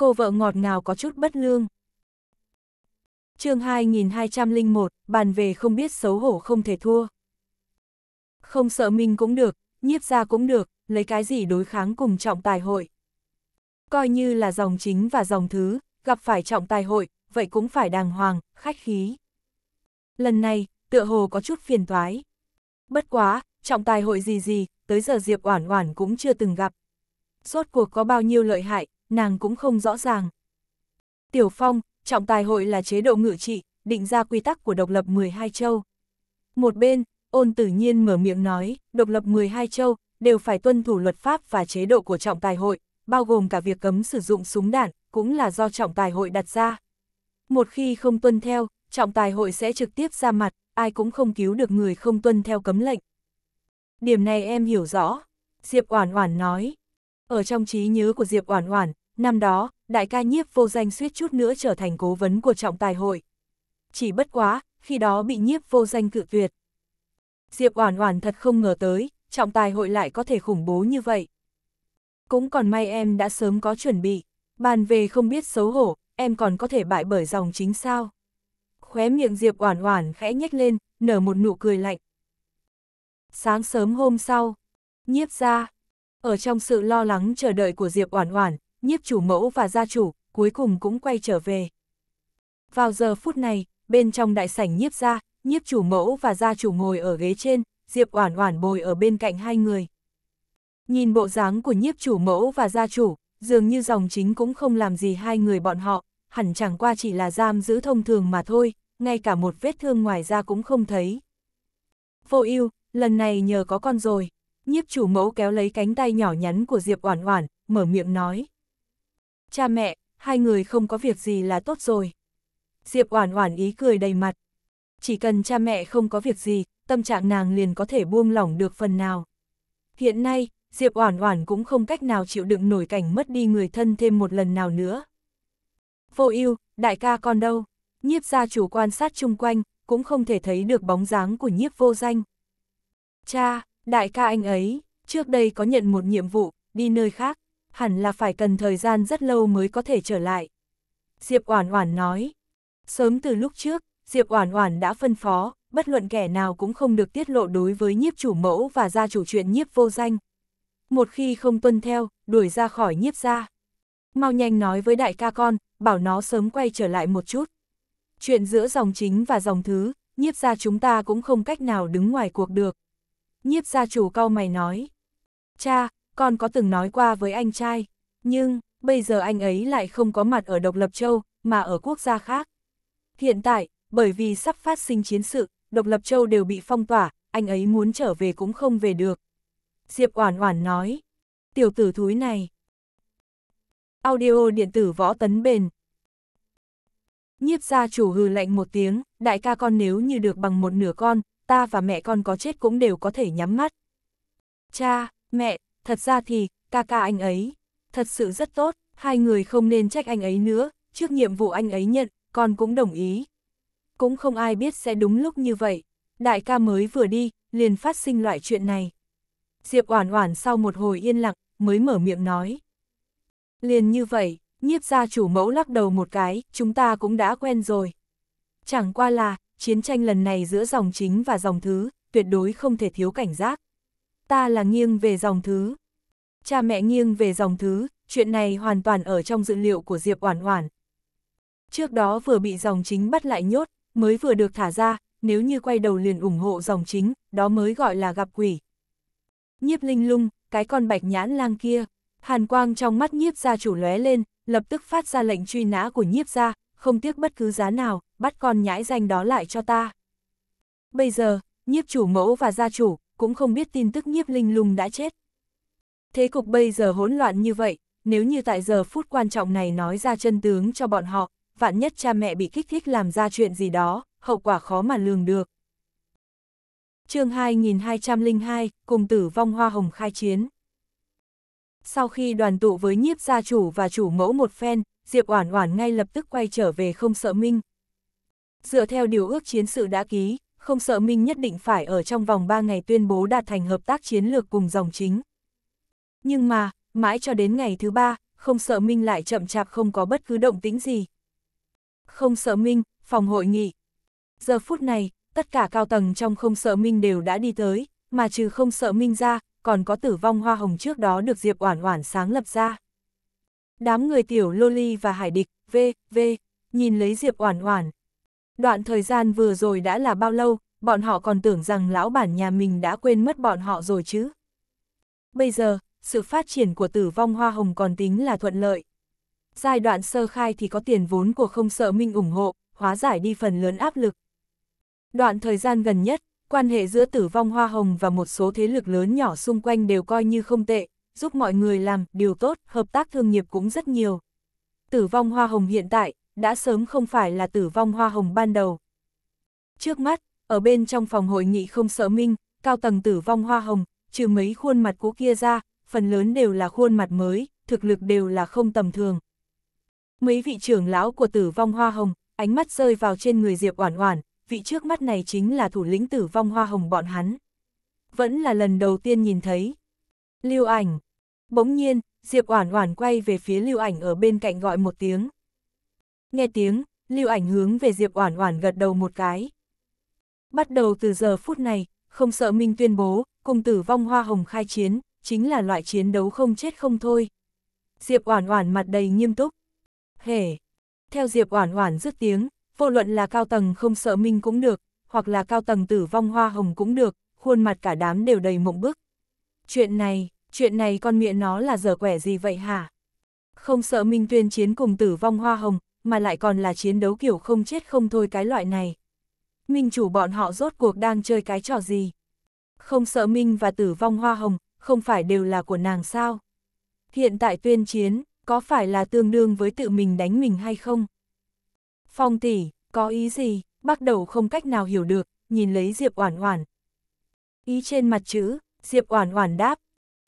cô vợ ngọt ngào có chút bất lương. chương 2201, bàn về không biết xấu hổ không thể thua. Không sợ mình cũng được, nhiếp ra cũng được, lấy cái gì đối kháng cùng trọng tài hội. Coi như là dòng chính và dòng thứ, gặp phải trọng tài hội, vậy cũng phải đàng hoàng, khách khí. Lần này, tựa hồ có chút phiền toái. Bất quá, trọng tài hội gì gì, tới giờ Diệp Oản Oản cũng chưa từng gặp. Rốt cuộc có bao nhiêu lợi hại, nàng cũng không rõ ràng. Tiểu Phong, trọng tài hội là chế độ ngự trị, định ra quy tắc của độc lập 12 châu. Một bên, ôn tử nhiên mở miệng nói, độc lập 12 châu, đều phải tuân thủ luật pháp và chế độ của trọng tài hội, bao gồm cả việc cấm sử dụng súng đạn, cũng là do trọng tài hội đặt ra. Một khi không tuân theo, trọng tài hội sẽ trực tiếp ra mặt, ai cũng không cứu được người không tuân theo cấm lệnh. Điểm này em hiểu rõ, Diệp Oản Oản nói. Ở trong trí nhớ của Diệp Oản Oản, Năm đó, đại ca nhiếp vô danh suýt chút nữa trở thành cố vấn của trọng tài hội. Chỉ bất quá, khi đó bị nhiếp vô danh cự tuyệt. Diệp Oản Oản thật không ngờ tới, trọng tài hội lại có thể khủng bố như vậy. Cũng còn may em đã sớm có chuẩn bị, bàn về không biết xấu hổ, em còn có thể bại bởi dòng chính sao. Khóe miệng Diệp Oản Oản khẽ nhếch lên, nở một nụ cười lạnh. Sáng sớm hôm sau, nhiếp ra, ở trong sự lo lắng chờ đợi của Diệp Oản Oản, nhiếp chủ mẫu và gia chủ, cuối cùng cũng quay trở về. Vào giờ phút này, bên trong đại sảnh nhiếp gia, nhiếp chủ mẫu và gia chủ ngồi ở ghế trên, Diệp Oản Oản bồi ở bên cạnh hai người. Nhìn bộ dáng của nhiếp chủ mẫu và gia chủ, dường như dòng chính cũng không làm gì hai người bọn họ, hẳn chẳng qua chỉ là giam giữ thông thường mà thôi, ngay cả một vết thương ngoài da cũng không thấy. Vô ưu, lần này nhờ có con rồi, nhiếp chủ mẫu kéo lấy cánh tay nhỏ nhắn của Diệp Oản Oản, mở miệng nói cha mẹ, hai người không có việc gì là tốt rồi. Diệp Oản Oản ý cười đầy mặt. Chỉ cần cha mẹ không có việc gì, tâm trạng nàng liền có thể buông lỏng được phần nào. Hiện nay, Diệp Oản Oản cũng không cách nào chịu đựng nổi cảnh mất đi người thân thêm một lần nào nữa. Vô Ưu, đại ca con đâu? Nhiếp gia chủ quan sát chung quanh, cũng không thể thấy được bóng dáng của Nhiếp Vô Danh. Cha, đại ca anh ấy, trước đây có nhận một nhiệm vụ, đi nơi khác hẳn là phải cần thời gian rất lâu mới có thể trở lại. Diệp Oản Oản nói, sớm từ lúc trước, Diệp Oản Oản đã phân phó, bất luận kẻ nào cũng không được tiết lộ đối với nhiếp chủ mẫu và gia chủ chuyện nhiếp vô danh. Một khi không tuân theo, đuổi ra khỏi nhiếp gia. Mau nhanh nói với đại ca con, bảo nó sớm quay trở lại một chút. Chuyện giữa dòng chính và dòng thứ, nhiếp gia chúng ta cũng không cách nào đứng ngoài cuộc được. Nhiếp gia chủ cau mày nói, cha, con có từng nói qua với anh trai, nhưng, bây giờ anh ấy lại không có mặt ở độc lập châu, mà ở quốc gia khác. Hiện tại, bởi vì sắp phát sinh chiến sự, độc lập châu đều bị phong tỏa, anh ấy muốn trở về cũng không về được. Diệp Oản Oản nói, tiểu tử thúi này. Audio điện tử võ tấn bền. Nhiếp gia chủ hừ lạnh một tiếng, đại ca con nếu như được bằng một nửa con, ta và mẹ con có chết cũng đều có thể nhắm mắt. Cha, mẹ, thật ra thì, ca ca anh ấy, thật sự rất tốt, hai người không nên trách anh ấy nữa, trước nhiệm vụ anh ấy nhận, con cũng đồng ý. Cũng không ai biết sẽ đúng lúc như vậy, đại ca mới vừa đi, liền phát sinh loại chuyện này. Diệp Oản Oản sau một hồi yên lặng, mới mở miệng nói. Liền như vậy, nhiếp gia chủ mẫu lắc đầu một cái, chúng ta cũng đã quen rồi. Chẳng qua là, chiến tranh lần này giữa dòng chính và dòng thứ, tuyệt đối không thể thiếu cảnh giác ta là nghiêng về dòng thứ. Cha mẹ nghiêng về dòng thứ, chuyện này hoàn toàn ở trong dự liệu của Diệp Oản Oản. Trước đó vừa bị dòng chính bắt lại nhốt, mới vừa được thả ra, nếu như quay đầu liền ủng hộ dòng chính, đó mới gọi là gặp quỷ. Nhiếp Linh Lung, cái con bạch nhãn lang kia, hàn quang trong mắt Nhiếp gia chủ lóe lên, lập tức phát ra lệnh truy nã của Nhiếp gia, không tiếc bất cứ giá nào, bắt con nhãi danh đó lại cho ta. Bây giờ, Nhiếp chủ mẫu và gia chủ, cũng không biết tin tức nhiếp linh lung đã chết. Thế cục bây giờ hỗn loạn như vậy, nếu như tại giờ phút quan trọng này nói ra chân tướng cho bọn họ, vạn nhất cha mẹ bị kích thích làm ra chuyện gì đó, hậu quả khó mà lường được. chương 2202, cùng tử vong hoa hồng khai chiến. Sau khi đoàn tụ với nhiếp gia chủ và chủ mẫu một phen, Diệp Oản Oản ngay lập tức quay trở về không sợ minh. Dựa theo điều ước chiến sự đã ký, không sợ Minh nhất định phải ở trong vòng 3 ngày tuyên bố đạt thành hợp tác chiến lược cùng dòng chính. Nhưng mà, mãi cho đến ngày thứ ba, không sợ Minh lại chậm chạp không có bất cứ động tĩnh gì. Không sợ Minh, phòng hội nghị. Giờ phút này, tất cả cao tầng trong không sợ Minh đều đã đi tới, mà trừ không sợ Minh ra, còn có tử vong hoa hồng trước đó được Diệp Oản Oản sáng lập ra. Đám người tiểu Loli và Hải Địch, V, V, nhìn lấy Diệp Oản Oản, Đoạn thời gian vừa rồi đã là bao lâu, bọn họ còn tưởng rằng lão bản nhà mình đã quên mất bọn họ rồi chứ. Bây giờ, sự phát triển của tử vong hoa hồng còn tính là thuận lợi. Giai đoạn sơ khai thì có tiền vốn của không sợ minh ủng hộ, hóa giải đi phần lớn áp lực. Đoạn thời gian gần nhất, quan hệ giữa tử vong hoa hồng và một số thế lực lớn nhỏ xung quanh đều coi như không tệ, giúp mọi người làm điều tốt, hợp tác thương nghiệp cũng rất nhiều. Tử vong hoa hồng hiện tại, đã sớm không phải là tử vong hoa hồng ban đầu. Trước mắt, ở bên trong phòng hội nghị không sợ minh, cao tầng tử vong hoa hồng, trừ mấy khuôn mặt cũ kia ra, phần lớn đều là khuôn mặt mới, thực lực đều là không tầm thường. Mấy vị trưởng lão của tử vong hoa hồng, ánh mắt rơi vào trên người Diệp Oản Oản, vị trước mắt này chính là thủ lĩnh tử vong hoa hồng bọn hắn. Vẫn là lần đầu tiên nhìn thấy. Lưu Ảnh. Bỗng nhiên, Diệp Oản Oản quay về phía Lưu Ảnh ở bên cạnh gọi một tiếng. Nghe tiếng, lưu ảnh hướng về Diệp Oản Oản gật đầu một cái. Bắt đầu từ giờ phút này, không sợ Minh tuyên bố, cùng tử vong hoa hồng khai chiến, chính là loại chiến đấu không chết không thôi. Diệp Oản Oản mặt đầy nghiêm túc. Hề! Theo Diệp Oản Oản dứt tiếng, vô luận là cao tầng không sợ Minh cũng được, hoặc là cao tầng tử vong hoa hồng cũng được, khuôn mặt cả đám đều đầy mộng bức. Chuyện này, chuyện này con miệng nó là giờ quẻ gì vậy hả? Không sợ Minh tuyên chiến cùng tử vong hoa hồng, mà lại còn là chiến đấu kiểu không chết không thôi cái loại này. Minh chủ bọn họ rốt cuộc đang chơi cái trò gì? Không sợ Minh và tử vong hoa hồng, không phải đều là của nàng sao? Hiện tại tuyên chiến, có phải là tương đương với tự mình đánh mình hay không? Phong tỷ, có ý gì? Bắt đầu không cách nào hiểu được, nhìn lấy Diệp Oản Oản. Ý trên mặt chữ, Diệp Oản Oản đáp.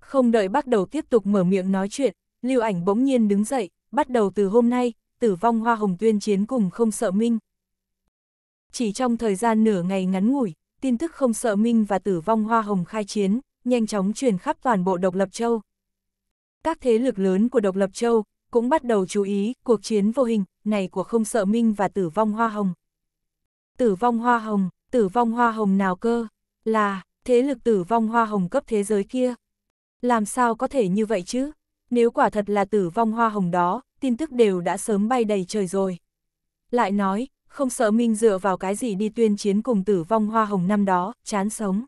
Không đợi bắt đầu tiếp tục mở miệng nói chuyện, Lưu Ảnh bỗng nhiên đứng dậy, bắt đầu từ hôm nay, tử vong hoa hồng tuyên chiến cùng không sợ minh. Chỉ trong thời gian nửa ngày ngắn ngủi, tin tức không sợ minh và tử vong hoa hồng khai chiến, nhanh chóng truyền khắp toàn bộ độc lập châu. Các thế lực lớn của độc lập châu cũng bắt đầu chú ý cuộc chiến vô hình này của không sợ minh và tử vong hoa hồng. Tử vong hoa hồng, tử vong hoa hồng nào cơ, là thế lực tử vong hoa hồng cấp thế giới kia. Làm sao có thể như vậy chứ? Nếu quả thật là tử vong hoa hồng đó, tin tức đều đã sớm bay đầy trời rồi. Lại nói, không sợ Minh dựa vào cái gì đi tuyên chiến cùng tử vong hoa hồng năm đó, chán sống.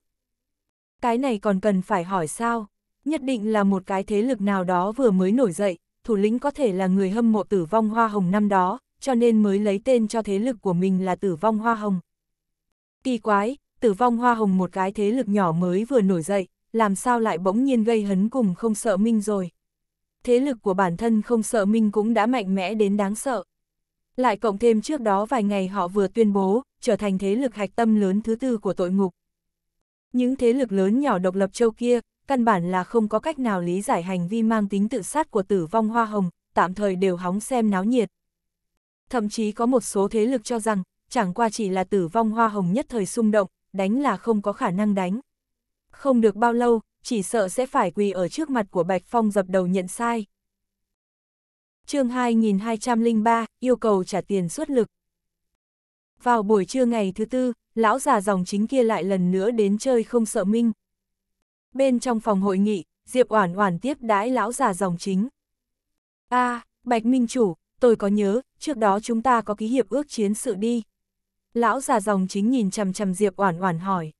Cái này còn cần phải hỏi sao, nhất định là một cái thế lực nào đó vừa mới nổi dậy, thủ lĩnh có thể là người hâm mộ tử vong hoa hồng năm đó, cho nên mới lấy tên cho thế lực của mình là tử vong hoa hồng. Kỳ quái, tử vong hoa hồng một cái thế lực nhỏ mới vừa nổi dậy, làm sao lại bỗng nhiên gây hấn cùng không sợ Minh rồi thế lực của bản thân không sợ Minh cũng đã mạnh mẽ đến đáng sợ. Lại cộng thêm trước đó vài ngày họ vừa tuyên bố, trở thành thế lực hạch tâm lớn thứ tư của tội ngục. Những thế lực lớn nhỏ độc lập châu kia, căn bản là không có cách nào lý giải hành vi mang tính tự sát của tử vong hoa hồng, tạm thời đều hóng xem náo nhiệt. Thậm chí có một số thế lực cho rằng, chẳng qua chỉ là tử vong hoa hồng nhất thời xung động, đánh là không có khả năng đánh. Không được bao lâu, chỉ sợ sẽ phải quỳ ở trước mặt của Bạch Phong dập đầu nhận sai. chương 2203, yêu cầu trả tiền xuất lực. Vào buổi trưa ngày thứ tư, lão già dòng chính kia lại lần nữa đến chơi không sợ minh. Bên trong phòng hội nghị, Diệp Oản Oản tiếp đãi lão già dòng chính. A, à, Bạch Minh Chủ, tôi có nhớ, trước đó chúng ta có ký hiệp ước chiến sự đi. Lão già dòng chính nhìn chằm chằm Diệp Oản Oản hỏi.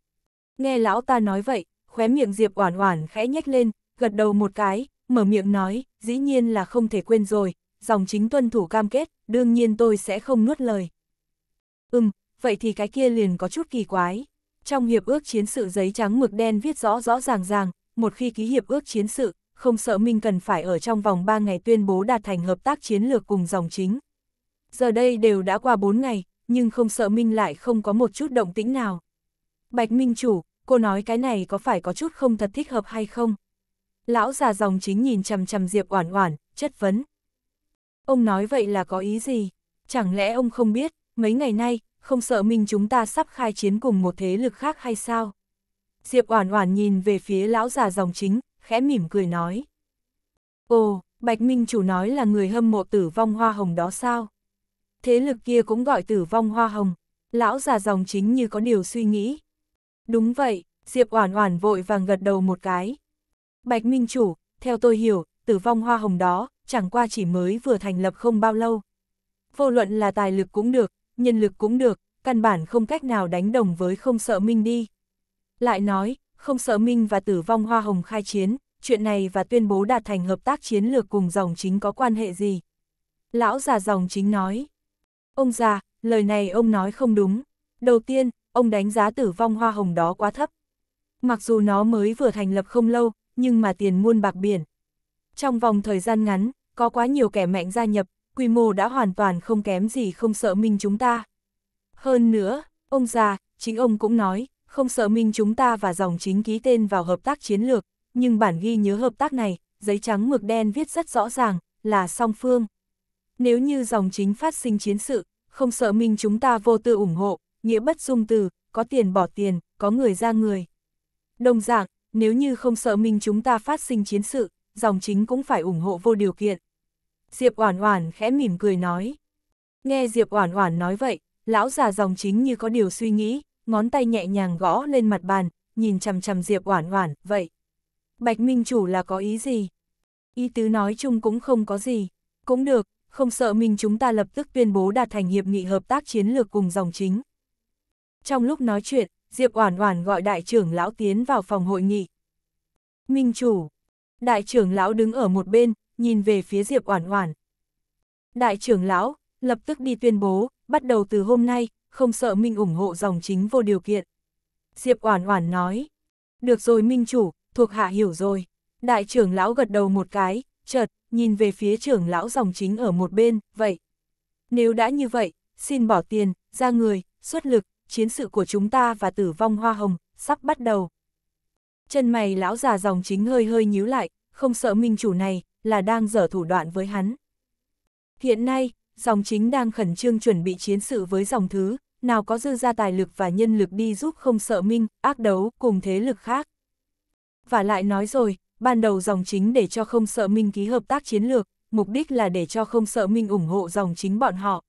Nghe lão ta nói vậy, khóe miệng Diệp Oản Oản khẽ nhếch lên, gật đầu một cái, mở miệng nói, dĩ nhiên là không thể quên rồi, dòng chính tuân thủ cam kết, đương nhiên tôi sẽ không nuốt lời. Ừm, vậy thì cái kia liền có chút kỳ quái. Trong hiệp ước chiến sự giấy trắng mực đen viết rõ rõ ràng ràng, một khi ký hiệp ước chiến sự, không sợ minh cần phải ở trong vòng 3 ngày tuyên bố đạt thành hợp tác chiến lược cùng dòng chính. Giờ đây đều đã qua 4 ngày, nhưng không sợ Minh lại không có một chút động tĩnh nào. Bạch Minh Chủ, cô nói cái này có phải có chút không thật thích hợp hay không? Lão già dòng chính nhìn chằm chằm Diệp Oản Oản, chất vấn. Ông nói vậy là có ý gì? Chẳng lẽ ông không biết, mấy ngày nay, không sợ mình chúng ta sắp khai chiến cùng một thế lực khác hay sao? Diệp Oản Oản nhìn về phía lão già dòng chính, khẽ mỉm cười nói. Ồ, Bạch Minh chủ nói là người hâm mộ tử vong hoa hồng đó sao? Thế lực kia cũng gọi tử vong hoa hồng. Lão già dòng chính như có điều suy nghĩ, Đúng vậy, Diệp Oản Oản vội vàng gật đầu một cái. Bạch Minh Chủ, theo tôi hiểu, tử vong hoa hồng đó, chẳng qua chỉ mới vừa thành lập không bao lâu. Vô luận là tài lực cũng được, nhân lực cũng được, căn bản không cách nào đánh đồng với không sợ Minh đi. Lại nói, không sợ Minh và tử vong hoa hồng khai chiến, chuyện này và tuyên bố đạt thành hợp tác chiến lược cùng dòng chính có quan hệ gì? Lão già dòng chính nói. Ông già, lời này ông nói không đúng. Đầu tiên, ông đánh giá tử vong hoa hồng đó quá thấp. Mặc dù nó mới vừa thành lập không lâu, nhưng mà tiền muôn bạc biển. Trong vòng thời gian ngắn, có quá nhiều kẻ mạnh gia nhập, quy mô đã hoàn toàn không kém gì không sợ minh chúng ta. Hơn nữa, ông già, chính ông cũng nói, không sợ minh chúng ta và dòng chính ký tên vào hợp tác chiến lược, nhưng bản ghi nhớ hợp tác này, giấy trắng mực đen viết rất rõ ràng, là song phương. Nếu như dòng chính phát sinh chiến sự, không sợ minh chúng ta vô tư ủng hộ, nghĩa bất dung từ, có tiền bỏ tiền, có người ra người. Đồng dạng, nếu như không sợ mình chúng ta phát sinh chiến sự, dòng chính cũng phải ủng hộ vô điều kiện. Diệp Oản Oản khẽ mỉm cười nói. Nghe Diệp Oản Oản nói vậy, lão già dòng chính như có điều suy nghĩ, ngón tay nhẹ nhàng gõ lên mặt bàn, nhìn chằm chằm Diệp Oản Oản, "Vậy, Bạch Minh chủ là có ý gì?" Ý tứ nói chung cũng không có gì, cũng được, không sợ mình chúng ta lập tức tuyên bố đạt thành hiệp nghị hợp tác chiến lược cùng dòng chính, trong lúc nói chuyện, Diệp Oản Oản gọi đại trưởng lão tiến vào phòng hội nghị. Minh chủ. Đại trưởng lão đứng ở một bên, nhìn về phía Diệp Oản Oản. Đại trưởng lão, lập tức đi tuyên bố, bắt đầu từ hôm nay, không sợ Minh ủng hộ dòng chính vô điều kiện. Diệp Oản Oản nói. Được rồi Minh chủ, thuộc hạ hiểu rồi. Đại trưởng lão gật đầu một cái, chợt, nhìn về phía trưởng lão dòng chính ở một bên, vậy. Nếu đã như vậy, xin bỏ tiền, ra người, xuất lực, chiến sự của chúng ta và tử vong hoa hồng, sắp bắt đầu. Chân mày lão già dòng chính hơi hơi nhíu lại, không sợ minh chủ này, là đang dở thủ đoạn với hắn. Hiện nay, dòng chính đang khẩn trương chuẩn bị chiến sự với dòng thứ, nào có dư ra tài lực và nhân lực đi giúp không sợ minh, ác đấu cùng thế lực khác. Và lại nói rồi, ban đầu dòng chính để cho không sợ minh ký hợp tác chiến lược, mục đích là để cho không sợ minh ủng hộ dòng chính bọn họ.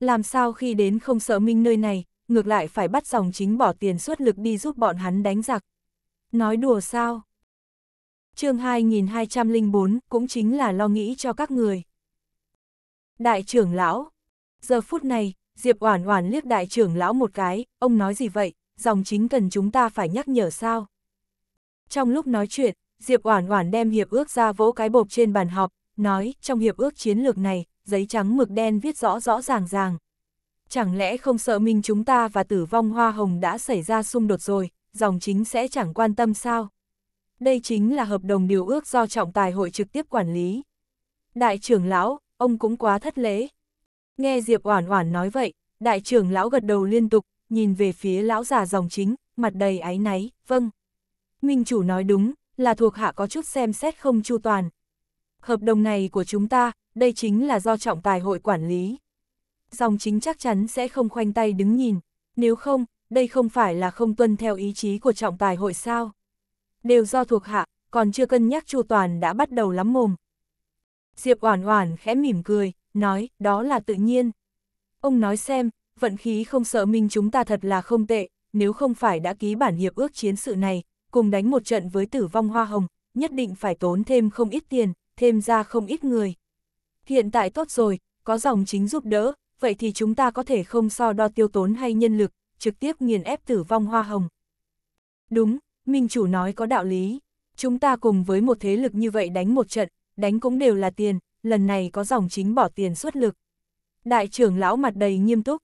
Làm sao khi đến không sợ minh nơi này, ngược lại phải bắt dòng chính bỏ tiền suất lực đi giúp bọn hắn đánh giặc. Nói đùa sao? chương 2204 cũng chính là lo nghĩ cho các người. Đại trưởng lão, giờ phút này, Diệp Oản Oản liếc đại trưởng lão một cái, ông nói gì vậy, dòng chính cần chúng ta phải nhắc nhở sao? Trong lúc nói chuyện, Diệp Oản Oản đem hiệp ước ra vỗ cái bộp trên bàn họp, nói, trong hiệp ước chiến lược này, giấy trắng mực đen viết rõ rõ ràng ràng, Chẳng lẽ không sợ minh chúng ta và tử vong hoa hồng đã xảy ra xung đột rồi, dòng chính sẽ chẳng quan tâm sao? Đây chính là hợp đồng điều ước do trọng tài hội trực tiếp quản lý. Đại trưởng lão, ông cũng quá thất lễ. Nghe Diệp Oản Oản nói vậy, đại trưởng lão gật đầu liên tục, nhìn về phía lão già dòng chính, mặt đầy áy náy, vâng. Minh chủ nói đúng, là thuộc hạ có chút xem xét không chu toàn. Hợp đồng này của chúng ta, đây chính là do trọng tài hội quản lý dòng chính chắc chắn sẽ không khoanh tay đứng nhìn, nếu không, đây không phải là không tuân theo ý chí của trọng tài hội sao. Đều do thuộc hạ, còn chưa cân nhắc chu toàn đã bắt đầu lắm mồm. Diệp Oản Oản khẽ mỉm cười, nói, đó là tự nhiên. Ông nói xem, vận khí không sợ minh chúng ta thật là không tệ, nếu không phải đã ký bản hiệp ước chiến sự này, cùng đánh một trận với tử vong hoa hồng, nhất định phải tốn thêm không ít tiền, thêm ra không ít người. Hiện tại tốt rồi, có dòng chính giúp đỡ, vậy thì chúng ta có thể không so đo tiêu tốn hay nhân lực, trực tiếp nghiền ép tử vong hoa hồng. Đúng, Minh Chủ nói có đạo lý. Chúng ta cùng với một thế lực như vậy đánh một trận, đánh cũng đều là tiền, lần này có dòng chính bỏ tiền xuất lực. Đại trưởng lão mặt đầy nghiêm túc.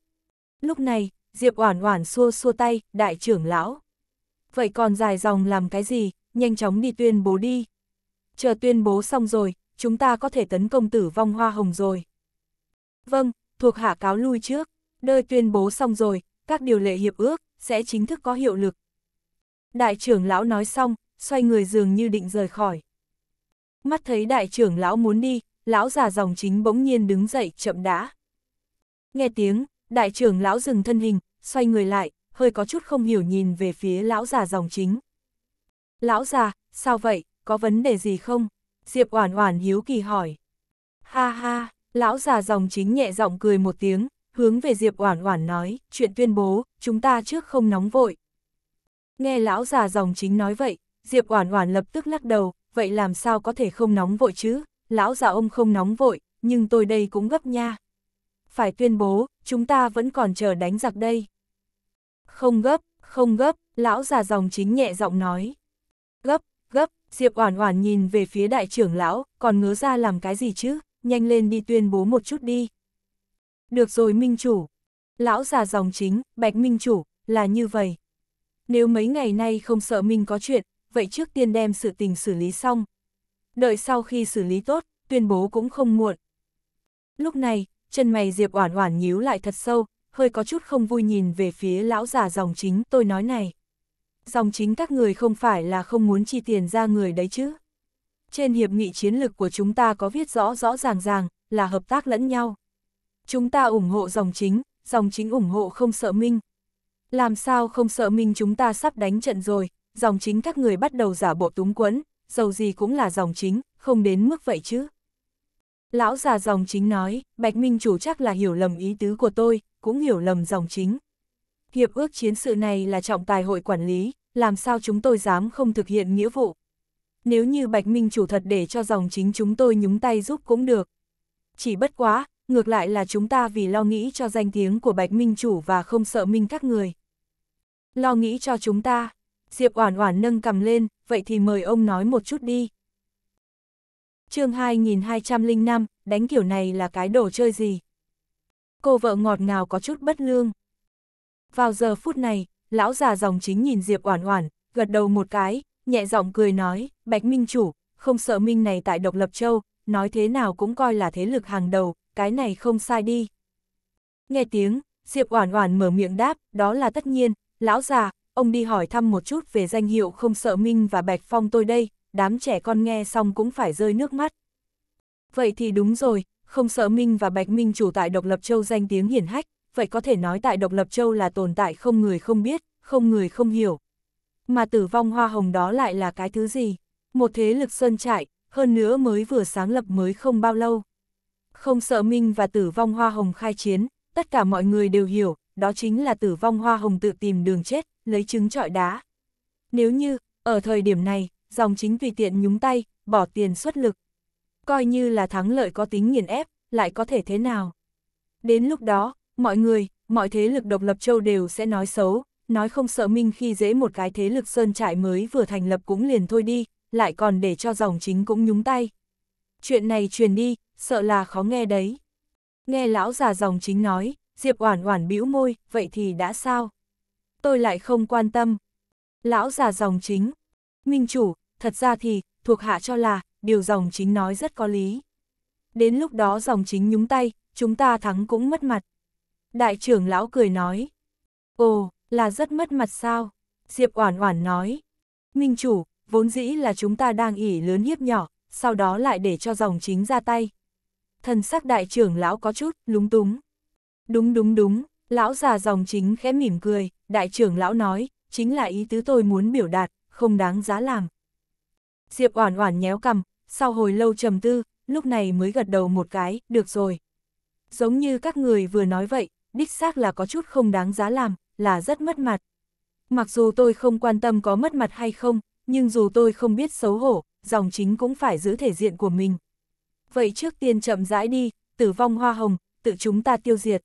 Lúc này, Diệp Oản Oản xua xua tay, đại trưởng lão. Vậy còn dài dòng làm cái gì, nhanh chóng đi tuyên bố đi. Chờ tuyên bố xong rồi, chúng ta có thể tấn công tử vong hoa hồng rồi. Vâng, thuộc hạ cáo lui trước, nơi tuyên bố xong rồi, các điều lệ hiệp ước sẽ chính thức có hiệu lực. Đại trưởng lão nói xong, xoay người dường như định rời khỏi. Mắt thấy đại trưởng lão muốn đi, lão già dòng chính bỗng nhiên đứng dậy chậm đã. Nghe tiếng, đại trưởng lão dừng thân hình, xoay người lại, hơi có chút không hiểu nhìn về phía lão già dòng chính. Lão già, sao vậy, có vấn đề gì không? Diệp Oản Oản hiếu kỳ hỏi. Ha ha, Lão già dòng chính nhẹ giọng cười một tiếng, hướng về Diệp Oản Oản nói, chuyện tuyên bố, chúng ta trước không nóng vội. Nghe lão già dòng chính nói vậy, Diệp Oản Oản lập tức lắc đầu, vậy làm sao có thể không nóng vội chứ, lão già ông không nóng vội, nhưng tôi đây cũng gấp nha. Phải tuyên bố, chúng ta vẫn còn chờ đánh giặc đây. Không gấp, không gấp, lão già dòng chính nhẹ giọng nói. Gấp, gấp, Diệp Oản Oản nhìn về phía đại trưởng lão, còn ngớ ra làm cái gì chứ? nhanh lên đi tuyên bố một chút đi. Được rồi minh chủ. Lão già dòng chính, bạch minh chủ, là như vậy. Nếu mấy ngày nay không sợ mình có chuyện, vậy trước tiên đem sự tình xử lý xong. Đợi sau khi xử lý tốt, tuyên bố cũng không muộn. Lúc này, chân mày Diệp Oản Oản nhíu lại thật sâu, hơi có chút không vui nhìn về phía lão già dòng chính tôi nói này. Dòng chính các người không phải là không muốn chi tiền ra người đấy chứ trên hiệp nghị chiến lược của chúng ta có viết rõ rõ ràng ràng, là hợp tác lẫn nhau. Chúng ta ủng hộ dòng chính, dòng chính ủng hộ không sợ Minh. Làm sao không sợ Minh chúng ta sắp đánh trận rồi, dòng chính các người bắt đầu giả bộ túng quẫn, dầu gì cũng là dòng chính, không đến mức vậy chứ. Lão già dòng chính nói, Bạch Minh chủ chắc là hiểu lầm ý tứ của tôi, cũng hiểu lầm dòng chính. Hiệp ước chiến sự này là trọng tài hội quản lý, làm sao chúng tôi dám không thực hiện nghĩa vụ, nếu như Bạch Minh chủ thật để cho dòng chính chúng tôi nhúng tay giúp cũng được. Chỉ bất quá, ngược lại là chúng ta vì lo nghĩ cho danh tiếng của Bạch Minh chủ và không sợ Minh các người. Lo nghĩ cho chúng ta, Diệp Oản Oản nâng cầm lên, vậy thì mời ông nói một chút đi. Chương 2205, đánh kiểu này là cái đồ chơi gì? Cô vợ ngọt ngào có chút bất lương. Vào giờ phút này, lão già dòng chính nhìn Diệp Oản Oản, gật đầu một cái, nhẹ giọng cười nói, Bạch Minh Chủ, không sợ Minh này tại Độc Lập Châu, nói thế nào cũng coi là thế lực hàng đầu, cái này không sai đi. Nghe tiếng, Diệp Oản Oản mở miệng đáp, đó là tất nhiên, lão già, ông đi hỏi thăm một chút về danh hiệu không sợ Minh và Bạch Phong tôi đây, đám trẻ con nghe xong cũng phải rơi nước mắt. Vậy thì đúng rồi, không sợ Minh và Bạch Minh chủ tại Độc Lập Châu danh tiếng hiển hách, vậy có thể nói tại Độc Lập Châu là tồn tại không người không biết, không người không hiểu mà tử vong hoa hồng đó lại là cái thứ gì? Một thế lực sơn trại, hơn nữa mới vừa sáng lập mới không bao lâu. Không sợ Minh và tử vong hoa hồng khai chiến, tất cả mọi người đều hiểu, đó chính là tử vong hoa hồng tự tìm đường chết, lấy trứng trọi đá. Nếu như, ở thời điểm này, dòng chính tùy tiện nhúng tay, bỏ tiền xuất lực. Coi như là thắng lợi có tính nghiền ép, lại có thể thế nào? Đến lúc đó, mọi người, mọi thế lực độc lập châu đều sẽ nói xấu, nói không sợ Minh khi dễ một cái thế lực sơn trại mới vừa thành lập cũng liền thôi đi, lại còn để cho dòng chính cũng nhúng tay. Chuyện này truyền đi, sợ là khó nghe đấy. Nghe lão già dòng chính nói, Diệp Oản Oản bĩu môi, vậy thì đã sao? Tôi lại không quan tâm. Lão già dòng chính, Minh chủ, thật ra thì thuộc hạ cho là điều dòng chính nói rất có lý. Đến lúc đó dòng chính nhúng tay, chúng ta thắng cũng mất mặt. Đại trưởng lão cười nói. Ồ, là rất mất mặt sao? Diệp Oản Oản nói. Minh chủ, vốn dĩ là chúng ta đang ỉ lớn hiếp nhỏ, sau đó lại để cho dòng chính ra tay. Thần sắc đại trưởng lão có chút lúng túng. Đúng đúng đúng, lão già dòng chính khẽ mỉm cười, đại trưởng lão nói, chính là ý tứ tôi muốn biểu đạt, không đáng giá làm. Diệp Oản Oản nhéo cằm, sau hồi lâu trầm tư, lúc này mới gật đầu một cái, được rồi. Giống như các người vừa nói vậy, đích xác là có chút không đáng giá làm, là rất mất mặt. Mặc dù tôi không quan tâm có mất mặt hay không, nhưng dù tôi không biết xấu hổ, dòng chính cũng phải giữ thể diện của mình. Vậy trước tiên chậm rãi đi, tử vong hoa hồng, tự chúng ta tiêu diệt.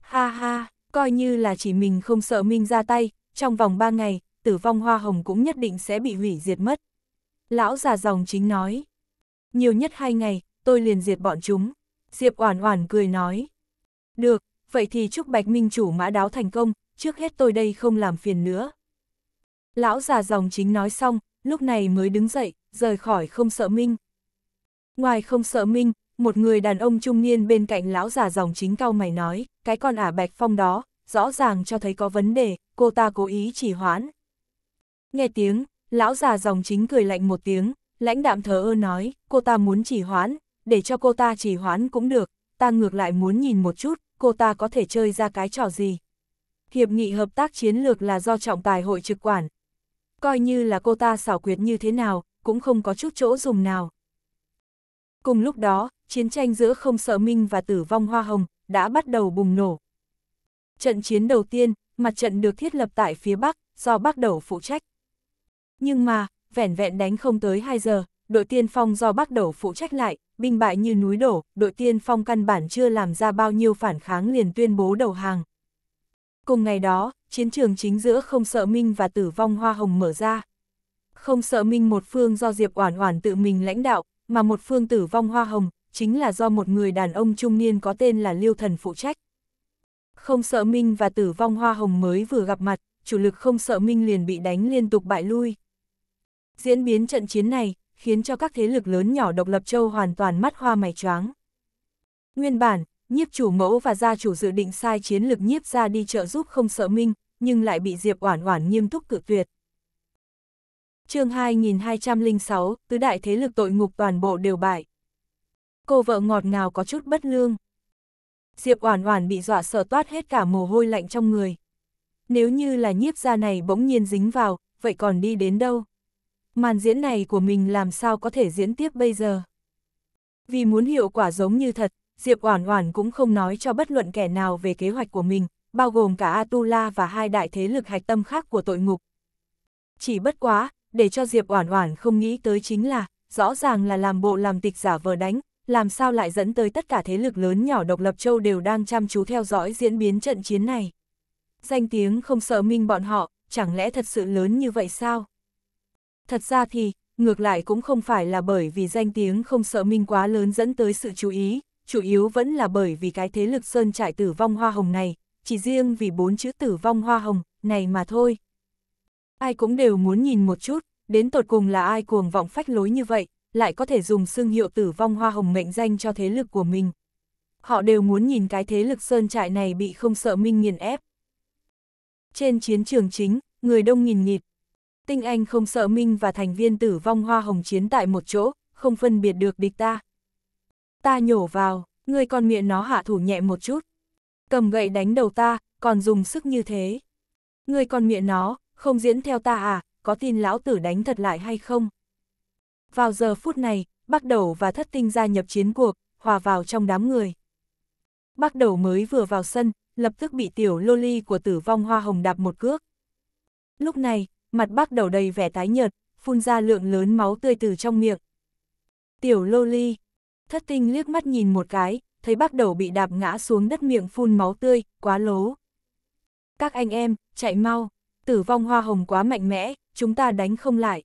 Ha ha, coi như là chỉ mình không sợ Minh ra tay, trong vòng 3 ngày, tử vong hoa hồng cũng nhất định sẽ bị hủy diệt mất. Lão già dòng chính nói. Nhiều nhất hai ngày, tôi liền diệt bọn chúng. Diệp Oản Oản cười nói. Được, vậy thì chúc Bạch Minh chủ mã đáo thành công, trước hết tôi đây không làm phiền nữa. Lão già dòng chính nói xong, lúc này mới đứng dậy, rời khỏi không sợ Minh. Ngoài không sợ Minh, một người đàn ông trung niên bên cạnh lão già dòng chính cao mày nói, cái con ả Bạch Phong đó, rõ ràng cho thấy có vấn đề, cô ta cố ý chỉ hoãn. Nghe tiếng, lão già dòng chính cười lạnh một tiếng, lãnh đạm thờ ơ nói, cô ta muốn chỉ hoãn, để cho cô ta chỉ hoãn cũng được, ta ngược lại muốn nhìn một chút, cô ta có thể chơi ra cái trò gì. Hiệp nghị hợp tác chiến lược là do trọng tài hội trực quản. Coi như là cô ta xảo quyệt như thế nào, cũng không có chút chỗ dùng nào. Cùng lúc đó, chiến tranh giữa không sợ minh và tử vong hoa hồng đã bắt đầu bùng nổ. Trận chiến đầu tiên, mặt trận được thiết lập tại phía Bắc, do Bắc Đầu phụ trách. Nhưng mà, vẻn vẹn đánh không tới 2 giờ, đội tiên phong do Bắc Đầu phụ trách lại, binh bại như núi đổ, đội tiên phong căn bản chưa làm ra bao nhiêu phản kháng liền tuyên bố đầu hàng. Cùng ngày đó, chiến trường chính giữa không sợ Minh và tử vong Hoa Hồng mở ra. Không sợ Minh một phương do Diệp Oản Oản tự mình lãnh đạo, mà một phương tử vong Hoa Hồng, chính là do một người đàn ông trung niên có tên là Liêu Thần phụ trách. Không sợ Minh và tử vong Hoa Hồng mới vừa gặp mặt, chủ lực không sợ Minh liền bị đánh liên tục bại lui. Diễn biến trận chiến này, khiến cho các thế lực lớn nhỏ độc lập châu hoàn toàn mắt hoa mày choáng. Nguyên bản, nhiếp chủ mẫu và gia chủ dự định sai chiến lực nhiếp ra đi trợ giúp không sợ minh, nhưng lại bị Diệp Oản Oản nghiêm túc cự tuyệt. Chương 2206, tứ đại thế lực tội ngục toàn bộ đều bại. Cô vợ ngọt ngào có chút bất lương. Diệp Oản Oản bị dọa sợ toát hết cả mồ hôi lạnh trong người. Nếu như là nhiếp gia này bỗng nhiên dính vào, vậy còn đi đến đâu? màn diễn này của mình làm sao có thể diễn tiếp bây giờ. Vì muốn hiệu quả giống như thật, Diệp Oản Oản cũng không nói cho bất luận kẻ nào về kế hoạch của mình, bao gồm cả Atula và hai đại thế lực hạch tâm khác của tội ngục. Chỉ bất quá, để cho Diệp Oản Oản không nghĩ tới chính là, rõ ràng là làm bộ làm tịch giả vờ đánh, làm sao lại dẫn tới tất cả thế lực lớn nhỏ độc lập châu đều đang chăm chú theo dõi diễn biến trận chiến này. Danh tiếng không sợ minh bọn họ, chẳng lẽ thật sự lớn như vậy sao? Thật ra thì, ngược lại cũng không phải là bởi vì danh tiếng không sợ minh quá lớn dẫn tới sự chú ý, chủ yếu vẫn là bởi vì cái thế lực sơn trại tử vong hoa hồng này, chỉ riêng vì bốn chữ tử vong hoa hồng, này mà thôi. Ai cũng đều muốn nhìn một chút, đến tột cùng là ai cuồng vọng phách lối như vậy, lại có thể dùng xương hiệu tử vong hoa hồng mệnh danh cho thế lực của mình. Họ đều muốn nhìn cái thế lực sơn trại này bị không sợ minh nghiền ép. Trên chiến trường chính, người đông nghìn nghịt, Tinh Anh không sợ Minh và thành viên tử vong hoa hồng chiến tại một chỗ, không phân biệt được địch ta. Ta nhổ vào, người còn miệng nó hạ thủ nhẹ một chút. Cầm gậy đánh đầu ta, còn dùng sức như thế. Người còn miệng nó, không diễn theo ta à, có tin lão tử đánh thật lại hay không? Vào giờ phút này, bắt đầu và thất tinh gia nhập chiến cuộc, hòa vào trong đám người. Bắt đầu mới vừa vào sân, lập tức bị tiểu loli của tử vong hoa hồng đạp một cước. Lúc này, mặt bác đầu đầy vẻ tái nhợt, phun ra lượng lớn máu tươi từ trong miệng. Tiểu lô ly, thất tinh liếc mắt nhìn một cái, thấy bác đầu bị đạp ngã xuống đất miệng phun máu tươi, quá lố. Các anh em, chạy mau, tử vong hoa hồng quá mạnh mẽ, chúng ta đánh không lại.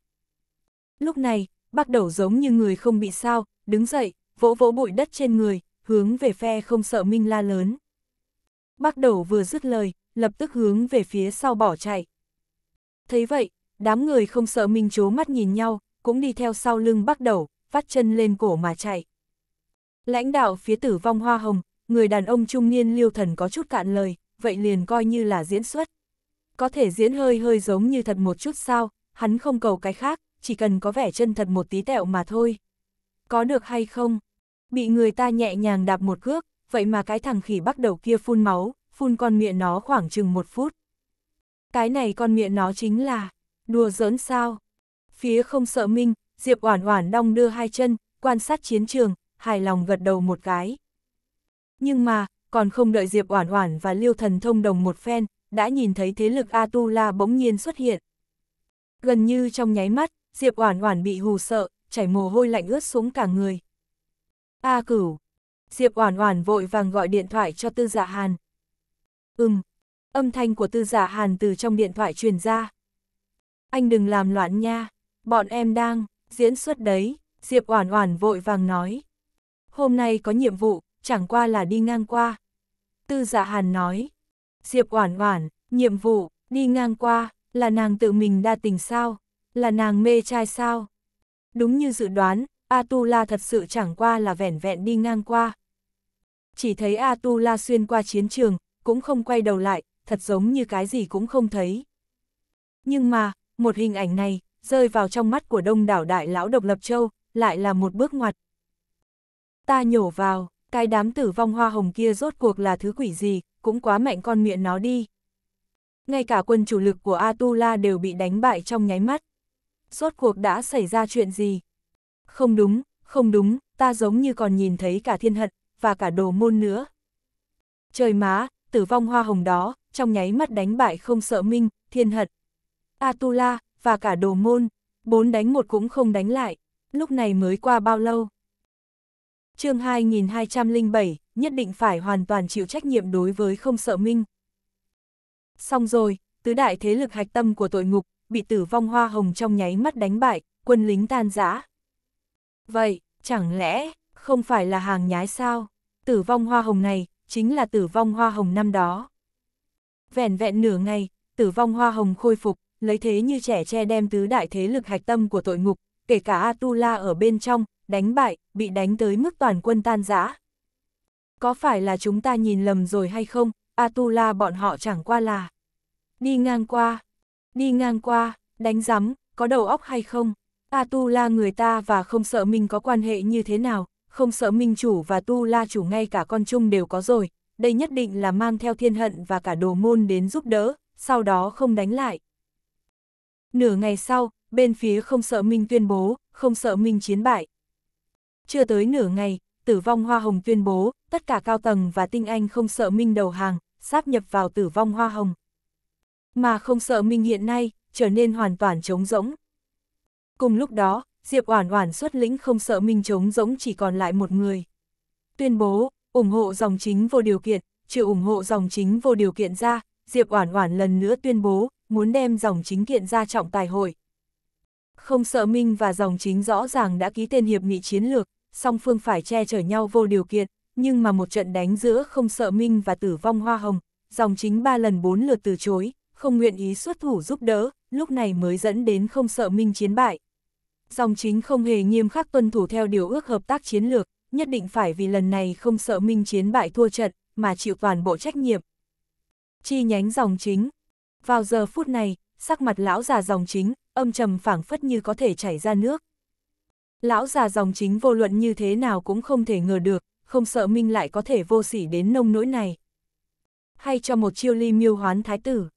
Lúc này, bác đầu giống như người không bị sao, đứng dậy, vỗ vỗ bụi đất trên người, hướng về phe không sợ minh la lớn. Bác đầu vừa dứt lời, lập tức hướng về phía sau bỏ chạy. Thấy vậy, đám người không sợ minh chố mắt nhìn nhau, cũng đi theo sau lưng bắt đầu, vắt chân lên cổ mà chạy. Lãnh đạo phía tử vong hoa hồng, người đàn ông trung niên liêu thần có chút cạn lời, vậy liền coi như là diễn xuất. Có thể diễn hơi hơi giống như thật một chút sao, hắn không cầu cái khác, chỉ cần có vẻ chân thật một tí tẹo mà thôi. Có được hay không? Bị người ta nhẹ nhàng đạp một cước, vậy mà cái thằng khỉ bắt đầu kia phun máu, phun con miệng nó khoảng chừng một phút cái này con miệng nó chính là, đùa giỡn sao. Phía không sợ minh, Diệp Oản Oản đong đưa hai chân, quan sát chiến trường, hài lòng gật đầu một cái. Nhưng mà, còn không đợi Diệp Oản Oản và Liêu Thần thông đồng một phen, đã nhìn thấy thế lực Atula bỗng nhiên xuất hiện. Gần như trong nháy mắt, Diệp Oản Oản bị hù sợ, chảy mồ hôi lạnh ướt xuống cả người. A Cửu, Diệp Oản Oản vội vàng gọi điện thoại cho Tư Dạ Hàn. Ừm, Âm thanh của tư giả hàn từ trong điện thoại truyền ra. Anh đừng làm loạn nha, bọn em đang, diễn xuất đấy, Diệp Oản Oản vội vàng nói. Hôm nay có nhiệm vụ, chẳng qua là đi ngang qua. Tư giả Hàn nói. Diệp Oản Oản, nhiệm vụ, đi ngang qua, là nàng tự mình đa tình sao? Là nàng mê trai sao? Đúng như dự đoán, Atula thật sự chẳng qua là vẻn vẹn đi ngang qua. Chỉ thấy Atula xuyên qua chiến trường, cũng không quay đầu lại, thật giống như cái gì cũng không thấy. Nhưng mà, một hình ảnh này, rơi vào trong mắt của đông đảo đại lão độc lập châu, lại là một bước ngoặt. Ta nhổ vào, cái đám tử vong hoa hồng kia rốt cuộc là thứ quỷ gì, cũng quá mạnh con miệng nó đi. Ngay cả quân chủ lực của Atula đều bị đánh bại trong nháy mắt. Rốt cuộc đã xảy ra chuyện gì? Không đúng, không đúng, ta giống như còn nhìn thấy cả thiên hận, và cả đồ môn nữa. Trời má, tử vong hoa hồng đó, trong nháy mắt đánh bại không sợ Minh, Thiên Hật, Atula, và cả đồ môn, bốn đánh một cũng không đánh lại, lúc này mới qua bao lâu. chương 2207, nhất định phải hoàn toàn chịu trách nhiệm đối với không sợ Minh. Xong rồi, tứ đại thế lực hạch tâm của tội ngục, bị tử vong hoa hồng trong nháy mắt đánh bại, quân lính tan rã. Vậy, chẳng lẽ, không phải là hàng nhái sao? Tử vong hoa hồng này, chính là tử vong hoa hồng năm đó. Vẻn vẹn nửa ngày, tử vong hoa hồng khôi phục, lấy thế như trẻ che đem tứ đại thế lực hạch tâm của tội ngục, kể cả Atula ở bên trong, đánh bại, bị đánh tới mức toàn quân tan rã. Có phải là chúng ta nhìn lầm rồi hay không, Atula bọn họ chẳng qua là. Đi ngang qua, đi ngang qua, đánh rắm, có đầu óc hay không? Atula người ta và không sợ mình có quan hệ như thế nào, không sợ minh chủ và tu la chủ ngay cả con chung đều có rồi, đây nhất định là mang theo thiên hận và cả đồ môn đến giúp đỡ, sau đó không đánh lại. Nửa ngày sau, bên phía không sợ Minh tuyên bố, không sợ Minh chiến bại. Chưa tới nửa ngày, tử vong hoa hồng tuyên bố, tất cả cao tầng và tinh anh không sợ Minh đầu hàng, sáp nhập vào tử vong hoa hồng. Mà không sợ Minh hiện nay, trở nên hoàn toàn trống rỗng. Cùng lúc đó, Diệp Oản Oản xuất lĩnh không sợ Minh trống rỗng chỉ còn lại một người. Tuyên bố, ủng hộ dòng chính vô điều kiện, trừ ủng hộ dòng chính vô điều kiện ra, Diệp Oản Oản lần nữa tuyên bố, muốn đem dòng chính kiện ra trọng tài hội. Không sợ Minh và dòng chính rõ ràng đã ký tên hiệp nghị chiến lược, song phương phải che chở nhau vô điều kiện, nhưng mà một trận đánh giữa không sợ Minh và tử vong hoa hồng, dòng chính ba lần bốn lượt từ chối, không nguyện ý xuất thủ giúp đỡ, lúc này mới dẫn đến không sợ Minh chiến bại. Dòng chính không hề nghiêm khắc tuân thủ theo điều ước hợp tác chiến lược, nhất định phải vì lần này không sợ minh chiến bại thua trận, mà chịu toàn bộ trách nhiệm. Chi nhánh dòng chính Vào giờ phút này, sắc mặt lão già dòng chính, âm trầm phảng phất như có thể chảy ra nước. Lão già dòng chính vô luận như thế nào cũng không thể ngờ được, không sợ minh lại có thể vô sỉ đến nông nỗi này. Hay cho một chiêu ly miêu hoán thái tử.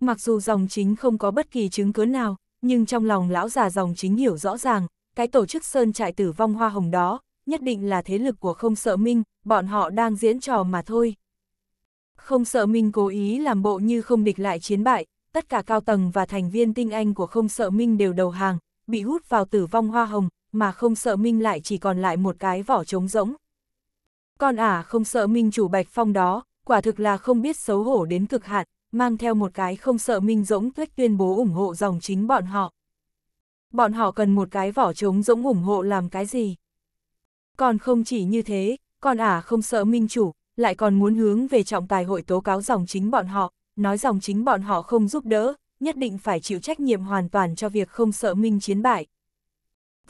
Mặc dù dòng chính không có bất kỳ chứng cứ nào, nhưng trong lòng lão già dòng chính hiểu rõ ràng, cái tổ chức sơn trại tử vong hoa hồng đó, nhất định là thế lực của không sợ minh, bọn họ đang diễn trò mà thôi. Không sợ minh cố ý làm bộ như không địch lại chiến bại, tất cả cao tầng và thành viên tinh anh của không sợ minh đều đầu hàng, bị hút vào tử vong hoa hồng, mà không sợ minh lại chỉ còn lại một cái vỏ trống rỗng. Con ả à, không sợ minh chủ bạch phong đó, quả thực là không biết xấu hổ đến cực hạn, mang theo một cái không sợ minh rỗng tuyết tuyên bố ủng hộ dòng chính bọn họ. Bọn họ cần một cái vỏ trống rỗng ủng hộ làm cái gì? Còn không chỉ như thế, còn ả à không sợ minh chủ, lại còn muốn hướng về trọng tài hội tố cáo dòng chính bọn họ, nói dòng chính bọn họ không giúp đỡ, nhất định phải chịu trách nhiệm hoàn toàn cho việc không sợ minh chiến bại.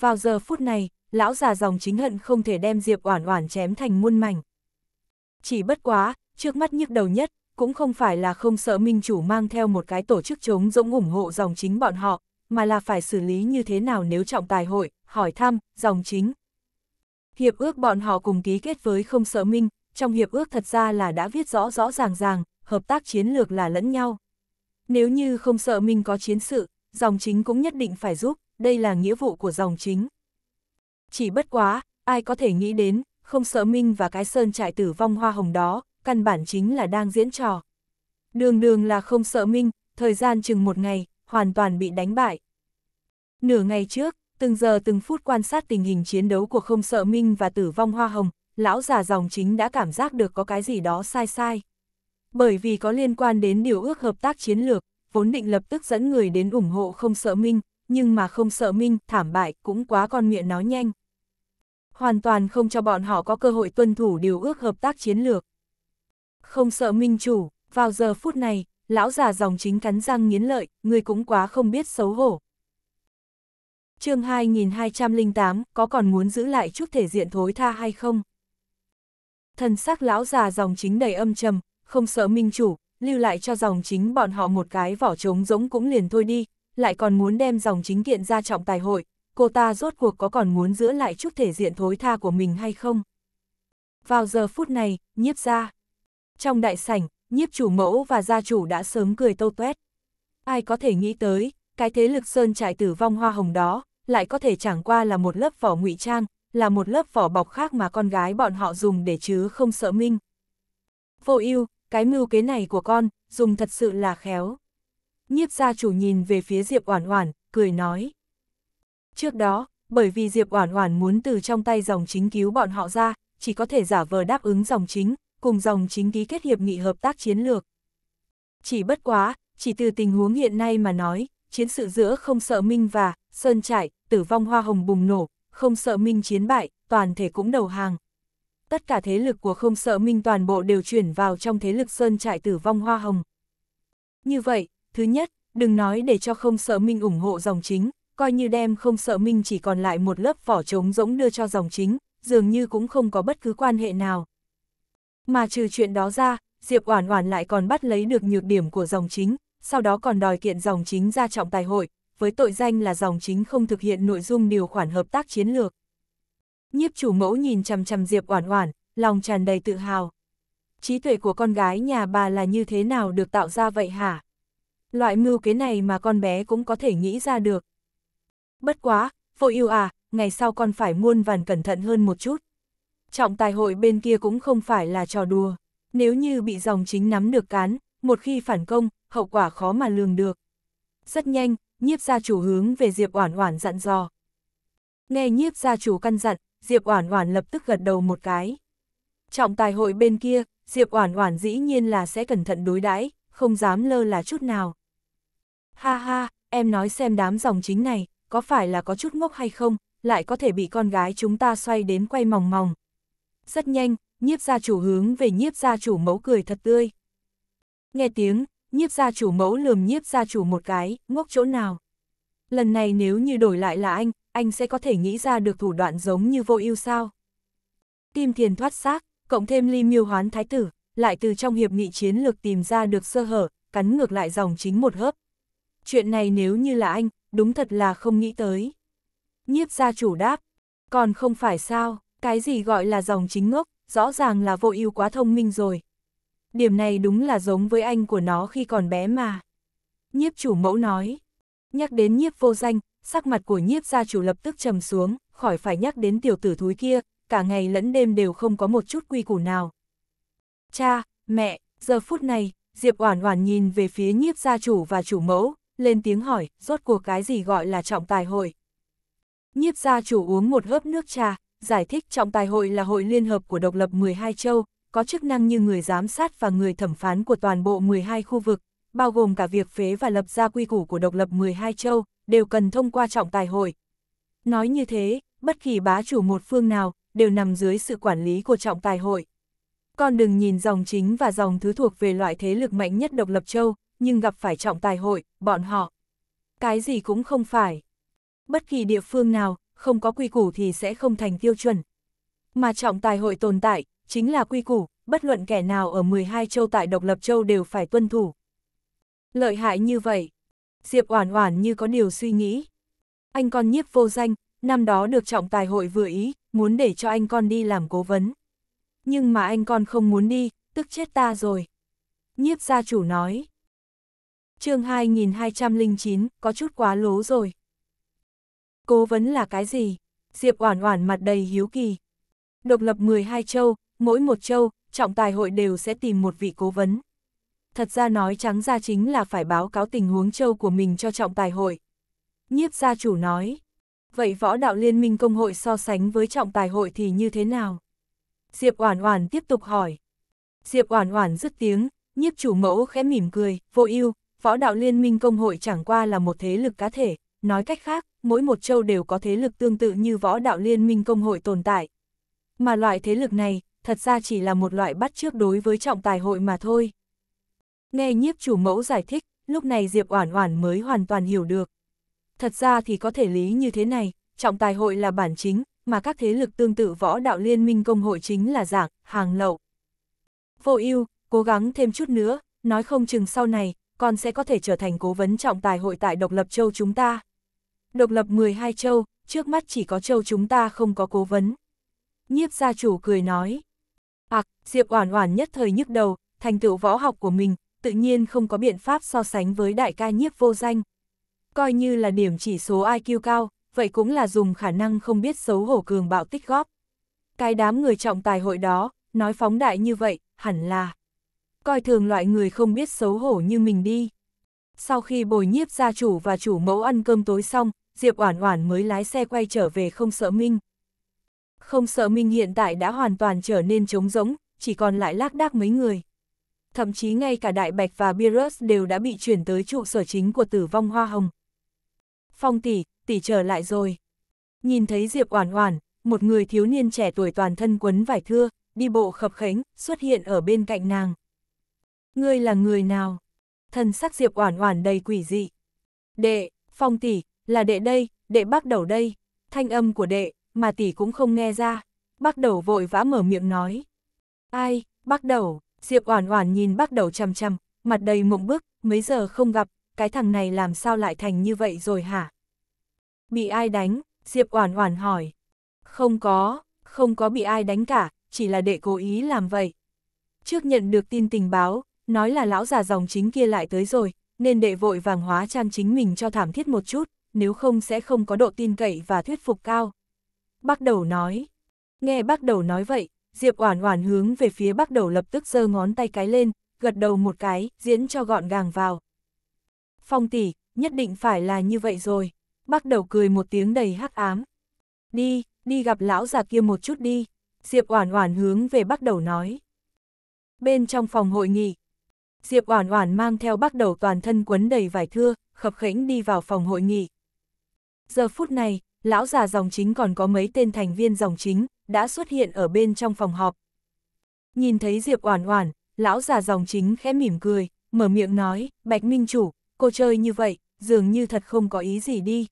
Vào giờ phút này, lão già dòng chính hận không thể đem Diệp Oản Oản chém thành muôn mảnh. Chỉ bất quá, trước mắt nhức đầu nhất, cũng không phải là không sợ minh chủ mang theo một cái tổ chức chống rỗng ủng hộ dòng chính bọn họ, mà là phải xử lý như thế nào nếu trọng tài hội, hỏi thăm, dòng chính, Hiệp ước bọn họ cùng ký kết với không sợ minh, trong hiệp ước thật ra là đã viết rõ rõ ràng ràng, hợp tác chiến lược là lẫn nhau. Nếu như không sợ minh có chiến sự, dòng chính cũng nhất định phải giúp, đây là nghĩa vụ của dòng chính. Chỉ bất quá, ai có thể nghĩ đến, không sợ minh và cái sơn trại tử vong hoa hồng đó, căn bản chính là đang diễn trò. Đường đường là không sợ minh, thời gian chừng một ngày, hoàn toàn bị đánh bại. Nửa ngày trước, từng giờ từng phút quan sát tình hình chiến đấu của không sợ minh và tử vong hoa hồng, lão già dòng chính đã cảm giác được có cái gì đó sai sai. Bởi vì có liên quan đến điều ước hợp tác chiến lược, vốn định lập tức dẫn người đến ủng hộ không sợ minh, nhưng mà không sợ minh, thảm bại, cũng quá con miệng nói nhanh. Hoàn toàn không cho bọn họ có cơ hội tuân thủ điều ước hợp tác chiến lược. Không sợ minh chủ, vào giờ phút này, lão già dòng chính cắn răng nghiến lợi, người cũng quá không biết xấu hổ, chương 2208 có còn muốn giữ lại chút thể diện thối tha hay không? Thần sắc lão già dòng chính đầy âm trầm, không sợ minh chủ, lưu lại cho dòng chính bọn họ một cái vỏ trống giống cũng liền thôi đi, lại còn muốn đem dòng chính kiện ra trọng tài hội, cô ta rốt cuộc có còn muốn giữ lại chút thể diện thối tha của mình hay không? Vào giờ phút này, nhiếp ra. Trong đại sảnh, nhiếp chủ mẫu và gia chủ đã sớm cười tâu tuét. Ai có thể nghĩ tới, cái thế lực sơn trại tử vong hoa hồng đó, lại có thể chẳng qua là một lớp vỏ ngụy trang, là một lớp vỏ bọc khác mà con gái bọn họ dùng để chứ không sợ minh. Vô ưu cái mưu kế này của con, dùng thật sự là khéo. Nhiếp gia chủ nhìn về phía Diệp Oản Oản, cười nói. Trước đó, bởi vì Diệp Oản Oản muốn từ trong tay dòng chính cứu bọn họ ra, chỉ có thể giả vờ đáp ứng dòng chính, cùng dòng chính ký kết hiệp nghị hợp tác chiến lược. Chỉ bất quá, chỉ từ tình huống hiện nay mà nói, chiến sự giữa không sợ Minh và Sơn Trại, tử vong hoa hồng bùng nổ, không sợ Minh chiến bại, toàn thể cũng đầu hàng. Tất cả thế lực của không sợ Minh toàn bộ đều chuyển vào trong thế lực Sơn Trại tử vong hoa hồng. Như vậy, thứ nhất, đừng nói để cho không sợ Minh ủng hộ dòng chính, coi như đem không sợ Minh chỉ còn lại một lớp vỏ trống rỗng đưa cho dòng chính, dường như cũng không có bất cứ quan hệ nào. Mà trừ chuyện đó ra, Diệp Oản Oản lại còn bắt lấy được nhược điểm của dòng chính, sau đó còn đòi kiện dòng chính ra trọng tài hội, với tội danh là dòng chính không thực hiện nội dung điều khoản hợp tác chiến lược. Nhiếp chủ mẫu nhìn chằm chằm Diệp Oản Oản, lòng tràn đầy tự hào. Trí tuệ của con gái nhà bà là như thế nào được tạo ra vậy hả? Loại mưu kế này mà con bé cũng có thể nghĩ ra được. Bất quá, vô yêu à, ngày sau con phải muôn vàn cẩn thận hơn một chút. Trọng tài hội bên kia cũng không phải là trò đùa. Nếu như bị dòng chính nắm được cán, một khi phản công, hậu quả khó mà lường được. Rất nhanh, nhiếp gia chủ hướng về Diệp Oản Oản dặn dò. Nghe nhiếp gia chủ căn dặn, Diệp Oản Oản lập tức gật đầu một cái. Trọng tài hội bên kia, Diệp Oản Oản dĩ nhiên là sẽ cẩn thận đối đãi, không dám lơ là chút nào. Ha ha, em nói xem đám dòng chính này, có phải là có chút ngốc hay không, lại có thể bị con gái chúng ta xoay đến quay mòng mòng. Rất nhanh, nhiếp gia chủ hướng về nhiếp gia chủ mẫu cười thật tươi. Nghe tiếng, nhiếp gia chủ mẫu lườm nhiếp gia chủ một cái, ngốc chỗ nào. Lần này nếu như đổi lại là anh, anh sẽ có thể nghĩ ra được thủ đoạn giống như vô ưu sao. Tim thiền thoát xác, cộng thêm ly miêu hoán thái tử, lại từ trong hiệp nghị chiến lược tìm ra được sơ hở, cắn ngược lại dòng chính một hớp. Chuyện này nếu như là anh, đúng thật là không nghĩ tới. Nhiếp gia chủ đáp, còn không phải sao, cái gì gọi là dòng chính ngốc, rõ ràng là vô ưu quá thông minh rồi. Điểm này đúng là giống với anh của nó khi còn bé mà. Nhiếp chủ mẫu nói. Nhắc đến nhiếp vô danh, sắc mặt của nhiếp gia chủ lập tức trầm xuống, khỏi phải nhắc đến tiểu tử thúi kia, cả ngày lẫn đêm đều không có một chút quy củ nào. Cha, mẹ, giờ phút này, Diệp Oản Oản nhìn về phía nhiếp gia chủ và chủ mẫu, lên tiếng hỏi, rốt cuộc cái gì gọi là trọng tài hội? Nhiếp gia chủ uống một hớp nước trà, giải thích trọng tài hội là hội liên hợp của độc lập 12 châu, có chức năng như người giám sát và người thẩm phán của toàn bộ 12 khu vực, bao gồm cả việc phế và lập ra quy củ của độc lập 12 châu, đều cần thông qua trọng tài hội. Nói như thế, bất kỳ bá chủ một phương nào đều nằm dưới sự quản lý của trọng tài hội. Con đừng nhìn dòng chính và dòng thứ thuộc về loại thế lực mạnh nhất độc lập châu, nhưng gặp phải trọng tài hội, bọn họ. Cái gì cũng không phải. Bất kỳ địa phương nào, không có quy củ thì sẽ không thành tiêu chuẩn. Mà trọng tài hội tồn tại, chính là quy củ, bất luận kẻ nào ở 12 châu tại độc lập châu đều phải tuân thủ. Lợi hại như vậy, Diệp Oản Oản như có điều suy nghĩ. Anh con nhiếp vô danh, năm đó được trọng tài hội vừa ý, muốn để cho anh con đi làm cố vấn. Nhưng mà anh con không muốn đi, tức chết ta rồi. Nhiếp gia chủ nói. chương 2209, có chút quá lố rồi. Cố vấn là cái gì? Diệp Oản Oản mặt đầy hiếu kỳ. Độc lập 12 châu, mỗi một châu, trọng tài hội đều sẽ tìm một vị cố vấn. Thật ra nói trắng ra chính là phải báo cáo tình huống châu của mình cho trọng tài hội. Nhiếp gia chủ nói, vậy võ đạo liên minh công hội so sánh với trọng tài hội thì như thế nào? Diệp Oản Oản tiếp tục hỏi. Diệp Oản Oản dứt tiếng, nhiếp chủ mẫu khẽ mỉm cười, vô ưu, võ đạo liên minh công hội chẳng qua là một thế lực cá thể, nói cách khác, mỗi một châu đều có thế lực tương tự như võ đạo liên minh công hội tồn tại. Mà loại thế lực này, thật ra chỉ là một loại bắt trước đối với trọng tài hội mà thôi. Nghe nhiếp chủ mẫu giải thích, lúc này Diệp Oản Oản mới hoàn toàn hiểu được. Thật ra thì có thể lý như thế này, trọng tài hội là bản chính, mà các thế lực tương tự võ đạo liên minh công hội chính là dạng, hàng lậu. Vô ưu cố gắng thêm chút nữa, nói không chừng sau này, con sẽ có thể trở thành cố vấn trọng tài hội tại độc lập châu chúng ta. Độc lập 12 châu, trước mắt chỉ có châu chúng ta không có cố vấn. Nhiếp gia chủ cười nói. Ặc, Diệp Oản Oản nhất thời nhức đầu, thành tựu võ học của mình, tự nhiên không có biện pháp so sánh với đại ca nhiếp vô danh. Coi như là điểm chỉ số IQ cao, vậy cũng là dùng khả năng không biết xấu hổ cường bạo tích góp. Cái đám người trọng tài hội đó, nói phóng đại như vậy, hẳn là coi thường loại người không biết xấu hổ như mình đi. Sau khi bồi nhiếp gia chủ và chủ mẫu ăn cơm tối xong, Diệp Oản Oản mới lái xe quay trở về không sợ Minh không sợ minh hiện tại đã hoàn toàn trở nên trống rỗng, chỉ còn lại lác đác mấy người. Thậm chí ngay cả Đại Bạch và Beerus đều đã bị chuyển tới trụ sở chính của tử vong Hoa Hồng. Phong tỷ, tỷ trở lại rồi. Nhìn thấy Diệp Oản Oản, một người thiếu niên trẻ tuổi toàn thân quấn vải thưa, đi bộ khập khánh, xuất hiện ở bên cạnh nàng. Ngươi là người nào? Thân sắc Diệp Oản Oản đầy quỷ dị. Đệ, Phong tỷ, là đệ đây, đệ bắt đầu đây. Thanh âm của đệ mà tỷ cũng không nghe ra. Bác đầu vội vã mở miệng nói. Ai, bác đầu, Diệp oản oản nhìn bác đầu chằm chằm, mặt đầy mộng bức, mấy giờ không gặp, cái thằng này làm sao lại thành như vậy rồi hả? Bị ai đánh? Diệp oản oản hỏi. Không có, không có bị ai đánh cả, chỉ là đệ cố ý làm vậy. Trước nhận được tin tình báo, nói là lão già dòng chính kia lại tới rồi, nên đệ vội vàng hóa trang chính mình cho thảm thiết một chút, nếu không sẽ không có độ tin cậy và thuyết phục cao bắt đầu nói. Nghe bắt đầu nói vậy, Diệp Oản Oản hướng về phía bắt đầu lập tức giơ ngón tay cái lên, gật đầu một cái, diễn cho gọn gàng vào. Phong tỷ, nhất định phải là như vậy rồi. bắt đầu cười một tiếng đầy hắc ám. Đi, đi gặp lão già kia một chút đi. Diệp Oản Oản hướng về bắt đầu nói. Bên trong phòng hội nghị, Diệp Oản Oản mang theo bắt đầu toàn thân quấn đầy vải thưa, khập khễnh đi vào phòng hội nghị. Giờ phút này, lão già dòng chính còn có mấy tên thành viên dòng chính, đã xuất hiện ở bên trong phòng họp. Nhìn thấy Diệp Oản Oản, lão già dòng chính khẽ mỉm cười, mở miệng nói, Bạch Minh Chủ, cô chơi như vậy, dường như thật không có ý gì đi.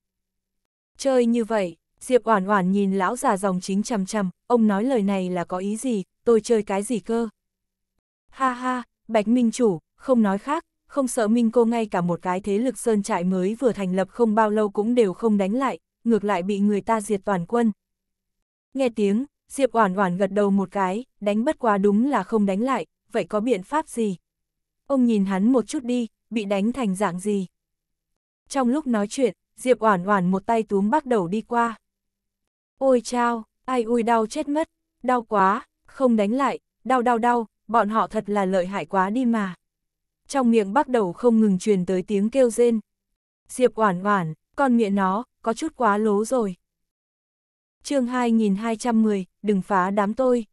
Chơi như vậy, Diệp Oản Oản nhìn lão già dòng chính chằm chằm, ông nói lời này là có ý gì, tôi chơi cái gì cơ? Ha ha, Bạch Minh Chủ, không nói khác, không sợ Minh Cô ngay cả một cái thế lực sơn trại mới vừa thành lập không bao lâu cũng đều không đánh lại, ngược lại bị người ta diệt toàn quân. Nghe tiếng, Diệp Oản Oản gật đầu một cái, đánh bất quá đúng là không đánh lại, vậy có biện pháp gì? Ông nhìn hắn một chút đi, bị đánh thành dạng gì? Trong lúc nói chuyện, Diệp Oản Oản một tay túm bắt đầu đi qua. Ôi chao, ai ui đau chết mất, đau quá, không đánh lại, đau đau đau, bọn họ thật là lợi hại quá đi mà trong miệng bắt đầu không ngừng truyền tới tiếng kêu rên. Diệp Oản Oản, con miệng nó, có chút quá lố rồi. Chương 2210, đừng phá đám tôi.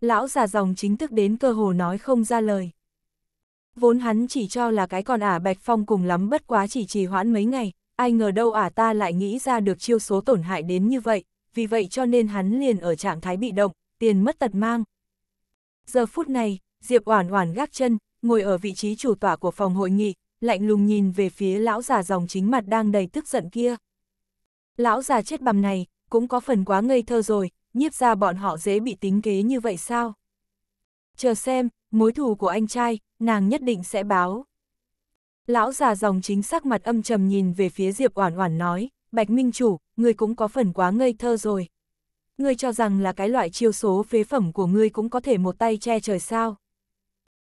Lão già dòng chính thức đến cơ hồ nói không ra lời. Vốn hắn chỉ cho là cái con ả Bạch Phong cùng lắm bất quá chỉ trì hoãn mấy ngày, ai ngờ đâu ả ta lại nghĩ ra được chiêu số tổn hại đến như vậy, vì vậy cho nên hắn liền ở trạng thái bị động, tiền mất tật mang. Giờ phút này, Diệp Oản Oản gác chân, ngồi ở vị trí chủ tọa của phòng hội nghị, lạnh lùng nhìn về phía lão già dòng chính mặt đang đầy tức giận kia. Lão già chết bầm này, cũng có phần quá ngây thơ rồi, nhiếp ra bọn họ dễ bị tính kế như vậy sao? Chờ xem, mối thù của anh trai, nàng nhất định sẽ báo. Lão già dòng chính sắc mặt âm trầm nhìn về phía Diệp Oản Oản nói, Bạch Minh Chủ, ngươi cũng có phần quá ngây thơ rồi. Ngươi cho rằng là cái loại chiêu số phế phẩm của ngươi cũng có thể một tay che trời sao?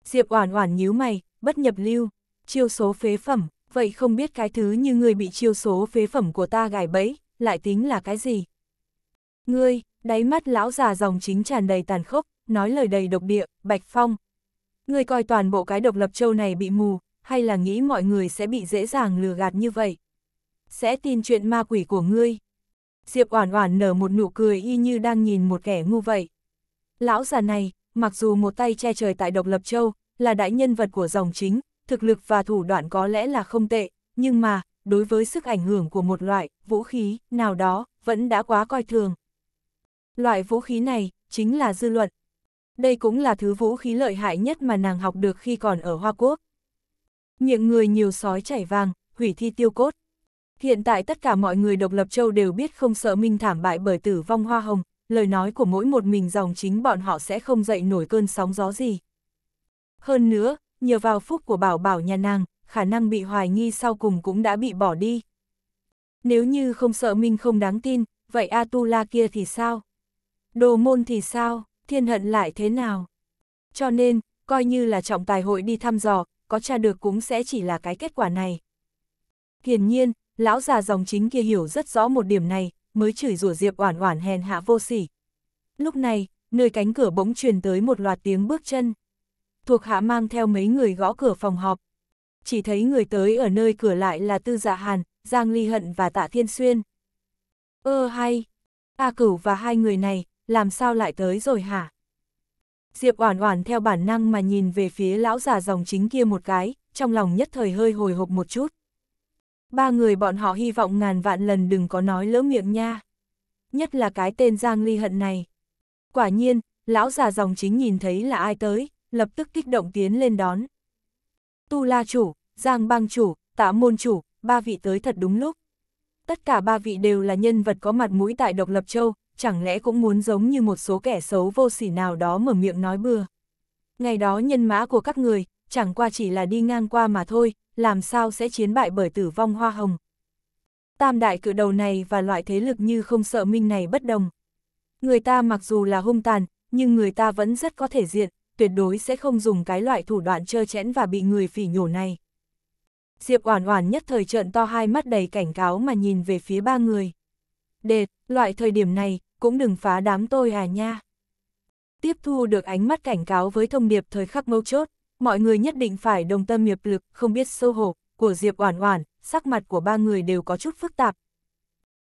Diệp Oản Oản nhíu mày, bất nhập lưu, chiêu số phế phẩm, vậy không biết cái thứ như người bị chiêu số phế phẩm của ta gài bẫy, lại tính là cái gì? Ngươi, đáy mắt lão già dòng chính tràn đầy tàn khốc, nói lời đầy độc địa, Bạch Phong. Ngươi coi toàn bộ cái độc lập châu này bị mù, hay là nghĩ mọi người sẽ bị dễ dàng lừa gạt như vậy? Sẽ tin chuyện ma quỷ của ngươi. Diệp Oản Oản nở một nụ cười y như đang nhìn một kẻ ngu vậy. Lão già này, mặc dù một tay che trời tại Độc Lập Châu, là đại nhân vật của dòng chính, thực lực và thủ đoạn có lẽ là không tệ, nhưng mà, đối với sức ảnh hưởng của một loại vũ khí nào đó, vẫn đã quá coi thường. Loại vũ khí này, chính là dư luận. Đây cũng là thứ vũ khí lợi hại nhất mà nàng học được khi còn ở Hoa Quốc. Miệng người nhiều sói chảy vàng, hủy thi tiêu cốt. Hiện tại tất cả mọi người độc lập châu đều biết không sợ minh thảm bại bởi tử vong hoa hồng, lời nói của mỗi một mình dòng chính bọn họ sẽ không dậy nổi cơn sóng gió gì. Hơn nữa, nhờ vào phúc của bảo bảo nhà nàng, khả năng bị hoài nghi sau cùng cũng đã bị bỏ đi. Nếu như không sợ Minh không đáng tin, vậy Atula kia thì sao? Đồ môn thì sao? Thiên hận lại thế nào? Cho nên, coi như là trọng tài hội đi thăm dò, có tra được cũng sẽ chỉ là cái kết quả này. Hiển nhiên, lão già dòng chính kia hiểu rất rõ một điểm này, mới chửi rủa Diệp Oản Oản hèn hạ vô sỉ. Lúc này, nơi cánh cửa bỗng truyền tới một loạt tiếng bước chân. Thuộc hạ mang theo mấy người gõ cửa phòng họp. Chỉ thấy người tới ở nơi cửa lại là Tư Dạ Hàn, Giang Ly Hận và Tạ Thiên Xuyên. Ơ hay, A Cửu và hai người này, làm sao lại tới rồi hả? Diệp Oản Oản theo bản năng mà nhìn về phía lão già dòng chính kia một cái, trong lòng nhất thời hơi hồi hộp một chút. Ba người bọn họ hy vọng ngàn vạn lần đừng có nói lỡ miệng nha. Nhất là cái tên Giang Ly Hận này. Quả nhiên, lão già dòng chính nhìn thấy là ai tới, lập tức kích động tiến lên đón. Tu La Chủ, Giang Bang Chủ, Tạ Môn Chủ, ba vị tới thật đúng lúc. Tất cả ba vị đều là nhân vật có mặt mũi tại Độc Lập Châu, chẳng lẽ cũng muốn giống như một số kẻ xấu vô sỉ nào đó mở miệng nói bừa. Ngày đó nhân mã của các người, chẳng qua chỉ là đi ngang qua mà thôi, làm sao sẽ chiến bại bởi tử vong hoa hồng. Tam đại cự đầu này và loại thế lực như không sợ minh này bất đồng. Người ta mặc dù là hung tàn, nhưng người ta vẫn rất có thể diện, tuyệt đối sẽ không dùng cái loại thủ đoạn trơ chẽn và bị người phỉ nhổ này. Diệp Oản Oản nhất thời trợn to hai mắt đầy cảnh cáo mà nhìn về phía ba người. "Đệt, loại thời điểm này cũng đừng phá đám tôi à nha." Tiếp thu được ánh mắt cảnh cáo với thông điệp thời khắc mâu chốt, mọi người nhất định phải đồng tâm hiệp lực, không biết sâu hổ, của Diệp Oản Oản, sắc mặt của ba người đều có chút phức tạp.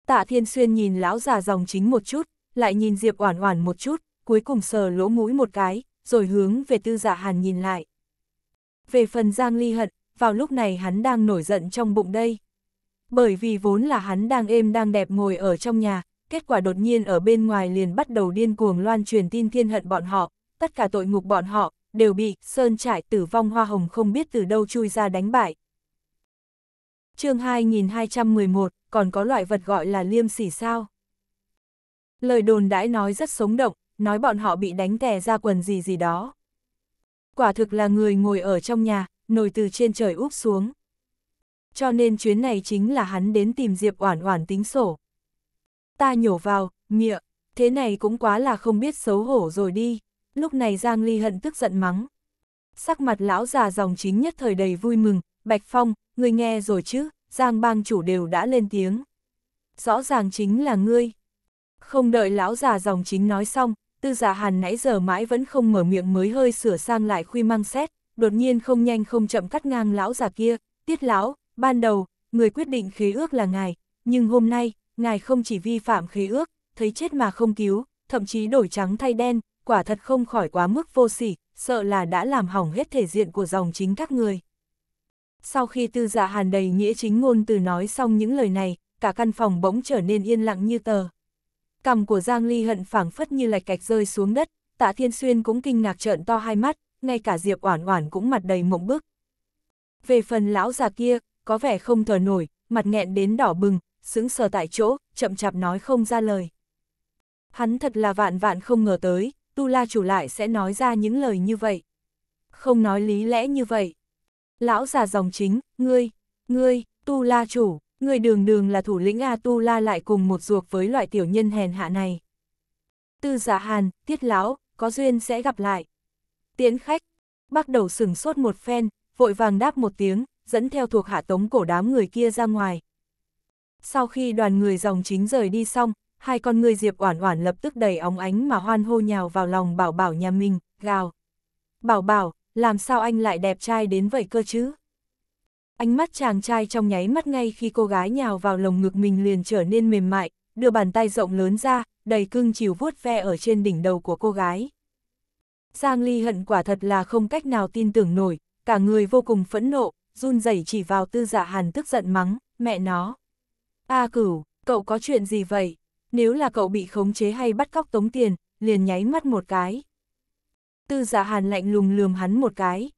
Tạ Thiên Xuyên nhìn lão già dòng chính một chút, lại nhìn Diệp Oản Oản một chút, cuối cùng sờ lỗ mũi một cái, rồi hướng về Tư Dạ Hàn nhìn lại. Về phần Giang Ly Hận, vào lúc này hắn đang nổi giận trong bụng đây. Bởi vì vốn là hắn đang êm đang đẹp ngồi ở trong nhà, kết quả đột nhiên ở bên ngoài liền bắt đầu điên cuồng loan truyền tin thiên hận bọn họ, tất cả tội ngục bọn họ, đều bị Sơn Trại tử vong hoa hồng không biết từ đâu chui ra đánh bại. chương 2211, còn có loại vật gọi là liêm sỉ sao? Lời đồn đãi nói rất sống động, nói bọn họ bị đánh tè ra quần gì gì đó. Quả thực là người ngồi ở trong nhà, nồi từ trên trời úp xuống. Cho nên chuyến này chính là hắn đến tìm Diệp Oản Oản tính sổ. Ta nhổ vào, miệng, thế này cũng quá là không biết xấu hổ rồi đi. Lúc này Giang Ly hận tức giận mắng. Sắc mặt lão già dòng chính nhất thời đầy vui mừng, Bạch Phong, người nghe rồi chứ, Giang bang chủ đều đã lên tiếng. Rõ ràng chính là ngươi. Không đợi lão già dòng chính nói xong, tư giả hàn nãy giờ mãi vẫn không mở miệng mới hơi sửa sang lại khuy mang xét, đột nhiên không nhanh không chậm cắt ngang lão già kia, tiết lão, ban đầu, người quyết định khí ước là ngài, nhưng hôm nay, ngài không chỉ vi phạm khí ước, thấy chết mà không cứu, thậm chí đổi trắng thay đen, quả thật không khỏi quá mức vô sỉ, sợ là đã làm hỏng hết thể diện của dòng chính các người. Sau khi tư dạ hàn đầy nghĩa chính ngôn từ nói xong những lời này, cả căn phòng bỗng trở nên yên lặng như tờ. Cầm của Giang Ly hận phảng phất như lạch cạch rơi xuống đất, tạ thiên xuyên cũng kinh ngạc trợn to hai mắt, ngay cả Diệp Oản Oản cũng mặt đầy mộng bức. Về phần lão già kia, có vẻ không thở nổi, mặt nghẹn đến đỏ bừng, sững sờ tại chỗ, chậm chạp nói không ra lời. Hắn thật là vạn vạn không ngờ tới, Tu La chủ lại sẽ nói ra những lời như vậy. Không nói lý lẽ như vậy. Lão già dòng chính, ngươi, ngươi, Tu La chủ, ngươi đường đường là thủ lĩnh A Tu La lại cùng một ruột với loại tiểu nhân hèn hạ này. Tư giả hàn, tiết lão, có duyên sẽ gặp lại. Tiễn khách, bắt đầu sừng sốt một phen, vội vàng đáp một tiếng, dẫn theo thuộc hạ tống cổ đám người kia ra ngoài. Sau khi đoàn người dòng chính rời đi xong, hai con người Diệp Oản Oản lập tức đầy óng ánh mà hoan hô nhào vào lòng Bảo Bảo nhà mình, gào. Bảo Bảo, làm sao anh lại đẹp trai đến vậy cơ chứ? Ánh mắt chàng trai trong nháy mắt ngay khi cô gái nhào vào lồng ngực mình liền trở nên mềm mại, đưa bàn tay rộng lớn ra, đầy cưng chiều vuốt ve ở trên đỉnh đầu của cô gái. Giang Ly hận quả thật là không cách nào tin tưởng nổi, cả người vô cùng phẫn nộ, run rẩy chỉ vào tư dạ hàn tức giận mắng, mẹ nó. A cửu, cậu có chuyện gì vậy? nếu là cậu bị khống chế hay bắt cóc tống tiền, liền nháy mắt một cái. Tư giả dạ hàn lạnh lùng lườm hắn một cái.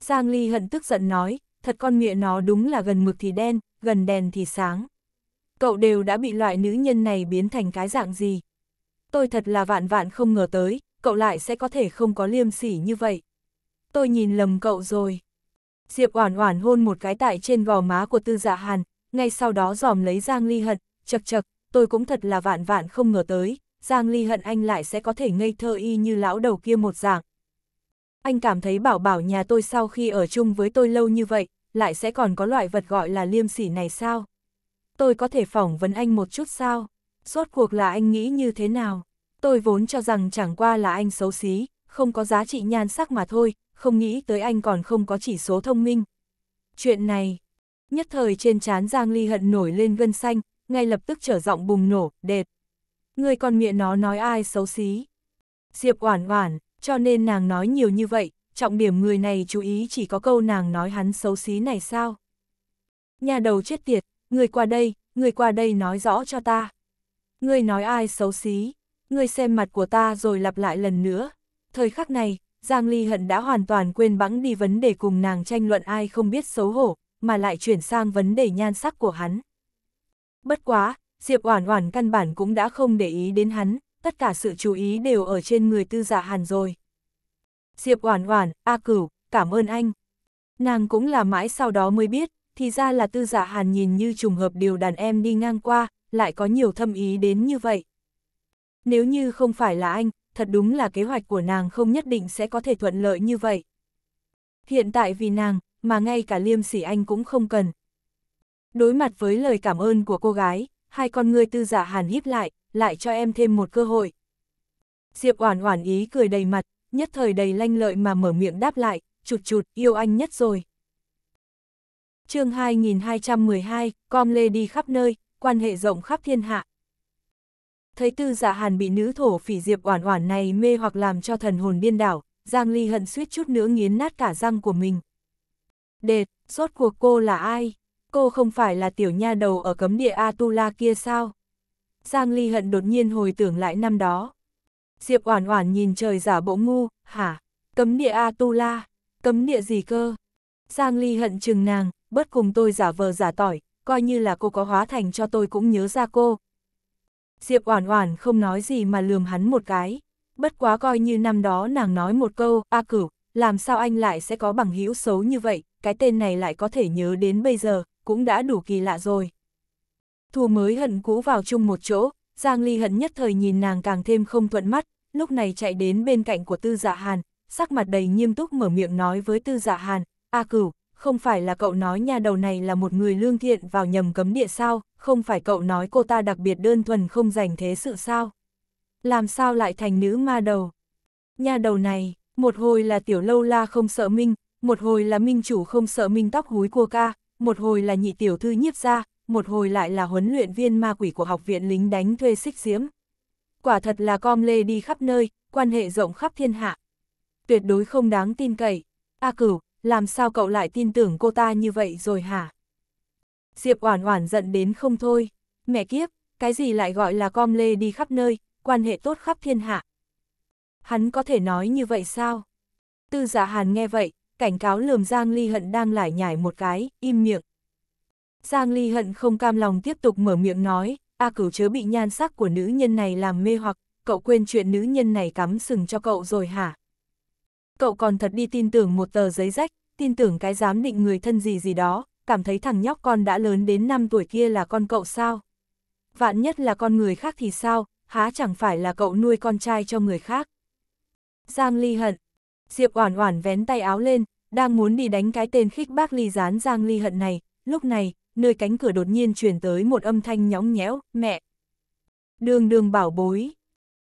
Giang Ly hận tức giận nói, thật con mịa nó đúng là gần mực thì đen, gần đèn thì sáng. Cậu đều đã bị loại nữ nhân này biến thành cái dạng gì. Tôi thật là vạn vạn không ngờ tới, cậu lại sẽ có thể không có liêm sỉ như vậy. Tôi nhìn lầm cậu rồi. Diệp Oản Oản hôn một cái tại trên gò má của Tư Dạ Hàn, ngay sau đó giòm lấy Giang Ly Hận, chậc chậc, tôi cũng thật là vạn vạn không ngờ tới, Giang Ly hận anh lại sẽ có thể ngây thơ y như lão đầu kia một dạng. Anh cảm thấy bảo bảo nhà tôi sau khi ở chung với tôi lâu như vậy, lại sẽ còn có loại vật gọi là liêm sỉ này sao? Tôi có thể phỏng vấn anh một chút sao? suốt cuộc là anh nghĩ như thế nào? Tôi vốn cho rằng chẳng qua là anh xấu xí, không có giá trị nhan sắc mà thôi, không nghĩ tới anh còn không có chỉ số thông minh. Chuyện này, nhất thời trên trán Giang Ly hận nổi lên gân xanh, ngay lập tức trở giọng bùng nổ, đệt. Người con miệng nó nói ai xấu xí. Diệp oản oản, cho nên nàng nói nhiều như vậy, trọng điểm người này chú ý chỉ có câu nàng nói hắn xấu xí này sao. Nhà đầu chết tiệt, người qua đây, người qua đây nói rõ cho ta. Người nói ai xấu xí, người xem mặt của ta rồi lặp lại lần nữa. Thời khắc này, Giang Ly Hận đã hoàn toàn quên bẵng đi vấn đề cùng nàng tranh luận ai không biết xấu hổ, mà lại chuyển sang vấn đề nhan sắc của hắn. Bất quá, Diệp Oản Oản căn bản cũng đã không để ý đến hắn, tất cả sự chú ý đều ở trên người tư giả dạ hàn rồi. Diệp Oản Oản, A Cửu, cảm ơn anh. Nàng cũng là mãi sau đó mới biết, thì ra là tư giả dạ hàn nhìn như trùng hợp điều đàn em đi ngang qua, lại có nhiều thâm ý đến như vậy. Nếu như không phải là anh, thật đúng là kế hoạch của nàng không nhất định sẽ có thể thuận lợi như vậy. Hiện tại vì nàng, mà ngay cả liêm sỉ anh cũng không cần, Đối mặt với lời cảm ơn của cô gái, hai con người tư giả dạ hàn híp lại, lại cho em thêm một cơ hội. Diệp Oản Oản ý cười đầy mặt, nhất thời đầy lanh lợi mà mở miệng đáp lại, chụt chụt, yêu anh nhất rồi. Chương 2212, com lê đi khắp nơi, quan hệ rộng khắp thiên hạ. Thấy Tư giả dạ Hàn bị nữ thổ phỉ Diệp Oản Oản này mê hoặc làm cho thần hồn điên đảo, Giang Ly hận suýt chút nữa nghiến nát cả răng của mình. "Đệt, rốt cuộc cô là ai?" cô không phải là tiểu nha đầu ở cấm địa Atula kia sao? Giang Ly Hận đột nhiên hồi tưởng lại năm đó. Diệp Oản Oản nhìn trời giả bộ ngu, hả? Cấm địa Atula, cấm địa gì cơ? Giang Ly Hận chừng nàng, bớt cùng tôi giả vờ giả tỏi, coi như là cô có hóa thành cho tôi cũng nhớ ra cô. Diệp Oản Oản không nói gì mà lườm hắn một cái, bất quá coi như năm đó nàng nói một câu, "A Cửu, làm sao anh lại sẽ có bằng hữu xấu như vậy, cái tên này lại có thể nhớ đến bây giờ, cũng đã đủ kỳ lạ rồi. Thù mới hận cũ vào chung một chỗ, Giang Ly hận nhất thời nhìn nàng càng thêm không thuận mắt, lúc này chạy đến bên cạnh của Tư Dạ Hàn, sắc mặt đầy nghiêm túc mở miệng nói với Tư Dạ Hàn, A cửu, không phải là cậu nói nhà đầu này là một người lương thiện vào nhầm cấm địa sao, không phải cậu nói cô ta đặc biệt đơn thuần không dành thế sự sao. Làm sao lại thành nữ ma đầu? Nhà đầu này, một hồi là tiểu lâu la không sợ minh, một hồi là minh chủ không sợ minh tóc húi cua ca, một hồi là nhị tiểu thư nhiếp ra, một hồi lại là huấn luyện viên ma quỷ của học viện lính đánh thuê xích diễm. Quả thật là com lê đi khắp nơi, quan hệ rộng khắp thiên hạ. Tuyệt đối không đáng tin cậy. A cửu, làm sao cậu lại tin tưởng cô ta như vậy rồi hả? Diệp Oản Oản giận đến không thôi. Mẹ kiếp, cái gì lại gọi là com lê đi khắp nơi, quan hệ tốt khắp thiên hạ. Hắn có thể nói như vậy sao? Tư giả dạ Hàn nghe vậy, cảnh cáo lườm Giang Ly Hận đang lải nhải một cái, im miệng. Giang Ly Hận không cam lòng tiếp tục mở miệng nói, A cửu chớ bị nhan sắc của nữ nhân này làm mê hoặc, cậu quên chuyện nữ nhân này cắm sừng cho cậu rồi hả? Cậu còn thật đi tin tưởng một tờ giấy rách, tin tưởng cái dám định người thân gì gì đó, cảm thấy thằng nhóc con đã lớn đến 5 tuổi kia là con cậu sao? Vạn nhất là con người khác thì sao, há chẳng phải là cậu nuôi con trai cho người khác? Giang Ly Hận, Diệp Oản Oản vén tay áo lên, đang muốn đi đánh cái tên khích bác ly gián Giang Ly hận này, lúc này, nơi cánh cửa đột nhiên truyền tới một âm thanh nhõng nhẽo, "Mẹ." Đường Đường bảo bối.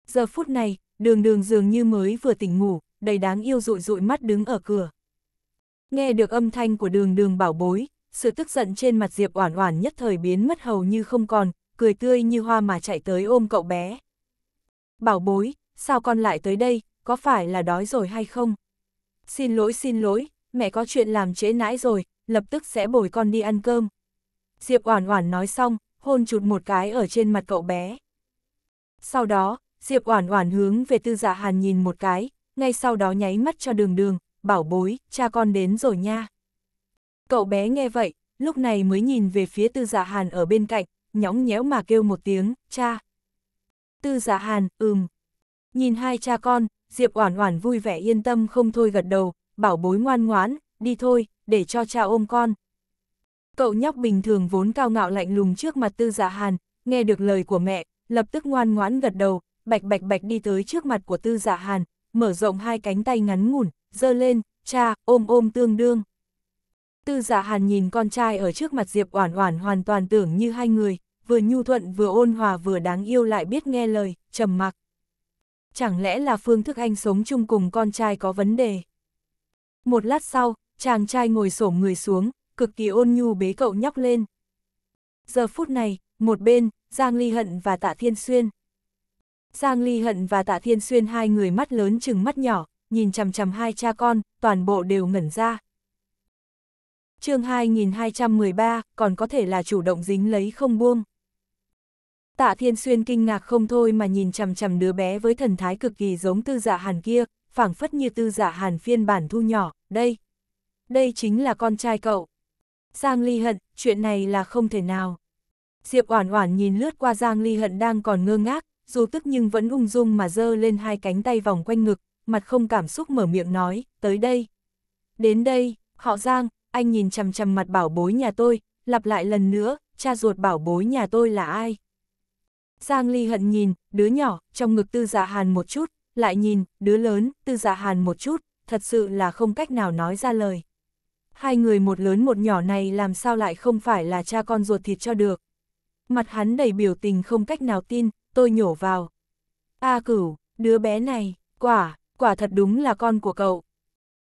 Giờ phút này, Đường Đường dường như mới vừa tỉnh ngủ, đầy đáng yêu dụi dụi mắt đứng ở cửa. Nghe được âm thanh của Đường Đường bảo bối, sự tức giận trên mặt Diệp Oản Oản nhất thời biến mất hầu như không còn, cười tươi như hoa mà chạy tới ôm cậu bé. "Bảo bối, sao con lại tới đây, có phải là đói rồi hay không? Xin lỗi xin lỗi, mẹ có chuyện làm trễ nãi rồi, lập tức sẽ bồi con đi ăn cơm. Diệp Oản Oản nói xong, hôn chụt một cái ở trên mặt cậu bé. Sau đó, Diệp Oản Oản hướng về Tư Dạ Hàn nhìn một cái, ngay sau đó nháy mắt cho Đường Đường, bảo bối, cha con đến rồi nha. Cậu bé nghe vậy, lúc này mới nhìn về phía Tư Dạ Hàn ở bên cạnh, nhõng nhẽo mà kêu một tiếng, cha. Tư Dạ Hàn, ừm. Nhìn hai cha con, Diệp Oản Oản vui vẻ yên tâm không thôi gật đầu, bảo bối ngoan ngoãn, đi thôi, để cho cha ôm con. Cậu nhóc bình thường vốn cao ngạo lạnh lùng trước mặt Tư Dạ Hàn, nghe được lời của mẹ, lập tức ngoan ngoãn gật đầu, bạch bạch bạch đi tới trước mặt của Tư Dạ Hàn, mở rộng hai cánh tay ngắn ngủn, giơ lên, cha, ôm ôm tương đương. Tư Dạ Hàn nhìn con trai ở trước mặt Diệp Oản Oản hoàn toàn tưởng như hai người, vừa nhu thuận vừa ôn hòa vừa đáng yêu lại biết nghe lời, trầm mặc chẳng lẽ là phương thức anh sống chung cùng con trai có vấn đề. Một lát sau, chàng trai ngồi xổm người xuống, cực kỳ ôn nhu bế cậu nhóc lên. Giờ phút này, một bên, Giang Ly Hận và Tạ Thiên Xuyên. Giang Ly Hận và Tạ Thiên Xuyên hai người mắt lớn chừng mắt nhỏ, nhìn chằm chằm hai cha con, toàn bộ đều ngẩn ra. chương 2213, còn có thể là chủ động dính lấy không buông. Tạ Thiên Xuyên kinh ngạc không thôi mà nhìn chằm chằm đứa bé với thần thái cực kỳ giống tư dạ hàn kia, phảng phất như tư dạ hàn phiên bản thu nhỏ, đây. Đây chính là con trai cậu. Giang Ly Hận, chuyện này là không thể nào. Diệp Oản Oản nhìn lướt qua Giang Ly Hận đang còn ngơ ngác, dù tức nhưng vẫn ung dung mà giơ lên hai cánh tay vòng quanh ngực, mặt không cảm xúc mở miệng nói, tới đây. Đến đây, họ Giang, anh nhìn chằm chằm mặt bảo bối nhà tôi, lặp lại lần nữa, cha ruột bảo bối nhà tôi là ai? Giang Ly hận nhìn, đứa nhỏ, trong ngực tư giả dạ hàn một chút, lại nhìn, đứa lớn, tư giả dạ hàn một chút, thật sự là không cách nào nói ra lời. Hai người một lớn một nhỏ này làm sao lại không phải là cha con ruột thịt cho được. Mặt hắn đầy biểu tình không cách nào tin, tôi nhổ vào. A cửu, đứa bé này, quả, quả thật đúng là con của cậu.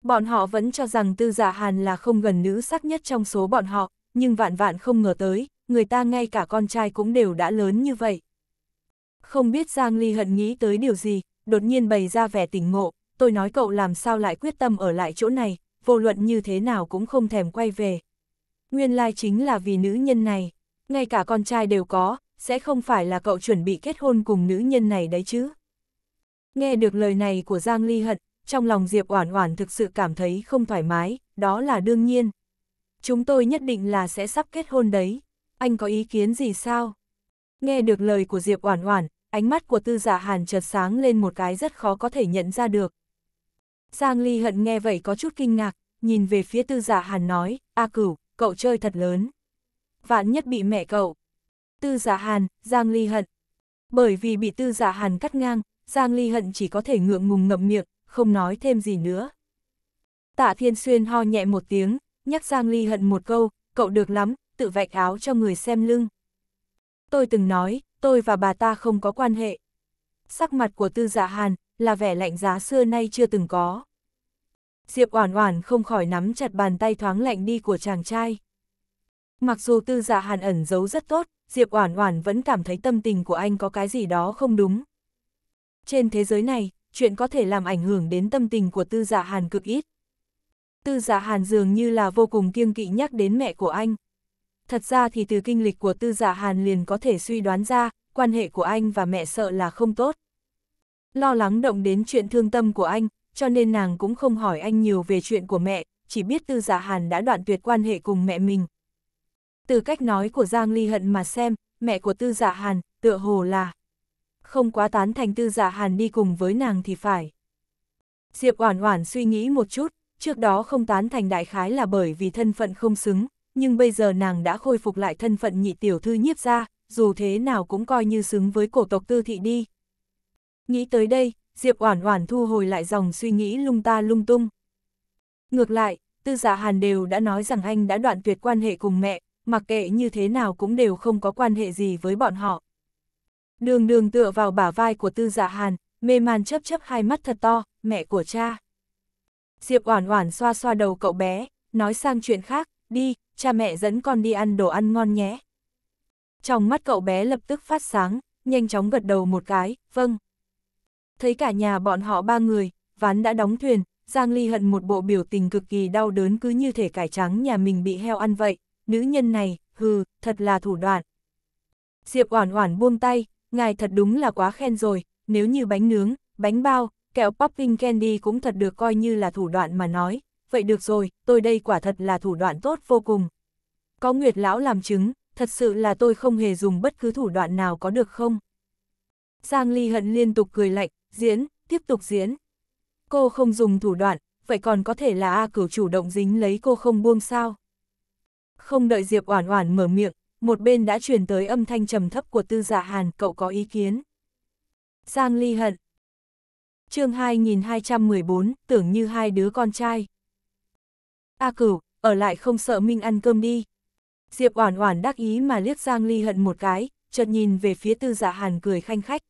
Bọn họ vẫn cho rằng tư giả dạ hàn là không gần nữ sắc nhất trong số bọn họ, nhưng vạn vạn không ngờ tới, người ta ngay cả con trai cũng đều đã lớn như vậy. Không biết Giang Ly hận nghĩ tới điều gì, đột nhiên bày ra vẻ tỉnh ngộ, tôi nói cậu làm sao lại quyết tâm ở lại chỗ này, vô luận như thế nào cũng không thèm quay về. Nguyên lai like chính là vì nữ nhân này, ngay cả con trai đều có, sẽ không phải là cậu chuẩn bị kết hôn cùng nữ nhân này đấy chứ. Nghe được lời này của Giang Ly Hận, trong lòng Diệp Oản Oản thực sự cảm thấy không thoải mái, đó là đương nhiên. Chúng tôi nhất định là sẽ sắp kết hôn đấy, anh có ý kiến gì sao? Nghe được lời của Diệp Oản Oản, ánh mắt của tư giả hàn chợt sáng lên một cái rất khó có thể nhận ra được. Giang Ly hận nghe vậy có chút kinh ngạc, nhìn về phía tư giả hàn nói, A cửu, cậu chơi thật lớn. Vạn nhất bị mẹ cậu. Tư giả hàn, Giang Ly hận. Bởi vì bị tư giả hàn cắt ngang, Giang Ly hận chỉ có thể ngượng ngùng ngậm miệng, không nói thêm gì nữa. Tạ Thiên Xuyên ho nhẹ một tiếng, nhắc Giang Ly hận một câu, cậu được lắm, tự vạch áo cho người xem lưng. Tôi từng nói, tôi và bà ta không có quan hệ. Sắc mặt của tư dạ hàn, là vẻ lạnh giá xưa nay chưa từng có. Diệp Oản Oản không khỏi nắm chặt bàn tay thoáng lạnh đi của chàng trai. Mặc dù Tư Dạ Hàn ẩn giấu rất tốt, Diệp Oản Oản vẫn cảm thấy tâm tình của anh có cái gì đó không đúng. Trên thế giới này, chuyện có thể làm ảnh hưởng đến tâm tình của Tư Dạ Hàn cực ít. Tư Dạ Hàn dường như là vô cùng kiêng kỵ nhắc đến mẹ của anh thật ra thì từ kinh lịch của tư giả dạ Hàn liền có thể suy đoán ra, quan hệ của anh và mẹ sợ là không tốt. Lo lắng động đến chuyện thương tâm của anh, cho nên nàng cũng không hỏi anh nhiều về chuyện của mẹ, chỉ biết tư giả dạ Hàn đã đoạn tuyệt quan hệ cùng mẹ mình. Từ cách nói của Giang Ly Hận mà xem, mẹ của tư giả dạ Hàn, tựa hồ là không quá tán thành tư giả Hàn đi cùng với nàng thì phải. Diệp Oản Oản suy nghĩ một chút, trước đó không tán thành đại khái là bởi vì thân phận không xứng, nhưng bây giờ nàng đã khôi phục lại thân phận nhị tiểu thư nhiếp ra, dù thế nào cũng coi như xứng với cổ tộc tư thị đi. Nghĩ tới đây, Diệp Oản Oản thu hồi lại dòng suy nghĩ lung ta lung tung. Ngược lại, Tư giả dạ Hàn đều đã nói rằng anh đã đoạn tuyệt quan hệ cùng mẹ, mặc kệ như thế nào cũng đều không có quan hệ gì với bọn họ. Đường Đường tựa vào bả vai của Tư giả dạ Hàn, mê man chớp chớp hai mắt thật to, mẹ của cha. Diệp Oản Oản xoa xoa đầu cậu bé, nói sang chuyện khác, đi, cha mẹ dẫn con đi ăn đồ ăn ngon nhé. Trong mắt cậu bé lập tức phát sáng, nhanh chóng gật đầu một cái, vâng. Thấy cả nhà bọn họ ba người, ván đã đóng thuyền, Giang Ly hận một bộ biểu tình cực kỳ đau đớn cứ như thể cải trắng nhà mình bị heo ăn vậy, nữ nhân này, hừ, thật là thủ đoạn. Diệp Oản Oản buông tay, ngài thật đúng là quá khen rồi, nếu như bánh nướng, bánh bao, kẹo popping candy cũng thật được coi như là thủ đoạn mà nói, vậy được rồi, tôi đây quả thật là thủ đoạn tốt vô cùng. Có Nguyệt Lão làm chứng, thật sự là tôi không hề dùng bất cứ thủ đoạn nào có được không? Giang Ly Hận liên tục cười lạnh, diễn, tiếp tục diễn. Cô không dùng thủ đoạn, vậy còn có thể là A cửu chủ động dính lấy cô không buông sao? Không đợi Diệp Oản Oản mở miệng, một bên đã truyền tới âm thanh trầm thấp của Tư Dạ Hàn, cậu có ý kiến? Giang Ly Hận. Chương 2214, tưởng như hai đứa con trai. A cửu, ở lại không sợ Minh ăn cơm đi. Diệp Oản Oản đắc ý mà liếc Giang Ly hận một cái, chợt nhìn về phía Tư Dạ Hàn cười khanh khách.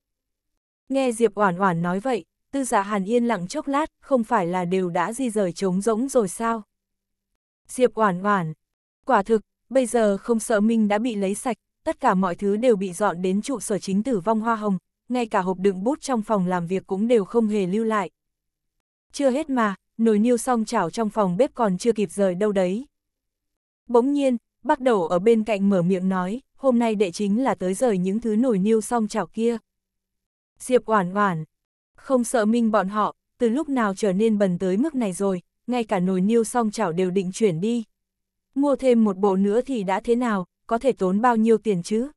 Nghe Diệp Oản Oản nói vậy, Tư Dạ Hàn yên lặng chốc lát, không phải là đều đã di rời trống rỗng rồi sao? Diệp Oản Oản, quả thực, bây giờ không sợ Minh đã bị lấy sạch, tất cả mọi thứ đều bị dọn đến trụ sở chính tử vong hoa hồng, ngay cả hộp đựng bút trong phòng làm việc cũng đều không hề lưu lại. Chưa hết mà, nồi niêu xong chảo trong phòng bếp còn chưa kịp rời đâu đấy. Bỗng nhiên, bác đầu ở bên cạnh mở miệng nói, hôm nay đệ chính là tới rời những thứ nồi niêu xong chảo kia. Diệp oản oản, không sợ minh bọn họ, từ lúc nào trở nên bần tới mức này rồi, ngay cả nồi niêu xong chảo đều định chuyển đi. Mua thêm một bộ nữa thì đã thế nào, có thể tốn bao nhiêu tiền chứ?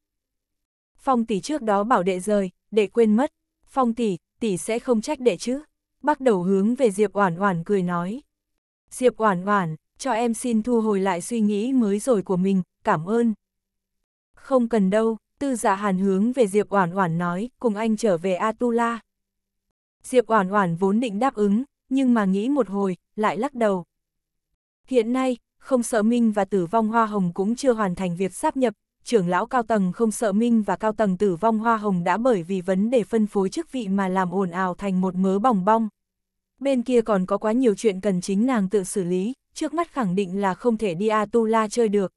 Phong tỷ trước đó bảo đệ rời, đệ quên mất. Phong tỷ, tỷ sẽ không trách đệ chứ? bắt đầu hướng về Diệp Oản Oản cười nói. Diệp Oản Oản, cho em xin thu hồi lại suy nghĩ mới rồi của mình, cảm ơn. Không cần đâu, tư giả dạ hàn hướng về Diệp Oản Oản nói, cùng anh trở về Atula. Diệp Oản Oản vốn định đáp ứng, nhưng mà nghĩ một hồi, lại lắc đầu. Hiện nay, không sợ Minh và tử vong hoa hồng cũng chưa hoàn thành việc sáp nhập, trưởng lão cao tầng không sợ Minh và cao tầng tử vong hoa hồng đã bởi vì vấn đề phân phối chức vị mà làm ồn ào thành một mớ bòng bong bên kia còn có quá nhiều chuyện cần chính nàng tự xử lý, trước mắt khẳng định là không thể đi Atula chơi được.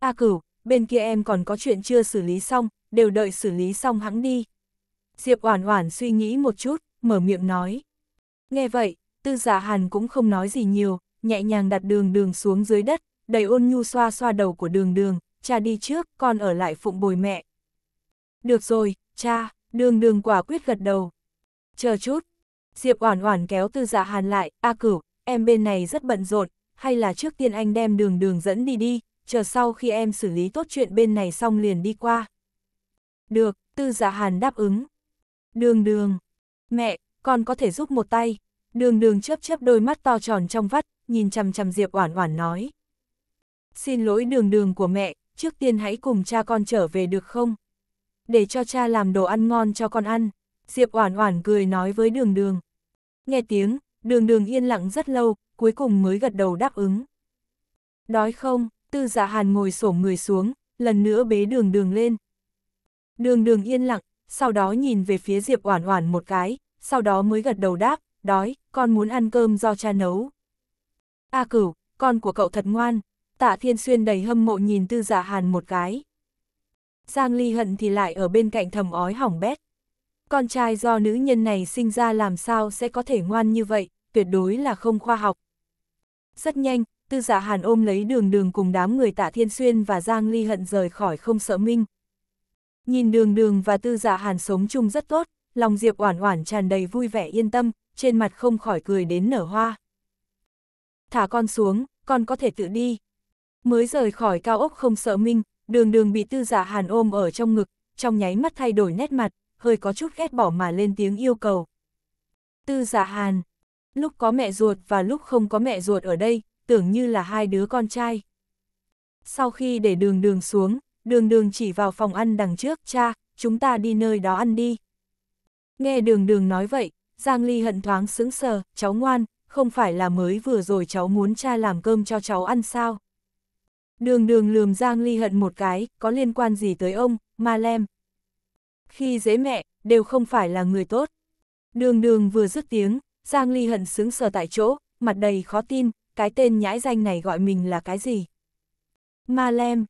A cửu, bên kia em còn có chuyện chưa xử lý xong, đều đợi xử lý xong hãng đi. Diệp Oản Oản suy nghĩ một chút, mở miệng nói. Nghe vậy, Tư giả dạ Hàn cũng không nói gì nhiều, nhẹ nhàng đặt Đường Đường xuống dưới đất, đầy ôn nhu xoa xoa đầu của Đường Đường, "Cha đi trước, con ở lại phụng bồi mẹ." "Được rồi, cha." Đường Đường quả quyết gật đầu. "Chờ chút, Diệp Oản Oản kéo Tư Dạ Hàn lại, "A Cửu, em bên này rất bận rộn, hay là trước tiên anh đem Đường Đường dẫn đi đi, chờ sau khi em xử lý tốt chuyện bên này xong liền đi qua." "Được." Tư Dạ Hàn đáp ứng. "Đường Đường, mẹ, con có thể giúp một tay." Đường Đường chớp chớp đôi mắt to tròn trong vắt, nhìn chằm chằm Diệp Oản Oản nói. "Xin lỗi Đường Đường của mẹ, trước tiên hãy cùng cha con trở về được không? Để cho cha làm đồ ăn ngon cho con ăn." Diệp Oản Oản cười nói với Đường Đường nghe tiếng, đường đường yên lặng rất lâu, cuối cùng mới gật đầu đáp ứng. Đói không, tư dạ hàn ngồi sổ người xuống, lần nữa bế đường đường lên. Đường đường yên lặng, sau đó nhìn về phía Diệp Oản Oản một cái, sau đó mới gật đầu đáp, đói, con muốn ăn cơm do cha nấu. A cửu, con của cậu thật ngoan, tạ thiên xuyên đầy hâm mộ nhìn tư dạ hàn một cái. Giang ly hận thì lại ở bên cạnh thầm ói hỏng bét con trai do nữ nhân này sinh ra làm sao sẽ có thể ngoan như vậy, tuyệt đối là không khoa học. Rất nhanh, tư giả dạ hàn ôm lấy đường đường cùng đám người tạ thiên xuyên và Giang Ly hận rời khỏi không sợ minh. Nhìn đường đường và tư giả dạ hàn sống chung rất tốt, lòng Diệp oản oản tràn đầy vui vẻ yên tâm, trên mặt không khỏi cười đến nở hoa. Thả con xuống, con có thể tự đi. Mới rời khỏi cao ốc không sợ minh, đường đường bị tư giả dạ hàn ôm ở trong ngực, trong nháy mắt thay đổi nét mặt, hơi có chút ghét bỏ mà lên tiếng yêu cầu. Tư giả dạ hàn, lúc có mẹ ruột và lúc không có mẹ ruột ở đây, tưởng như là hai đứa con trai. Sau khi để đường đường xuống, đường đường chỉ vào phòng ăn đằng trước, cha, chúng ta đi nơi đó ăn đi. Nghe đường đường nói vậy, Giang Ly hận thoáng sững sờ, cháu ngoan, không phải là mới vừa rồi cháu muốn cha làm cơm cho cháu ăn sao. Đường đường lườm Giang Ly hận một cái, có liên quan gì tới ông, ma lem, khi dễ mẹ, đều không phải là người tốt. Đường đường vừa dứt tiếng, Giang Ly hận sướng sờ tại chỗ, mặt đầy khó tin, cái tên nhãi danh này gọi mình là cái gì? Ma Lem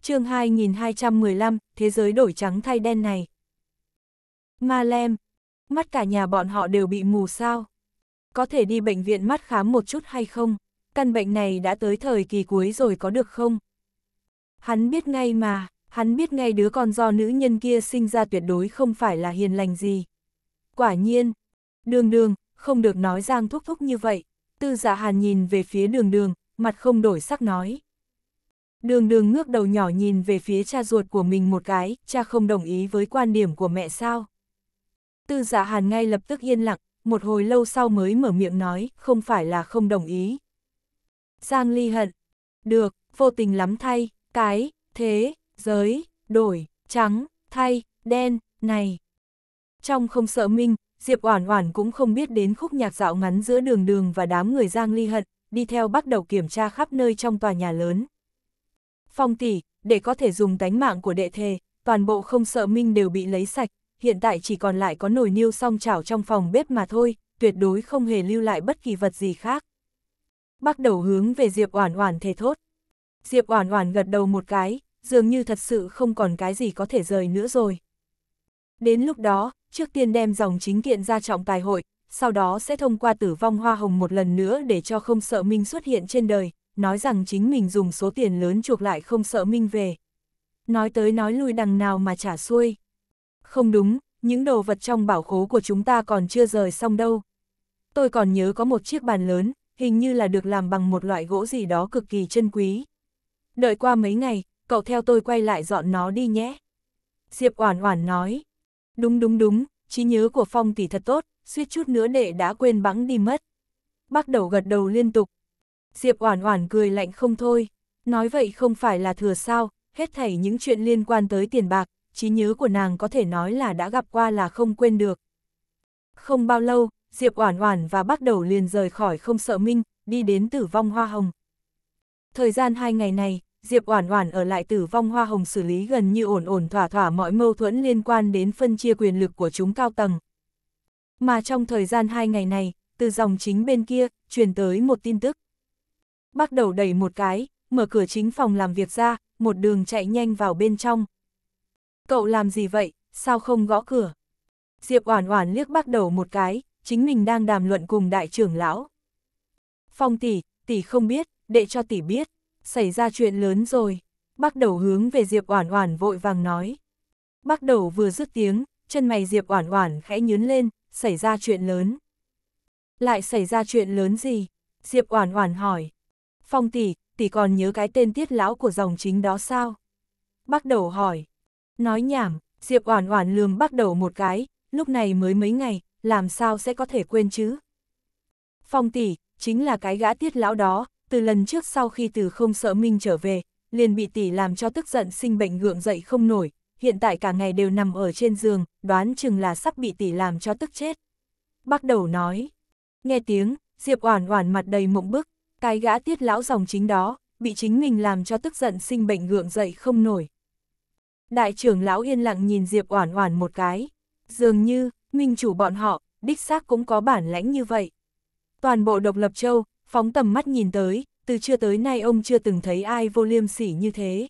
chương 2215, thế giới đổi trắng thay đen này. Ma Lem, mắt cả nhà bọn họ đều bị mù sao? Có thể đi bệnh viện mắt khám một chút hay không? Căn bệnh này đã tới thời kỳ cuối rồi có được không? Hắn biết ngay mà, hắn biết ngay đứa con do nữ nhân kia sinh ra tuyệt đối không phải là hiền lành gì. Quả nhiên, đường đường, không được nói giang thúc thúc như vậy, tư giả dạ hàn nhìn về phía đường đường, mặt không đổi sắc nói. Đường đường ngước đầu nhỏ nhìn về phía cha ruột của mình một cái, cha không đồng ý với quan điểm của mẹ sao. Tư giả dạ hàn ngay lập tức yên lặng, một hồi lâu sau mới mở miệng nói, không phải là không đồng ý. Giang ly hận, được, vô tình lắm thay, cái, thế, giới, đổi, trắng, thay, đen, này. Trong không sợ minh, Diệp Oản Oản cũng không biết đến khúc nhạc dạo ngắn giữa đường đường và đám người Giang Ly Hận, đi theo bắt đầu kiểm tra khắp nơi trong tòa nhà lớn. Phong tỷ, để có thể dùng tánh mạng của đệ thề, toàn bộ không sợ minh đều bị lấy sạch, hiện tại chỉ còn lại có nồi niêu song chảo trong phòng bếp mà thôi, tuyệt đối không hề lưu lại bất kỳ vật gì khác. Bắt đầu hướng về Diệp Oản Oản thề thốt. Diệp Oản Oản gật đầu một cái, dường như thật sự không còn cái gì có thể rời nữa rồi. Đến lúc đó, trước tiên đem dòng chính kiện ra trọng tài hội, sau đó sẽ thông qua tử vong hoa hồng một lần nữa để cho không sợ Minh xuất hiện trên đời, nói rằng chính mình dùng số tiền lớn chuộc lại không sợ Minh về. Nói tới nói lui đằng nào mà trả xuôi. Không đúng, những đồ vật trong bảo khố của chúng ta còn chưa rời xong đâu. Tôi còn nhớ có một chiếc bàn lớn, hình như là được làm bằng một loại gỗ gì đó cực kỳ chân quý. Đợi qua mấy ngày, cậu theo tôi quay lại dọn nó đi nhé. Diệp Oản Oản nói, đúng đúng đúng, trí nhớ của Phong tỷ thật tốt, suýt chút nữa đệ đã quên bẵng đi mất. Bác đầu gật đầu liên tục. Diệp Oản Oản cười lạnh không thôi, nói vậy không phải là thừa sao, hết thảy những chuyện liên quan tới tiền bạc, trí nhớ của nàng có thể nói là đã gặp qua là không quên được. Không bao lâu, Diệp Oản Oản và Bác Đầu liền rời khỏi không sợ minh, đi đến Tử vong Hoa Hồng. Thời gian hai ngày này, Diệp Oản Oản ở lại Tử Vong Hoa Hồng xử lý gần như ổn ổn thỏa thỏa mọi mâu thuẫn liên quan đến phân chia quyền lực của chúng cao tầng. Mà trong thời gian hai ngày này, từ dòng chính bên kia truyền tới một tin tức. Bắt đầu đẩy một cái, mở cửa chính phòng làm việc ra, một đường chạy nhanh vào bên trong. Cậu làm gì vậy, sao không gõ cửa? Diệp Oản Oản liếc bắt đầu một cái, chính mình đang đàm luận cùng đại trưởng lão. Phong tỷ, tỷ không biết, để cho tỷ biết xảy ra chuyện lớn rồi. Bác đầu hướng về Diệp Oản Oản vội vàng nói. Bác đầu vừa dứt tiếng, chân mày Diệp Oản Oản khẽ nhướng lên, xảy ra chuyện lớn. Lại xảy ra chuyện lớn gì? Diệp Oản Oản hỏi. Phong tỷ, tỷ còn nhớ cái tên tiết lão của dòng chính đó sao? Bác đầu hỏi. Nói nhảm, Diệp Oản Oản lường bác đầu một cái, lúc này mới mấy ngày, làm sao sẽ có thể quên chứ? Phong tỷ, chính là cái gã tiết lão đó, từ lần trước sau khi từ không sợ Minh trở về, liền bị tỷ làm cho tức giận sinh bệnh gượng dậy không nổi, hiện tại cả ngày đều nằm ở trên giường, đoán chừng là sắp bị tỷ làm cho tức chết. Bắt đầu nói, nghe tiếng, Diệp Oản Oản mặt đầy mộng bức, cái gã tiết lão dòng chính đó, bị chính mình làm cho tức giận sinh bệnh gượng dậy không nổi. Đại trưởng lão yên lặng nhìn Diệp Oản Oản một cái, dường như minh chủ bọn họ đích xác cũng có bản lãnh như vậy. Toàn bộ độc lập châu, Phóng tầm mắt nhìn tới, từ chưa tới nay ông chưa từng thấy ai vô liêm sỉ như thế.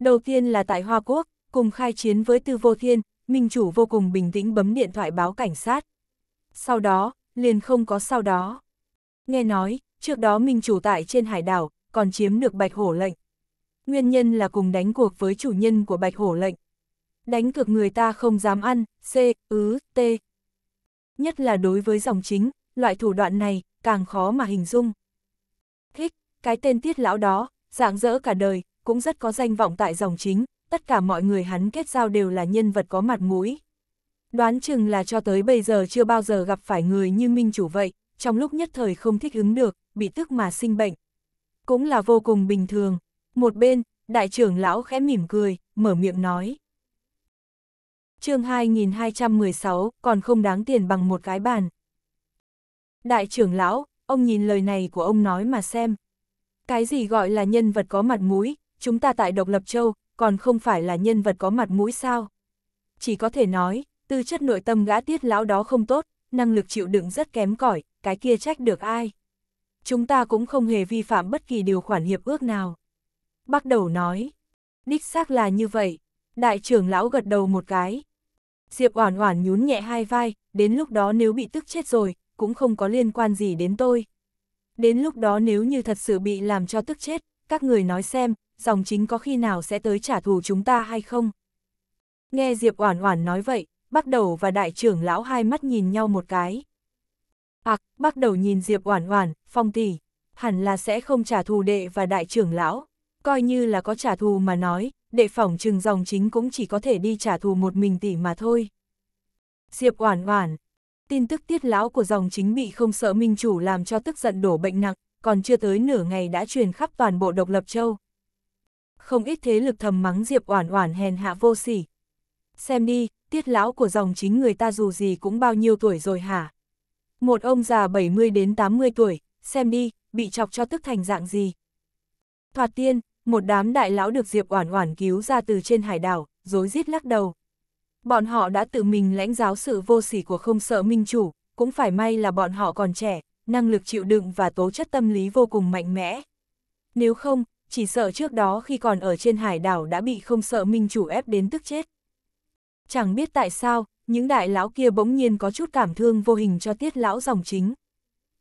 Đầu tiên là tại Hoa Quốc, cùng khai chiến với Tư Vô Thiên, Minh Chủ vô cùng bình tĩnh bấm điện thoại báo cảnh sát. Sau đó, liền không có sau đó. Nghe nói, trước đó Minh Chủ tại trên hải đảo, còn chiếm được Bạch Hổ lệnh. Nguyên nhân là cùng đánh cuộc với chủ nhân của Bạch Hổ lệnh. Đánh cược người ta không dám ăn, C, ứ, T. Nhất là đối với dòng chính, loại thủ đoạn này, càng khó mà hình dung. Thích, cái tên tiết lão đó, dạng dỡ cả đời, cũng rất có danh vọng tại dòng chính, tất cả mọi người hắn kết giao đều là nhân vật có mặt mũi. Đoán chừng là cho tới bây giờ chưa bao giờ gặp phải người như minh chủ vậy, trong lúc nhất thời không thích ứng được, bị tức mà sinh bệnh. Cũng là vô cùng bình thường. Một bên, đại trưởng lão khẽ mỉm cười, mở miệng nói. chương 2216 còn không đáng tiền bằng một cái bàn. Đại trưởng lão, ông nhìn lời này của ông nói mà xem. Cái gì gọi là nhân vật có mặt mũi, chúng ta tại Độc Lập Châu, còn không phải là nhân vật có mặt mũi sao? Chỉ có thể nói, tư chất nội tâm gã tiết lão đó không tốt, năng lực chịu đựng rất kém cỏi, cái kia trách được ai? Chúng ta cũng không hề vi phạm bất kỳ điều khoản hiệp ước nào. Bắt đầu nói, đích xác là như vậy, đại trưởng lão gật đầu một cái. Diệp Oản Oản nhún nhẹ hai vai, đến lúc đó nếu bị tức chết rồi, cũng không có liên quan gì đến tôi. Đến lúc đó nếu như thật sự bị làm cho tức chết, các người nói xem, dòng chính có khi nào sẽ tới trả thù chúng ta hay không? Nghe Diệp Oản Oản nói vậy, Bắc Đầu và đại trưởng lão hai mắt nhìn nhau một cái. Ặc, à, Bắc Đầu nhìn Diệp Oản Oản, "Phong tỷ, hẳn là sẽ không trả thù đệ và đại trưởng lão, coi như là có trả thù mà nói, đệ phỏng trừng dòng chính cũng chỉ có thể đi trả thù một mình tỷ mà thôi." Diệp Oản Oản, Tin tức tiết lão của dòng chính bị không sợ minh chủ làm cho tức giận đổ bệnh nặng, còn chưa tới nửa ngày đã truyền khắp toàn bộ độc lập châu. Không ít thế lực thầm mắng Diệp Oản Oản hèn hạ vô sỉ. Xem đi, tiết lão của dòng chính người ta dù gì cũng bao nhiêu tuổi rồi hả? Một ông già 70 đến 80 tuổi, xem đi, bị chọc cho tức thành dạng gì. Thoạt tiên, một đám đại lão được Diệp Oản Oản cứu ra từ trên hải đảo, rối rít lắc đầu. Bọn họ đã tự mình lãnh giáo sự vô sỉ của không sợ minh chủ, cũng phải may là bọn họ còn trẻ, năng lực chịu đựng và tố chất tâm lý vô cùng mạnh mẽ. Nếu không, chỉ sợ trước đó khi còn ở trên hải đảo đã bị không sợ minh chủ ép đến tức chết. Chẳng biết tại sao, những đại lão kia bỗng nhiên có chút cảm thương vô hình cho tiết lão dòng chính.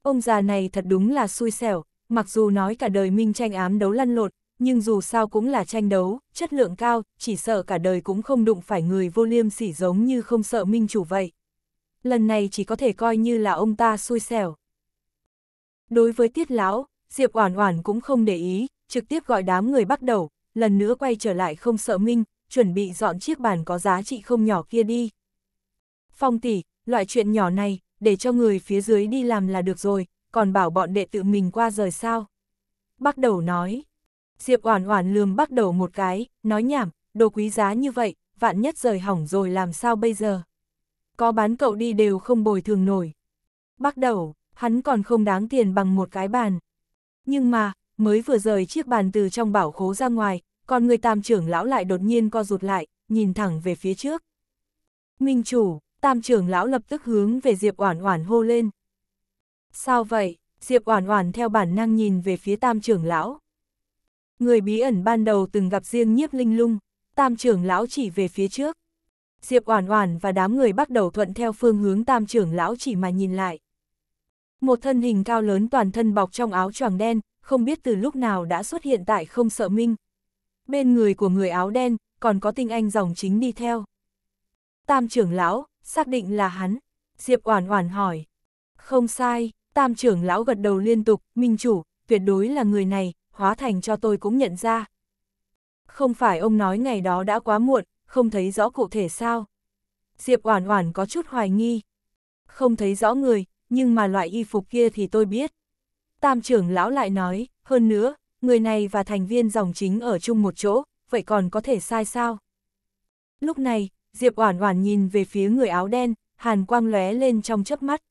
Ông già này thật đúng là xui xẻo, mặc dù nói cả đời minh tranh ám đấu lăn lộn, nhưng dù sao cũng là tranh đấu, chất lượng cao, chỉ sợ cả đời cũng không đụng phải người vô liêm sỉ giống như không sợ minh chủ vậy. Lần này chỉ có thể coi như là ông ta xui xẻo. Đối với tiết lão, Diệp Oản Oản cũng không để ý, trực tiếp gọi đám người bắt đầu, lần nữa quay trở lại không sợ minh, chuẩn bị dọn chiếc bàn có giá trị không nhỏ kia đi. Phong tỷ, loại chuyện nhỏ này, để cho người phía dưới đi làm là được rồi, còn bảo bọn đệ tự mình qua rời sao. Bắt đầu nói. Diệp Oản Oản lườm bắt đầu một cái, nói nhảm, đồ quý giá như vậy, vạn nhất rời hỏng rồi làm sao bây giờ? Có bán cậu đi đều không bồi thường nổi. Bắt đầu, hắn còn không đáng tiền bằng một cái bàn. Nhưng mà, mới vừa rời chiếc bàn từ trong bảo khố ra ngoài, còn người tam trưởng lão lại đột nhiên co rụt lại, nhìn thẳng về phía trước. Minh chủ, tam trưởng lão lập tức hướng về Diệp Oản Oản hô lên. Sao vậy? Diệp Oản Oản theo bản năng nhìn về phía tam trưởng lão. Người bí ẩn ban đầu từng gặp riêng nhiếp linh lung, tam trưởng lão chỉ về phía trước. Diệp Oản Oản và đám người bắt đầu thuận theo phương hướng tam trưởng lão chỉ mà nhìn lại. Một thân hình cao lớn toàn thân bọc trong áo choàng đen, không biết từ lúc nào đã xuất hiện tại không sợ minh. Bên người của người áo đen, còn có tinh anh dòng chính đi theo. Tam trưởng lão, xác định là hắn. Diệp Oản Oản hỏi. Không sai, tam trưởng lão gật đầu liên tục, minh chủ, tuyệt đối là người này, hóa thành cho tôi cũng nhận ra. Không phải ông nói ngày đó đã quá muộn, không thấy rõ cụ thể sao. Diệp Oản Oản có chút hoài nghi. Không thấy rõ người, nhưng mà loại y phục kia thì tôi biết. Tam trưởng lão lại nói, hơn nữa, người này và thành viên dòng chính ở chung một chỗ, vậy còn có thể sai sao? Lúc này, Diệp Oản Oản nhìn về phía người áo đen, hàn quang lóe lên trong chớp mắt.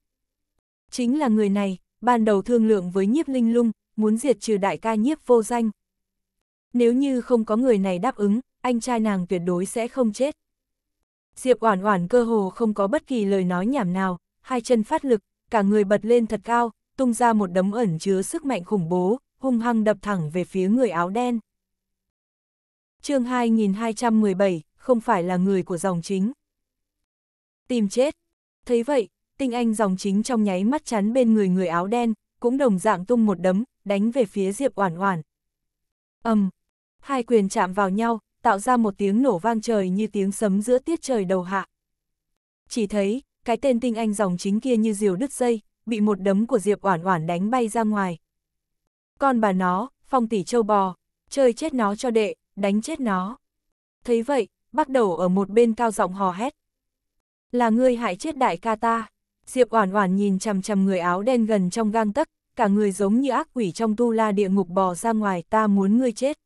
Chính là người này, ban đầu thương lượng với Nhiếp Linh Lung, muốn diệt trừ đại ca nhiếp vô danh. Nếu như không có người này đáp ứng, anh trai nàng tuyệt đối sẽ không chết. Diệp Oản Oản cơ hồ không có bất kỳ lời nói nhảm nào, hai chân phát lực, cả người bật lên thật cao, tung ra một đấm ẩn chứa sức mạnh khủng bố, hung hăng đập thẳng về phía người áo đen. Chương 2217, không phải là người của dòng chính. Tìm chết. Thấy vậy, Tinh Anh dòng chính trong nháy mắt chắn bên người người áo đen, cũng đồng dạng tung một đấm, đánh về phía Diệp Oản Oản. Ầm, um, hai quyền chạm vào nhau, tạo ra một tiếng nổ vang trời như tiếng sấm giữa tiết trời đầu hạ. Chỉ thấy, cái tên tinh anh dòng chính kia như diều đứt dây, bị một đấm của Diệp Oản Oản đánh bay ra ngoài. Con bà nó, phong tỷ châu bò, chơi chết nó cho đệ, đánh chết nó. Thấy vậy, bắt đầu ở một bên cao giọng hò hét. Là ngươi hại chết đại ca ta. Diệp Oản Oản nhìn chằm chằm người áo đen gần trong gang tấc, cả người giống như ác quỷ trong tu la địa ngục bò ra ngoài, ta muốn ngươi chết.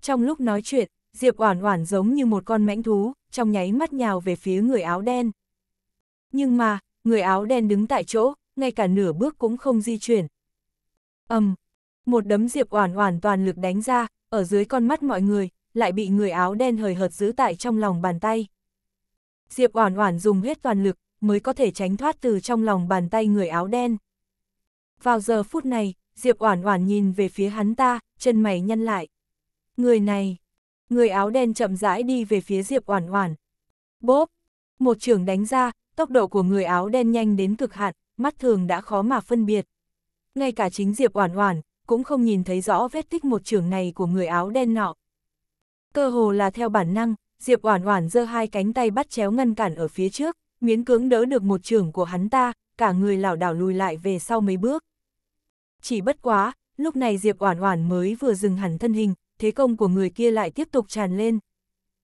Trong lúc nói chuyện, Diệp Oản Oản giống như một con mãnh thú, trong nháy mắt nhào về phía người áo đen. Nhưng mà, người áo đen đứng tại chỗ, ngay cả nửa bước cũng không di chuyển. Ầm, um, một đấm Diệp Oản Oản toàn lực đánh ra, ở dưới con mắt mọi người, lại bị người áo đen hời hợt giữ tại trong lòng bàn tay. Diệp Oản Oản dùng hết toàn lực, mới có thể tránh thoát từ trong lòng bàn tay người áo đen. Vào giờ phút này, Diệp Oản Oản nhìn về phía hắn ta, chân mày nhăn lại. Người này, người áo đen chậm rãi đi về phía Diệp Oản Oản. Bốp, một trường đánh ra, tốc độ của người áo đen nhanh đến cực hạn, mắt thường đã khó mà phân biệt. Ngay cả chính Diệp Oản Oản cũng không nhìn thấy rõ vết tích một trường này của người áo đen nọ. Cơ hồ là theo bản năng, Diệp Oản Oản giơ hai cánh tay bắt chéo ngăn cản ở phía trước miễn cưỡng đỡ được một trưởng của hắn ta, cả người lảo đảo lùi lại về sau mấy bước. Chỉ bất quá, lúc này Diệp Oản Oản mới vừa dừng hẳn thân hình, thế công của người kia lại tiếp tục tràn lên.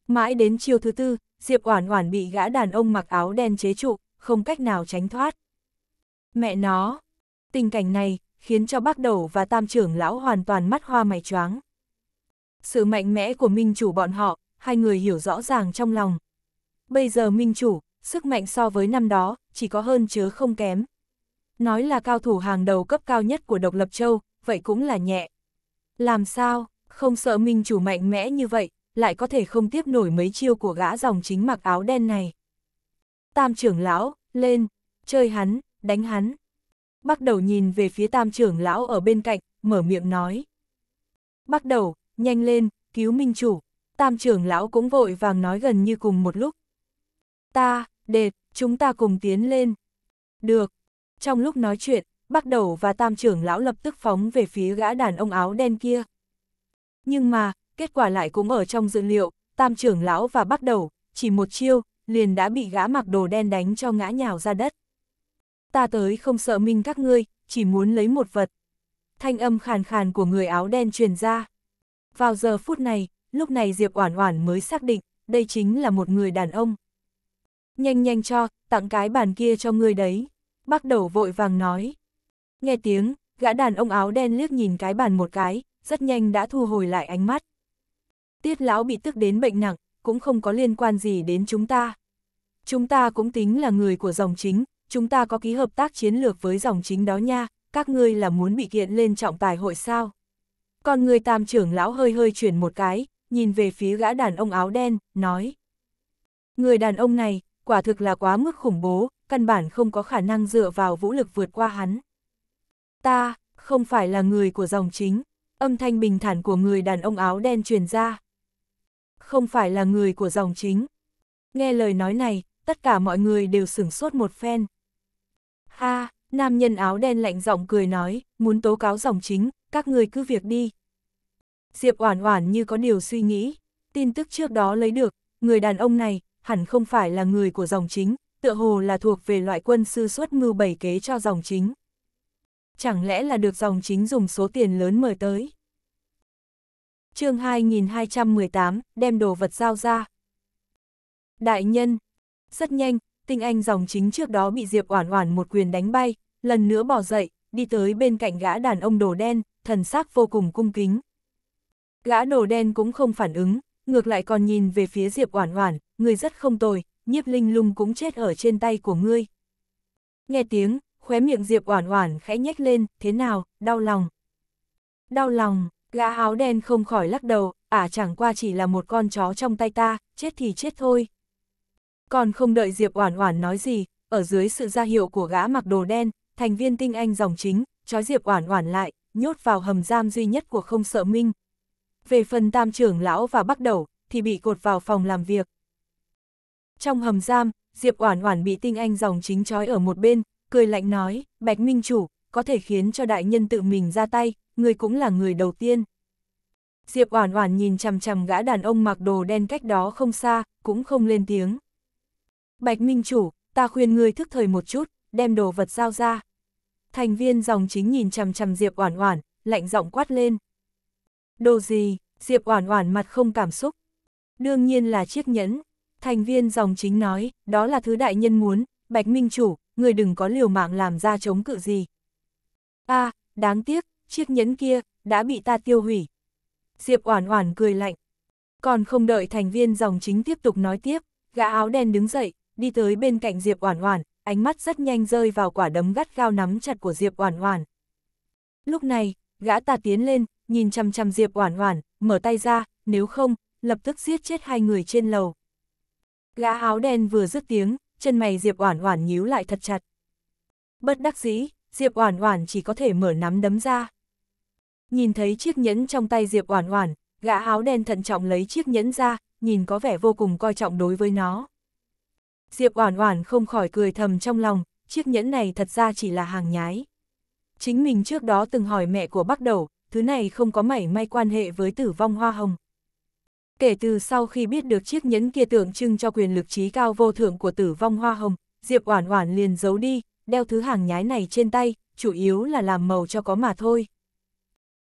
Mãi đến chiều thứ tư, Diệp Oản Oản bị gã đàn ông mặc áo đen chế trụ, không cách nào tránh thoát. Mẹ nó, tình cảnh này khiến cho bác đầu và tam trưởng lão hoàn toàn mắt hoa mày choáng. Sự mạnh mẽ của minh chủ bọn họ, hai người hiểu rõ ràng trong lòng. Bây giờ minh chủ, sức mạnh so với năm đó, chỉ có hơn chứ không kém. Nói là cao thủ hàng đầu cấp cao nhất của độc lập châu, vậy cũng là nhẹ. Làm sao, không sợ minh chủ mạnh mẽ như vậy, lại có thể không tiếp nổi mấy chiêu của gã dòng chính mặc áo đen này. Tam trưởng lão, lên, chơi hắn, đánh hắn. Bắt đầu nhìn về phía tam trưởng lão ở bên cạnh, mở miệng nói. Bắt đầu, nhanh lên, cứu minh chủ. Tam trưởng lão cũng vội vàng nói gần như cùng một lúc. Ta, Đệt, chúng ta cùng tiến lên. Được. Trong lúc nói chuyện, bắt đầu và tam trưởng lão lập tức phóng về phía gã đàn ông áo đen kia. Nhưng mà, kết quả lại cũng ở trong dự liệu, tam trưởng lão và bắt đầu, chỉ một chiêu, liền đã bị gã mặc đồ đen đánh cho ngã nhào ra đất. Ta tới không sợ minh các ngươi, chỉ muốn lấy một vật. Thanh âm khàn khàn của người áo đen truyền ra. Vào giờ phút này, lúc này Diệp Oản Oản mới xác định, đây chính là một người đàn ông. Nhanh nhanh cho, tặng cái bàn kia cho ngươi đấy. Bác đầu vội vàng nói. Nghe tiếng, gã đàn ông áo đen liếc nhìn cái bàn một cái, rất nhanh đã thu hồi lại ánh mắt. Tiết lão bị tức đến bệnh nặng, cũng không có liên quan gì đến chúng ta. Chúng ta cũng tính là người của dòng chính, chúng ta có ký hợp tác chiến lược với dòng chính đó nha, các ngươi là muốn bị kiện lên trọng tài hội sao. Còn người tam trưởng lão hơi hơi chuyển một cái, nhìn về phía gã đàn ông áo đen, nói. Người đàn ông này, quả thực là quá mức khủng bố, căn bản không có khả năng dựa vào vũ lực vượt qua hắn. Ta, không phải là người của dòng chính, âm thanh bình thản của người đàn ông áo đen truyền ra. Không phải là người của dòng chính. Nghe lời nói này, tất cả mọi người đều sửng sốt một phen. Ha, nam nhân áo đen lạnh giọng cười nói, muốn tố cáo dòng chính, các người cứ việc đi. Diệp Oản Oản như có điều suy nghĩ, tin tức trước đó lấy được, người đàn ông này hẳn không phải là người của dòng chính, tựa hồ là thuộc về loại quân sư xuất mưu bảy kế cho dòng chính. Chẳng lẽ là được dòng chính dùng số tiền lớn mời tới? chương 2218, đem đồ vật giao ra. Đại nhân, rất nhanh, tinh anh dòng chính trước đó bị Diệp Oản Oản một quyền đánh bay, lần nữa bỏ dậy, đi tới bên cạnh gã đàn ông đồ đen, thần sắc vô cùng cung kính. Gã đồ đen cũng không phản ứng, ngược lại còn nhìn về phía Diệp Oản Oản, người rất không tồi, nhiếp linh lung cũng chết ở trên tay của ngươi. Nghe tiếng, khóe miệng Diệp Oản Oản khẽ nhếch lên, thế nào, đau lòng. Đau lòng, gã áo đen không khỏi lắc đầu, ả à, chẳng qua chỉ là một con chó trong tay ta, chết thì chết thôi. Còn không đợi Diệp Oản Oản nói gì, ở dưới sự ra hiệu của gã mặc đồ đen, thành viên tinh anh dòng chính, trói Diệp Oản Oản lại, nhốt vào hầm giam duy nhất của không sợ minh. Về phần tam trưởng lão và bắt đầu, thì bị cột vào phòng làm việc. Trong hầm giam, Diệp Oản Oản bị Tinh Anh dòng chính trói ở một bên, cười lạnh nói, "Bạch Minh chủ, có thể khiến cho đại nhân tự mình ra tay, người cũng là người đầu tiên." Diệp Oản Oản nhìn chằm chằm gã đàn ông mặc đồ đen cách đó không xa, cũng không lên tiếng. "Bạch Minh chủ, ta khuyên người thức thời một chút, đem đồ vật giao ra." Thành viên dòng chính nhìn chằm chằm Diệp Oản Oản, lạnh giọng quát lên. "Đồ gì?" Diệp Oản Oản mặt không cảm xúc. "Đương nhiên là chiếc nhẫn, Thành viên dòng chính nói, đó là thứ đại nhân muốn, Bạch Minh Chủ, người đừng có liều mạng làm ra chống cự gì. a à, đáng tiếc, chiếc nhẫn kia, đã bị ta tiêu hủy. Diệp Oản Oản cười lạnh. Còn không đợi thành viên dòng chính tiếp tục nói tiếp, gã áo đen đứng dậy, đi tới bên cạnh Diệp Oản Oản, ánh mắt rất nhanh rơi vào quả đấm gắt gao nắm chặt của Diệp Oản Oản. Lúc này, gã ta tiến lên, nhìn chăm chăm Diệp Oản Oản, mở tay ra, nếu không, lập tức giết chết hai người trên lầu. Gã áo đen vừa dứt tiếng, chân mày Diệp Oản Oản nhíu lại thật chặt. Bất đắc dĩ, Diệp Oản Oản chỉ có thể mở nắm đấm ra. Nhìn thấy chiếc nhẫn trong tay Diệp Oản Oản, gã áo đen thận trọng lấy chiếc nhẫn ra, nhìn có vẻ vô cùng coi trọng đối với nó. Diệp Oản Oản không khỏi cười thầm trong lòng, chiếc nhẫn này thật ra chỉ là hàng nhái. Chính mình trước đó từng hỏi mẹ của Bắc Đầu, thứ này không có mảy may quan hệ với tử vong hoa hồng. Kể từ sau khi biết được chiếc nhẫn kia tượng trưng cho quyền lực trí cao vô thượng của tử vong hoa hồng, Diệp Oản Oản liền giấu đi, đeo thứ hàng nhái này trên tay, chủ yếu là làm màu cho có mà thôi.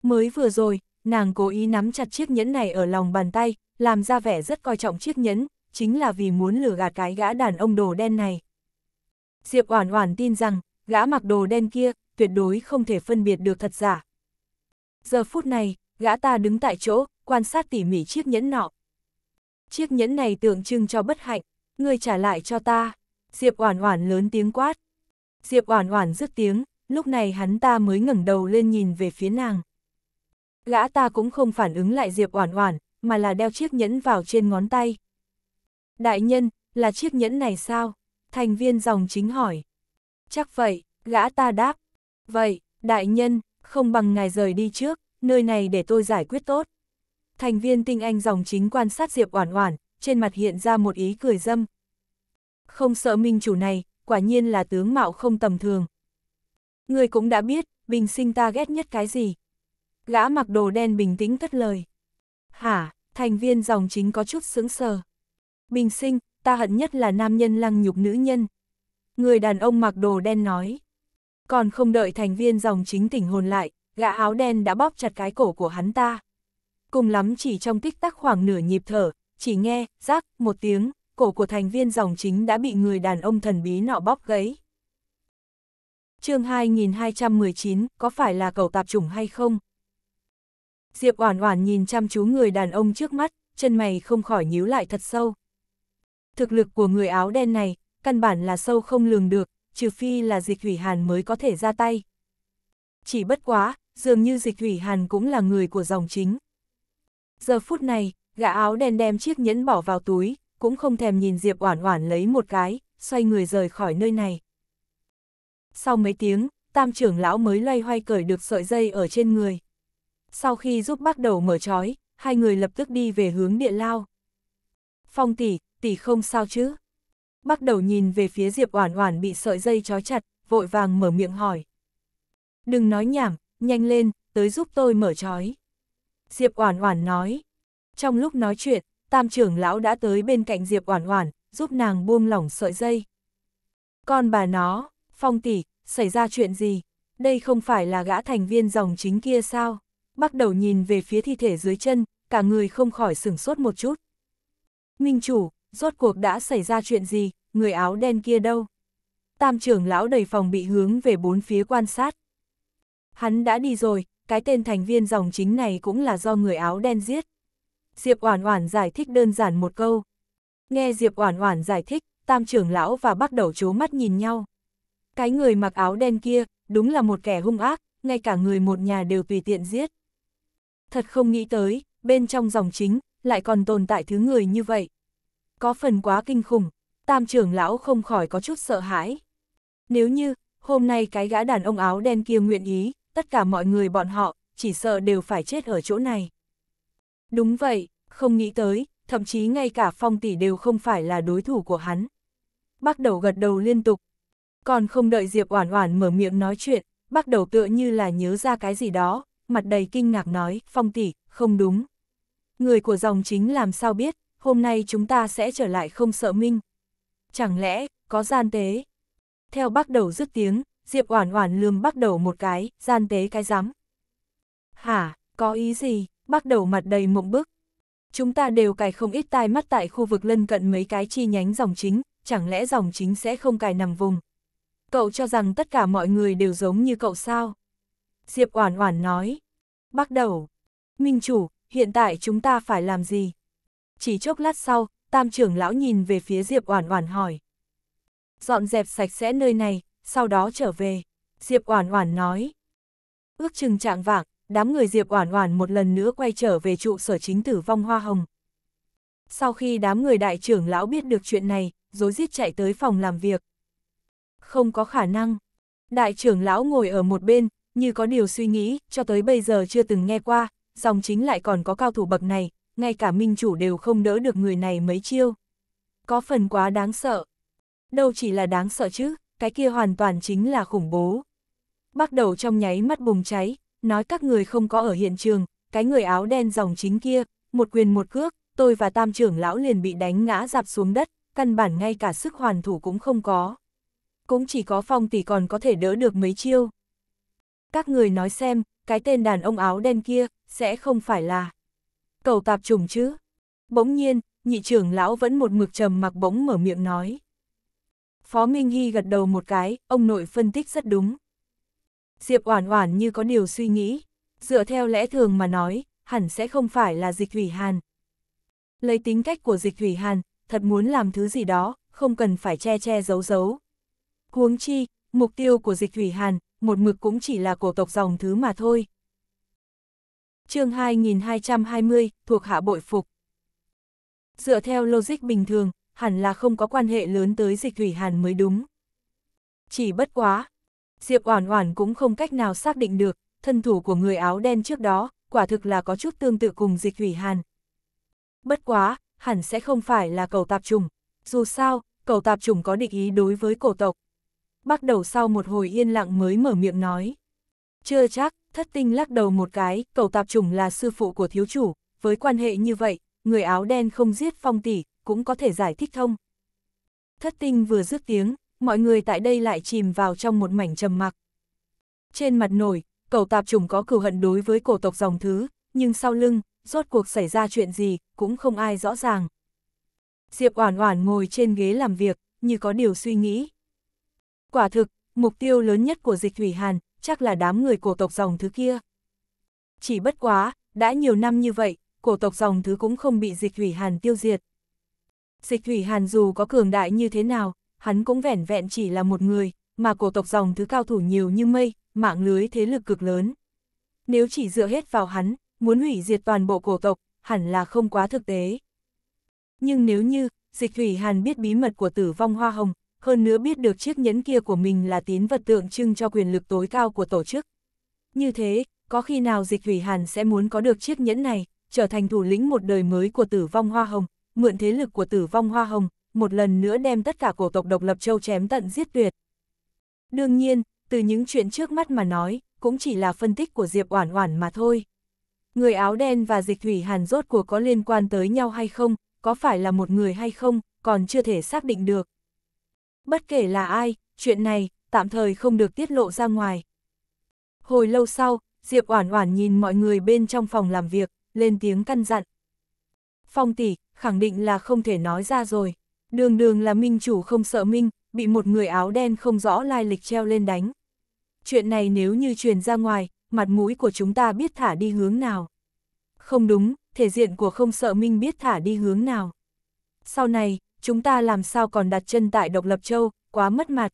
Mới vừa rồi, nàng cố ý nắm chặt chiếc nhẫn này ở lòng bàn tay, làm ra vẻ rất coi trọng chiếc nhẫn, chính là vì muốn lừa gạt cái gã đàn ông đồ đen này. Diệp Oản Oản tin rằng, gã mặc đồ đen kia tuyệt đối không thể phân biệt được thật giả. Giờ phút này, gã ta đứng tại chỗ, quan sát tỉ mỉ chiếc nhẫn nọ. Chiếc nhẫn này tượng trưng cho bất hạnh, ngươi trả lại cho ta. Diệp Oản Oản lớn tiếng quát. Diệp Oản Oản dứt tiếng, lúc này hắn ta mới ngẩng đầu lên nhìn về phía nàng. Gã ta cũng không phản ứng lại Diệp Oản Oản, mà là đeo chiếc nhẫn vào trên ngón tay. Đại nhân, là chiếc nhẫn này sao? Thành viên dòng chính hỏi. Chắc vậy, gã ta đáp. Vậy, đại nhân, không bằng ngài rời đi trước, nơi này để tôi giải quyết tốt thành viên tinh anh dòng chính quan sát Diệp Oản Oản, trên mặt hiện ra một ý cười dâm. Không sợ minh chủ này, quả nhiên là tướng mạo không tầm thường. Người cũng đã biết, bình sinh ta ghét nhất cái gì. Gã mặc đồ đen bình tĩnh thất lời. Hả, thành viên dòng chính có chút sững sờ. Bình sinh, ta hận nhất là nam nhân lăng nhục nữ nhân. Người đàn ông mặc đồ đen nói. Còn không đợi thành viên dòng chính tỉnh hồn lại, gã áo đen đã bóp chặt cái cổ của hắn ta cùng lắm chỉ trong tích tắc khoảng nửa nhịp thở, chỉ nghe, rác, một tiếng, cổ của thành viên dòng chính đã bị người đàn ông thần bí nọ bóp gãy. chương 2219, có phải là cầu tạp chủng hay không? Diệp Oản Oản nhìn chăm chú người đàn ông trước mắt, chân mày không khỏi nhíu lại thật sâu. Thực lực của người áo đen này, căn bản là sâu không lường được, trừ phi là Dịch hủy Hàn mới có thể ra tay. Chỉ bất quá, dường như Dịch hủy Hàn cũng là người của dòng chính, Giờ phút này, gã áo đen đem chiếc nhẫn bỏ vào túi, cũng không thèm nhìn Diệp Oản Oản lấy một cái, xoay người rời khỏi nơi này. Sau mấy tiếng, tam trưởng lão mới loay hoay cởi được sợi dây ở trên người. Sau khi giúp bắt đầu mở trói, hai người lập tức đi về hướng địa lao. Phong tỷ, tỷ không sao chứ? Bắt đầu nhìn về phía Diệp Oản Oản bị sợi dây trói chặt, vội vàng mở miệng hỏi. Đừng nói nhảm, nhanh lên, tới giúp tôi mở trói. Diệp Oản Oản nói. Trong lúc nói chuyện, tam trưởng lão đã tới bên cạnh Diệp Oản Oản, giúp nàng buông lỏng sợi dây. Con bà nó, Phong tỷ, xảy ra chuyện gì? Đây không phải là gã thành viên dòng chính kia sao? Bắt đầu nhìn về phía thi thể dưới chân, cả người không khỏi sửng sốt một chút. Minh chủ, rốt cuộc đã xảy ra chuyện gì, người áo đen kia đâu? Tam trưởng lão đầy phòng bị hướng về bốn phía quan sát. Hắn đã đi rồi, cái tên thành viên dòng chính này cũng là do người áo đen giết. Diệp Oản Oản giải thích đơn giản một câu. Nghe Diệp Oản Oản giải thích, Tam trưởng lão và bắt Đầu chố mắt nhìn nhau. Cái người mặc áo đen kia, đúng là một kẻ hung ác, ngay cả người một nhà đều tùy tiện giết. Thật không nghĩ tới, bên trong dòng chính lại còn tồn tại thứ người như vậy. Có phần quá kinh khủng, Tam trưởng lão không khỏi có chút sợ hãi. Nếu như hôm nay cái gã đàn ông áo đen kia nguyện ý tất cả mọi người bọn họ, chỉ sợ đều phải chết ở chỗ này. Đúng vậy, không nghĩ tới, thậm chí ngay cả phong tỷ đều không phải là đối thủ của hắn. bắt đầu gật đầu liên tục. Còn không đợi Diệp Oản Oản mở miệng nói chuyện, bắt đầu tựa như là nhớ ra cái gì đó, mặt đầy kinh ngạc nói, phong tỷ, không đúng. Người của dòng chính làm sao biết, hôm nay chúng ta sẽ trở lại không sợ minh. Chẳng lẽ, có gian tế? Theo bắt đầu dứt tiếng, Diệp Oản Oản lườm Bắc Đầu một cái, gian tế cái rắm. "Hả, có ý gì?" Bắc Đầu mặt đầy mộng bức. "Chúng ta đều cài không ít tai mắt tại khu vực lân cận mấy cái chi nhánh dòng chính, chẳng lẽ dòng chính sẽ không cài nằm vùng? Cậu cho rằng tất cả mọi người đều giống như cậu sao?" Diệp Oản Oản nói. "Bắc Đầu, Minh chủ, hiện tại chúng ta phải làm gì?" Chỉ chốc lát sau, Tam trưởng lão nhìn về phía Diệp Oản Oản hỏi. "Dọn dẹp sạch sẽ nơi này, sau đó trở về. Diệp Oản Oản nói. Ước chừng trạng vạng, đám người Diệp Oản Oản một lần nữa quay trở về trụ sở chính tử vong hoa hồng. Sau khi đám người đại trưởng lão biết được chuyện này, rối giết chạy tới phòng làm việc. Không có khả năng. Đại trưởng lão ngồi ở một bên, như có điều suy nghĩ, cho tới bây giờ chưa từng nghe qua, dòng chính lại còn có cao thủ bậc này, ngay cả minh chủ đều không đỡ được người này mấy chiêu. Có phần quá đáng sợ. Đâu chỉ là đáng sợ chứ, cái kia hoàn toàn chính là khủng bố. Bắt đầu trong nháy mắt bùng cháy, nói các người không có ở hiện trường, cái người áo đen dòng chính kia, một quyền một cước, tôi và tam trưởng lão liền bị đánh ngã dạp xuống đất, căn bản ngay cả sức hoàn thủ cũng không có. Cũng chỉ có phong tỷ còn có thể đỡ được mấy chiêu. Các người nói xem, cái tên đàn ông áo đen kia, sẽ không phải là cầu tạp trùng chứ. Bỗng nhiên, nhị trưởng lão vẫn một mực trầm mặc bỗng mở miệng nói. Phó Minh Hy gật đầu một cái, ông nội phân tích rất đúng. Diệp Oản Oản như có điều suy nghĩ, dựa theo lẽ thường mà nói, hẳn sẽ không phải là Dịch Thủy Hàn. Lấy tính cách của Dịch Thủy Hàn, thật muốn làm thứ gì đó, không cần phải che che giấu giấu. Huống chi, mục tiêu của Dịch Thủy Hàn, một mực cũng chỉ là cổ tộc dòng thứ mà thôi. Chương 2220, thuộc hạ bội phục. Dựa theo logic bình thường, hẳn là không có quan hệ lớn tới dịch thủy hàn mới đúng. Chỉ bất quá, Diệp Oản Oản cũng không cách nào xác định được, thân thủ của người áo đen trước đó, quả thực là có chút tương tự cùng dịch thủy hàn. Bất quá, hẳn sẽ không phải là cầu tạp trùng, dù sao, cầu tạp trùng có địch ý đối với cổ tộc. Bắt đầu sau một hồi yên lặng mới mở miệng nói. Chưa chắc, thất tinh lắc đầu một cái, cầu tạp trùng là sư phụ của thiếu chủ, với quan hệ như vậy, người áo đen không giết phong tỷ, cũng có thể giải thích thông. Thất tinh vừa dứt tiếng, mọi người tại đây lại chìm vào trong một mảnh trầm mặc. Trên mặt nổi, cầu tạp trùng có cừu hận đối với cổ tộc dòng thứ, nhưng sau lưng, rốt cuộc xảy ra chuyện gì, cũng không ai rõ ràng. Diệp Oản Oản ngồi trên ghế làm việc, như có điều suy nghĩ. Quả thực, mục tiêu lớn nhất của Dịch Thủy Hàn chắc là đám người cổ tộc dòng thứ kia. Chỉ bất quá, đã nhiều năm như vậy, cổ tộc dòng thứ cũng không bị Dịch Thủy Hàn tiêu diệt. Dịch Thủy Hàn dù có cường đại như thế nào, hắn cũng vẻn vẹn chỉ là một người, mà cổ tộc dòng thứ cao thủ nhiều như mây, mạng lưới thế lực cực lớn. Nếu chỉ dựa hết vào hắn, muốn hủy diệt toàn bộ cổ tộc, hẳn là không quá thực tế. Nhưng nếu như, Dịch Thủy Hàn biết bí mật của tử vong hoa hồng, hơn nữa biết được chiếc nhẫn kia của mình là tín vật tượng trưng cho quyền lực tối cao của tổ chức. Như thế, có khi nào Dịch Thủy Hàn sẽ muốn có được chiếc nhẫn này, trở thành thủ lĩnh một đời mới của tử vong hoa hồng, mượn thế lực của tử vong hoa hồng, một lần nữa đem tất cả cổ tộc độc lập châu chém tận giết tuyệt. Đương nhiên, từ những chuyện trước mắt mà nói, cũng chỉ là phân tích của Diệp Oản Oản mà thôi. Người áo đen và Dịch Thủy Hàn rốt của có liên quan tới nhau hay không, có phải là một người hay không, còn chưa thể xác định được. Bất kể là ai, chuyện này tạm thời không được tiết lộ ra ngoài. Hồi lâu sau, Diệp Oản Oản nhìn mọi người bên trong phòng làm việc, lên tiếng căn dặn. Phong tỷ, khẳng định là không thể nói ra rồi. Đường đường là minh chủ không sợ minh, bị một người áo đen không rõ lai lịch treo lên đánh. Chuyện này nếu như truyền ra ngoài, mặt mũi của chúng ta biết thả đi hướng nào. Không đúng, thể diện của không sợ minh biết thả đi hướng nào. Sau này, chúng ta làm sao còn đặt chân tại độc lập châu, quá mất mặt.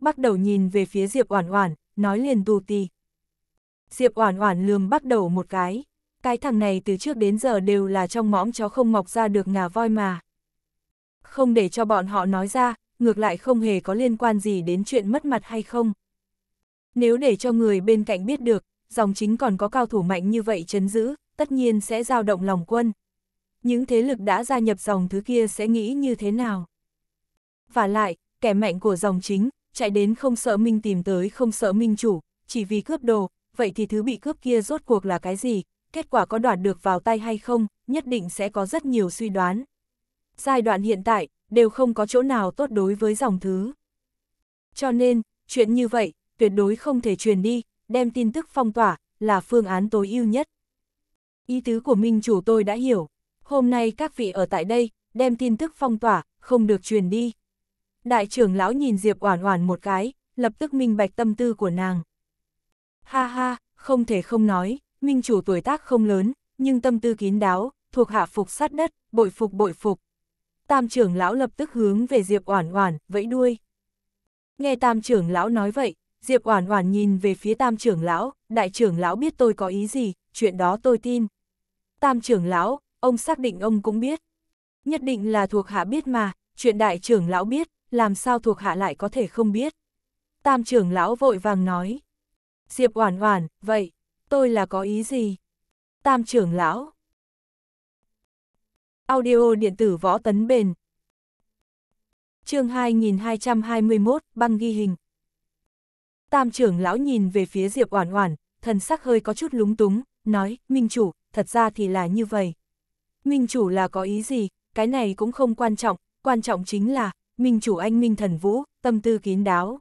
Bắt đầu nhìn về phía Diệp Oản Oản, nói liền tù tì. Diệp Oản Oản lườm bắt đầu một cái cái thằng này từ trước đến giờ đều là trong mõm chó không mọc ra được ngà voi mà. Không để cho bọn họ nói ra, ngược lại không hề có liên quan gì đến chuyện mất mặt hay không. Nếu để cho người bên cạnh biết được, dòng chính còn có cao thủ mạnh như vậy chấn giữ, tất nhiên sẽ dao động lòng quân. Những thế lực đã gia nhập dòng thứ kia sẽ nghĩ như thế nào? Và lại, kẻ mạnh của dòng chính, chạy đến không sợ minh tìm tới không sợ minh chủ, chỉ vì cướp đồ, vậy thì thứ bị cướp kia rốt cuộc là cái gì, kết quả có đoạt được vào tay hay không, nhất định sẽ có rất nhiều suy đoán. Giai đoạn hiện tại, đều không có chỗ nào tốt đối với dòng thứ. Cho nên, chuyện như vậy, tuyệt đối không thể truyền đi, đem tin tức phong tỏa, là phương án tối ưu nhất. Ý tứ của minh chủ tôi đã hiểu, hôm nay các vị ở tại đây, đem tin tức phong tỏa, không được truyền đi. Đại trưởng lão nhìn Diệp Oản Oản một cái, lập tức minh bạch tâm tư của nàng. Ha ha, không thể không nói, minh chủ tuổi tác không lớn, nhưng tâm tư kín đáo, thuộc hạ phục sát đất, bội phục bội phục. Tam trưởng lão lập tức hướng về Diệp Oản Oản, vẫy đuôi. Nghe tam trưởng lão nói vậy, Diệp Oản Oản nhìn về phía tam trưởng lão, đại trưởng lão biết tôi có ý gì, chuyện đó tôi tin. Tam trưởng lão, ông xác định ông cũng biết. Nhất định là thuộc hạ biết mà, chuyện đại trưởng lão biết, làm sao thuộc hạ lại có thể không biết. Tam trưởng lão vội vàng nói. Diệp Oản Oản, vậy, tôi là có ý gì? Tam trưởng lão. Audio điện tử võ tấn bền. chương 2221, băng ghi hình. Tam trưởng lão nhìn về phía Diệp Oản Oản, thần sắc hơi có chút lúng túng, nói, Minh Chủ, thật ra thì là như vậy. Minh Chủ là có ý gì, cái này cũng không quan trọng, quan trọng chính là, Minh Chủ anh Minh Thần Vũ, tâm tư kín đáo.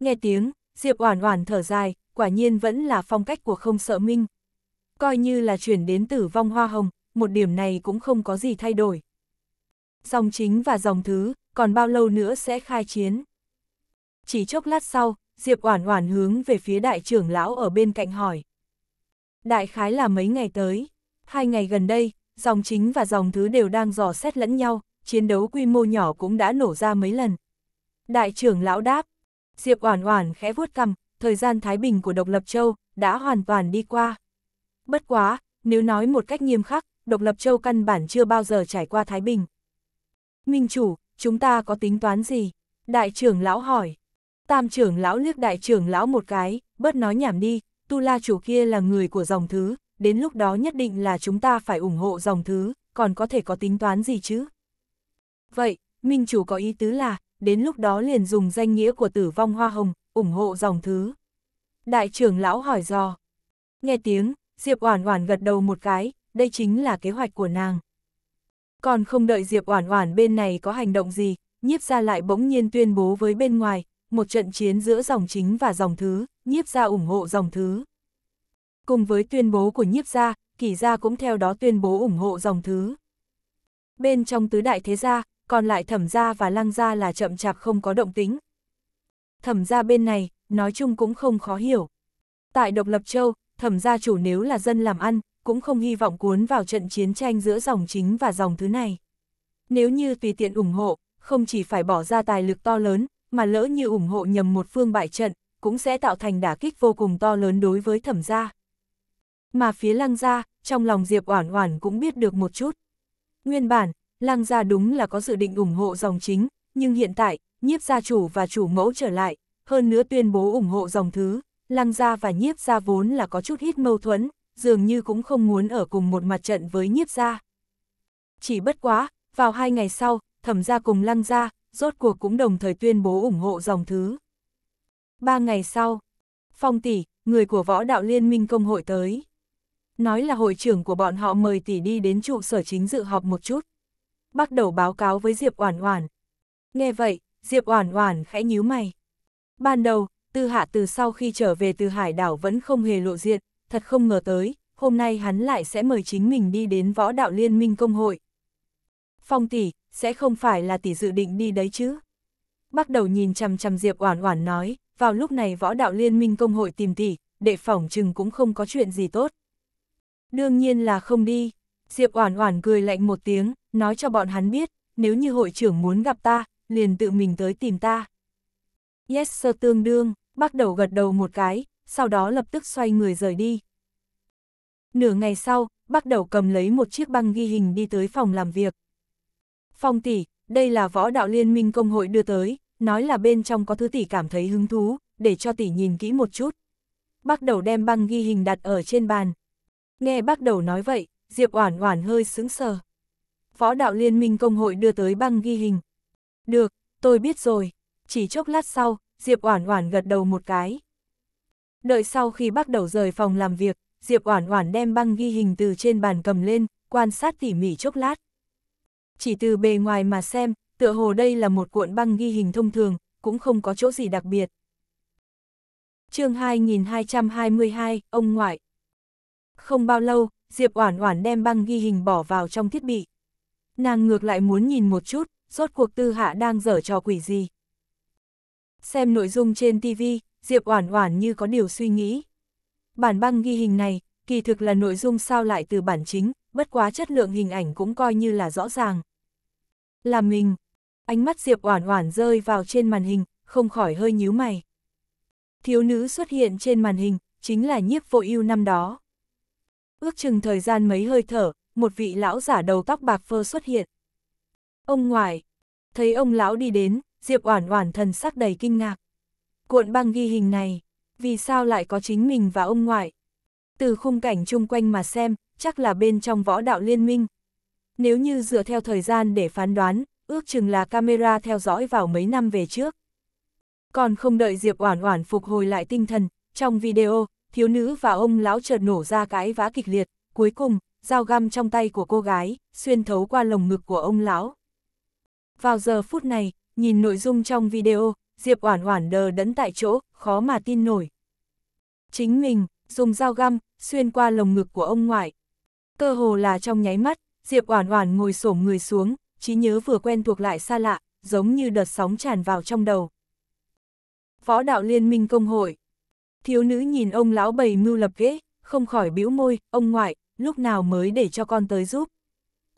Nghe tiếng, Diệp Oản Oản thở dài, quả nhiên vẫn là phong cách của không sợ minh. Coi như là chuyển đến tử vong hoa hồng, một điểm này cũng không có gì thay đổi. Dòng chính và dòng thứ, còn bao lâu nữa sẽ khai chiến. Chỉ chốc lát sau, Diệp Oản Oản hướng về phía đại trưởng lão ở bên cạnh hỏi. Đại khái là mấy ngày tới, hai ngày gần đây, dòng chính và dòng thứ đều đang dò xét lẫn nhau, chiến đấu quy mô nhỏ cũng đã nổ ra mấy lần. Đại trưởng lão đáp, Diệp Oản Oản khẽ vuốt cằm, thời gian Thái Bình của Độc Lập Châu đã hoàn toàn đi qua. Bất quá, nếu nói một cách nghiêm khắc, Độc Lập Châu căn bản chưa bao giờ trải qua Thái Bình. Minh chủ, chúng ta có tính toán gì? Đại trưởng lão hỏi. Tam trưởng lão liếc đại trưởng lão một cái, bớt nói nhảm đi, Tu La chủ kia là người của dòng thứ, đến lúc đó nhất định là chúng ta phải ủng hộ dòng thứ, còn có thể có tính toán gì chứ? Vậy, Minh chủ có ý tứ là, đến lúc đó liền dùng danh nghĩa của tử vong hoa hồng, ủng hộ dòng thứ. Đại trưởng lão hỏi dò. Nghe tiếng, Diệp Oản Oản gật đầu một cái, đây chính là kế hoạch của nàng. Còn không đợi Diệp Oản Oản bên này có hành động gì, nhiếp gia lại bỗng nhiên tuyên bố với bên ngoài, một trận chiến giữa dòng chính và dòng thứ, nhiếp gia ủng hộ dòng thứ. Cùng với tuyên bố của nhiếp gia, kỷ gia cũng theo đó tuyên bố ủng hộ dòng thứ. Bên trong tứ đại thế gia, còn lại thẩm gia và lăng gia là chậm chạp không có động tĩnh thẩm gia bên này, nói chung cũng không khó hiểu. Tại Độc Lập Châu, thẩm gia chủ nếu là dân làm ăn, cũng không hy vọng cuốn vào trận chiến tranh giữa dòng chính và dòng thứ này. Nếu như tùy tiện ủng hộ, không chỉ phải bỏ ra tài lực to lớn, mà lỡ như ủng hộ nhầm một phương bại trận, cũng sẽ tạo thành đả kích vô cùng to lớn đối với thẩm gia. Mà phía lăng gia, trong lòng Diệp Oản Oản cũng biết được một chút. Nguyên bản, lăng gia đúng là có dự định ủng hộ dòng chính, nhưng hiện tại, nhiếp gia chủ và chủ mẫu trở lại, hơn nữa tuyên bố ủng hộ dòng thứ, lăng gia và nhiếp gia vốn là có chút hít mâu thuẫn, dường như cũng không muốn ở cùng một mặt trận với nhiếp gia. Chỉ bất quá, vào hai ngày sau, thẩm gia cùng lăng gia, rốt cuộc cũng đồng thời tuyên bố ủng hộ dòng thứ. Ba ngày sau, phong tỷ, người của võ đạo liên minh công hội tới. Nói là hội trưởng của bọn họ mời tỷ đi đến trụ sở chính dự họp một chút. Bắt đầu báo cáo với Diệp Oản Oản. Nghe vậy, Diệp Oản Oản khẽ nhíu mày. Ban đầu, Tư Hạ từ sau khi trở về từ hải đảo vẫn không hề lộ diện, thật không ngờ tới, hôm nay hắn lại sẽ mời chính mình đi đến võ đạo liên minh công hội. Phong tỷ, sẽ không phải là tỷ dự định đi đấy chứ? Bắt đầu nhìn chằm chằm Diệp Oản Oản nói, vào lúc này võ đạo liên minh công hội tìm tỷ, đệ phỏng chừng cũng không có chuyện gì tốt. Đương nhiên là không đi, Diệp Oản Oản cười lạnh một tiếng, nói cho bọn hắn biết, nếu như hội trưởng muốn gặp ta, liền tự mình tới tìm ta. Yes sơ tương đương, bắt đầu gật đầu một cái, sau đó lập tức xoay người rời đi. Nửa ngày sau, bắt đầu cầm lấy một chiếc băng ghi hình đi tới phòng làm việc. Phong tỷ, đây là võ đạo liên minh công hội đưa tới, nói là bên trong có thứ tỷ cảm thấy hứng thú, để cho tỷ nhìn kỹ một chút. Bắt đầu đem băng ghi hình đặt ở trên bàn. Nghe bắt đầu nói vậy, Diệp Oản Oản hơi sững sờ. Võ đạo liên minh công hội đưa tới băng ghi hình, được, tôi biết rồi. Chỉ chốc lát sau, Diệp Oản Oản gật đầu một cái. Đợi sau khi bắt đầu rời phòng làm việc, Diệp Oản Oản đem băng ghi hình từ trên bàn cầm lên, quan sát tỉ mỉ chốc lát. Chỉ từ bề ngoài mà xem, tựa hồ đây là một cuộn băng ghi hình thông thường, cũng không có chỗ gì đặc biệt. Chương 2222, ông ngoại. Không bao lâu, Diệp Oản Oản đem băng ghi hình bỏ vào trong thiết bị. Nàng ngược lại muốn nhìn một chút, rốt cuộc tư hạ đang dở trò quỷ gì. Xem nội dung trên TV, Diệp Oản Oản như có điều suy nghĩ. Bản băng ghi hình này, kỳ thực là nội dung sao lại từ bản chính, bất quá chất lượng hình ảnh cũng coi như là rõ ràng. Là mình, ánh mắt Diệp Oản Oản rơi vào trên màn hình, không khỏi hơi nhíu mày. Thiếu nữ xuất hiện trên màn hình, chính là nhiếp Vội ưu năm đó. Ước chừng thời gian mấy hơi thở, một vị lão giả đầu tóc bạc phơ xuất hiện. Ông ngoại, thấy ông lão đi đến, Diệp Oản Oản thần sắc đầy kinh ngạc. Cuộn băng ghi hình này, vì sao lại có chính mình và ông ngoại? Từ khung cảnh chung quanh mà xem, chắc là bên trong võ đạo liên minh. Nếu như dựa theo thời gian để phán đoán, ước chừng là camera theo dõi vào mấy năm về trước. Còn không đợi Diệp Oản Oản phục hồi lại tinh thần, trong video, thiếu nữ và ông lão chợt nổ ra cái vã kịch liệt, cuối cùng, dao găm trong tay của cô gái xuyên thấu qua lồng ngực của ông lão. Vào giờ phút này, nhìn nội dung trong video, Diệp Oản Oản đờ đẫn tại chỗ, khó mà tin nổi. Chính mình dùng dao găm xuyên qua lồng ngực của ông ngoại. Cơ hồ là trong nháy mắt, Diệp Oản Oản ngồi xổm người xuống, trí nhớ vừa quen thuộc lại xa lạ, giống như đợt sóng tràn vào trong đầu. phó đạo liên minh công hội. Thiếu nữ nhìn ông lão bầy mưu lập ghế, không khỏi bĩu môi, ông ngoại, lúc nào mới để cho con tới giúp.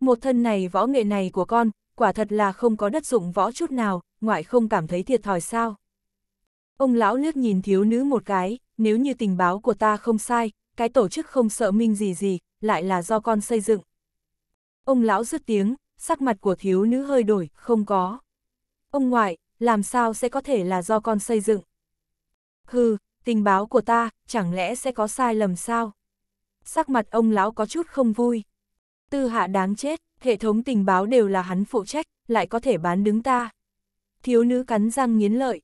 Một thân này võ nghệ này của con, quả thật là không có đất dụng võ chút nào, ngoại không cảm thấy thiệt thòi sao. Ông lão liếc nhìn thiếu nữ một cái, nếu như tình báo của ta không sai, cái tổ chức không sợ minh gì gì, lại là do con xây dựng. Ông lão dứt tiếng, sắc mặt của thiếu nữ hơi đổi, không có. Ông ngoại, làm sao sẽ có thể là do con xây dựng? Hừ, tình báo của ta, chẳng lẽ sẽ có sai lầm sao? Sắc mặt ông lão có chút không vui. Tư hạ đáng chết, hệ thống tình báo đều là hắn phụ trách, lại có thể bán đứng ta. Thiếu nữ cắn răng nghiến lợi.